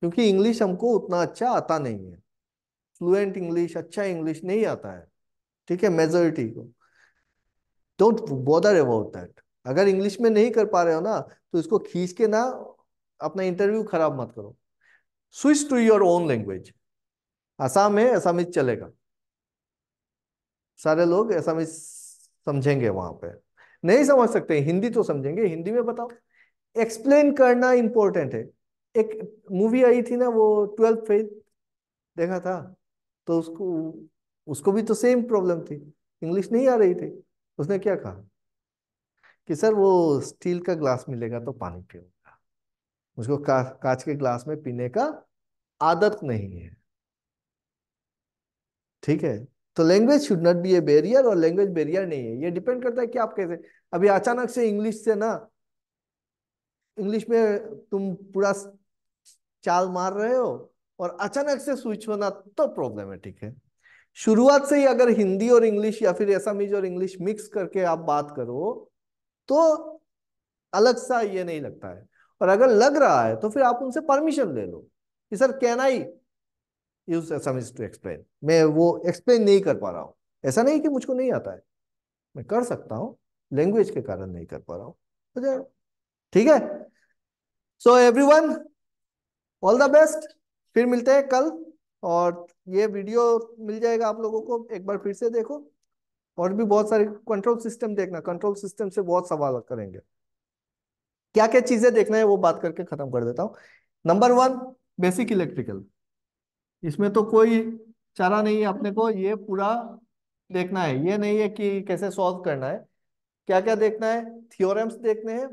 क्योंकि इंग्लिश हमको उतना अच्छा आता नहीं है फ्लुएंट इंग्लिश अच्छा इंग्लिश नहीं आता है ठीक है मेजोरिटी को डोंट बॉदर अबाउट दैट अगर इंग्लिश में नहीं कर पा रहे हो ना तो इसको खींच के ना अपना इंटरव्यू खराब मत करो switch to your own language Assam है आसामीज चलेगा सारे लोग आसामिज समझेंगे वहां पे नहीं समझ सकते हिंदी तो समझेंगे हिंदी में बताओ एक्सप्लेन करना इंपॉर्टेंट है एक मूवी आई थी ना वो ट्वेल्थ फेल देखा था तो उसको उसको भी तो सेम प्रॉब्लम थी इंग्लिश नहीं आ रही थी उसने क्या कहा कि सर वो स्टील का ग्लास मिलेगा तो पानी पियो मुझको का, कांच के ग्लास में पीने का आदत नहीं है ठीक है तो language should not be a barrier और लैंग्वेज बैरियर नहीं है ये डिपेंड करता है कि आप कैसे अभी अचानक से इंग्लिश से ना इंग्लिश में तुम पूरा चाल मार रहे हो और अचानक से स्विच होना तो प्रॉब्लमेटिक है शुरुआत से ही अगर हिंदी और इंग्लिश या फिर एसामीज और इंग्लिश मिक्स करके आप बात करो तो अलग सा ये नहीं लगता है और अगर लग रहा है तो फिर आप उनसे परमिशन ले लो कि sir can I use to explain मैं वो एक्सप्लेन नहीं कर पा रहा हूँ ऐसा नहीं कि मुझको नहीं आता है मैं कर सकता हूँ लैंग्वेज के कारण नहीं कर पा रहा हूँ तो ठीक है so everyone all the best फिर मिलते हैं कल और ये वीडियो मिल जाएगा आप लोगों को एक बार फिर से देखो और भी बहुत सारे कंट्रोल सिस्टम देखना कंट्रोल सिस्टम से बहुत सवाल करेंगे क्या क्या चीजें देखना है वो बात करके खत्म कर देता हूं नंबर वन बेसिक इलेक्ट्रिकल इसमें तो कोई चारा नहीं है अपने को ये पूरा देखना है ये नहीं है कि कैसे सॉल्व करना है क्या क्या देखना है थियोरम्स देखने हैं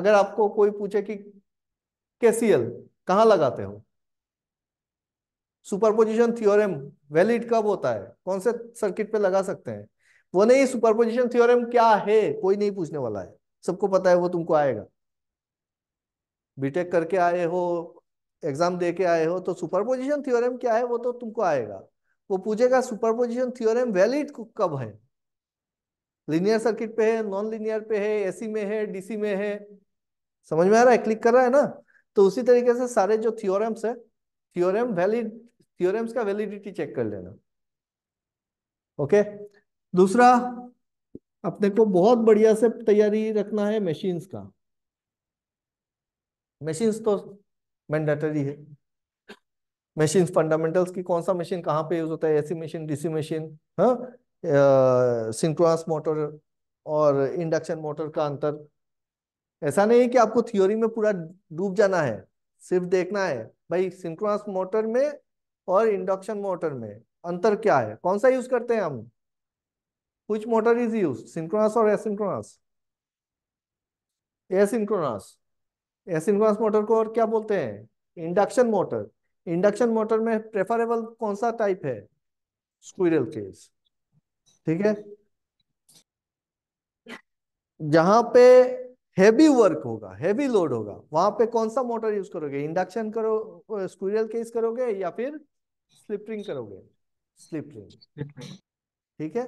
अगर आपको कोई पूछे कि केसीएल कहाँ लगाते हो सुपरपोजिशन थ्योरम वैलिड कब होता है कौन से सर्किट पे लगा सकते हैं वो नहीं सुपरपोजिशन थ्योरम क्या है कोई नहीं पूछने वाला है सबको पता है वो तुमको आएगा बीटेक करके आए हो एग्जाम दे के आए हो तो सुपरपोजिशन थ्योरम क्या है वो तो तुमको आएगा वो पूछेगा सुपरपोजिशन थ्योरम वैलिड कब है लिनियर सर्किट पे है नॉन लिनियर पे है एसी में है डीसी में है समझ में आ रहा है क्लिक कर रहा है ना तो उसी तरीके से सारे जो थियोरम्स है थियोरम वैलिड थियोरम्स का वैलिडिटी चेक कर लेना ओके दूसरा अपने को बहुत बढ़िया से तैयारी रखना है मशीन्स का मशीन्स तो मैंडेटरी है मशीन फंडामेंटल्स की कौन सा मशीन कहाँ पे यूज होता है एसी मशीन डीसी मशीन हाँ सिंक्रोनस मोटर और इंडक्शन मोटर का अंतर ऐसा नहीं है कि आपको थ्योरी में पूरा डूब जाना है सिर्फ देखना है भाई सिंक्रोनस मोटर में और इंडक्शन मोटर में अंतर क्या है कौन सा यूज करते हैं हम Which motor is used, synchronous or asynchronous? asynchronous asynchronous motor को और क्या बोलते हैं इंडक्शन मोटर इंडक्शन मोटर में प्रेफरेबल कौन सा टाइप है squirrel cage ठीक है जहां पे हैवी वर्क होगा हैवी लोड होगा वहां पे कौन सा मोटर यूज करोगे इंडक्शन करो स्क्विरल केस करोगे या फिर स्लिपरिंग करोगे स्लिपरिंग ठीक है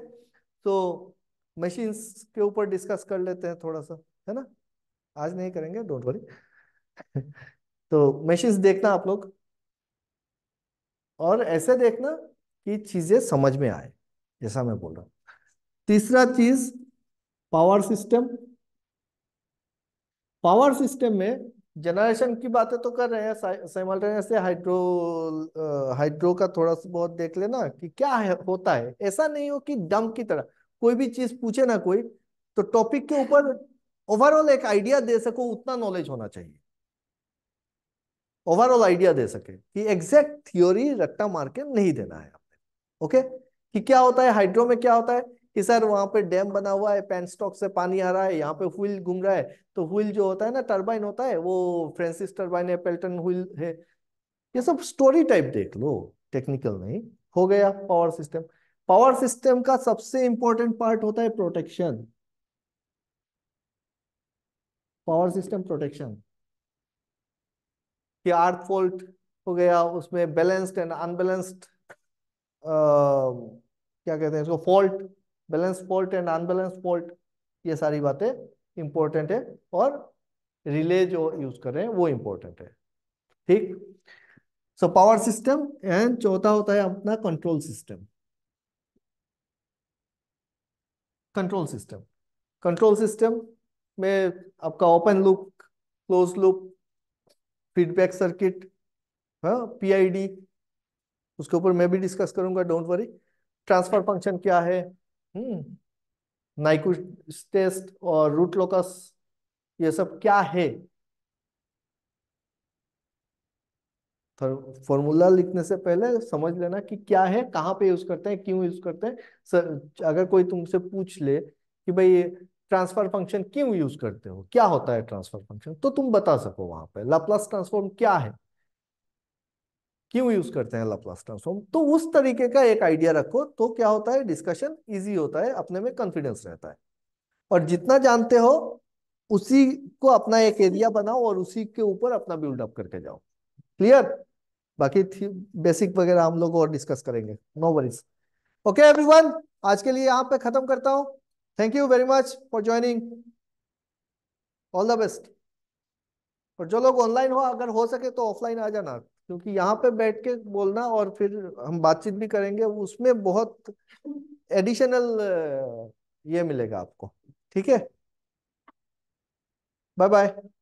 तो मशीन्स के ऊपर डिस्कस कर लेते हैं थोड़ा सा है ना आज नहीं करेंगे डोंट वरी तो मशीन्स देखना आप लोग और ऐसे देखना कि चीजें समझ में आए जैसा मैं बोल रहा हूं तीसरा चीज पावर सिस्टम पावर सिस्टम में जनरेशन की बातें तो कर रहे हैं साइमल्टेनियसली हाइड्रो हाइड्रो का थोड़ा सा बहुत देख लेना कि क्या है होता है ऐसा नहीं हो कि डम की तरह कोई भी चीज पूछे ना कोई तो टॉपिक के ऊपर ओवरऑल एक आइडिया दे सको उतना नॉलेज होना चाहिए ओवरऑल आइडिया दे सके कि एग्जैक्ट थियोरी रट्टा मार के नहीं देना है आपने ओके कि क्या होता है हाइड्रो में क्या होता है कि सर वहां पे डैम बना हुआ है स्टॉक से पानी आ रहा है यहाँ पे व्हील घूम रहा है तो व्हील जो होता है ना टर्बाइन होता है वो फ्रेंसिस टर्बाइन है पेल्टन व्हील है ये सब स्टोरी टाइप देख लो टेक्निकल नहीं हो गया पावर सिस्टम पावर सिस्टम का सबसे इंपॉर्टेंट पार्ट होता है प्रोटेक्शन पावर सिस्टम प्रोटेक्शन कि आर्थ फॉल्ट हो गया उसमें बैलेंस्ड एंड अनबैलेंस्ड क्या कहते हैं इसको fault balance fault and unbalance fault ये सारी बातें इंपॉर्टेंट है और रिले जो यूज कर रहे हैं वो इंपॉर्टेंट है ठीक सो पावर सिस्टम एंड चौथा होता है अपना control system control system control system में आपका open loop close loop feedback circuit I D उसके ऊपर मैं भी डिस्कस करूंगा डोंट वरी ट्रांसफर फंक्शन क्या है हम्म। नाइकू टेस्ट और रूट लोकस ये सब क्या है फॉर्मूला लिखने से पहले समझ लेना कि क्या है कहाँ पे यूज करते हैं क्यों यूज करते हैं सर अगर कोई तुमसे पूछ ले कि भाई ट्रांसफर फंक्शन क्यों यूज करते हो क्या होता है ट्रांसफर फंक्शन तो तुम बता सको वहां पे लाप्लास ट्रांसफॉर्म क्या है क्यों यूज करते हैं लपलास ट्रांसफॉर्म तो उस तरीके का एक आइडिया रखो तो क्या होता है डिस्कशन इजी होता है अपने में कॉन्फिडेंस रहता है और जितना जानते हो उसी को अपना एक एरिया बनाओ और उसी के ऊपर अपना बिल्डअप करके जाओ क्लियर बाकी बेसिक वगैरह हम लोग और डिस्कस करेंगे नो वरीज ओके एवरीवन आज के लिए यहाँ पे खत्म करता हूँ thank you very much for joining all the best और जो लोग ऑनलाइन हो अगर हो सके तो ऑफलाइन आ जाना क्योंकि यहाँ पे बैठ के बोलना और फिर हम बातचीत भी करेंगे उसमें बहुत एडिशनल ये मिलेगा आपको ठीक है बाय बाय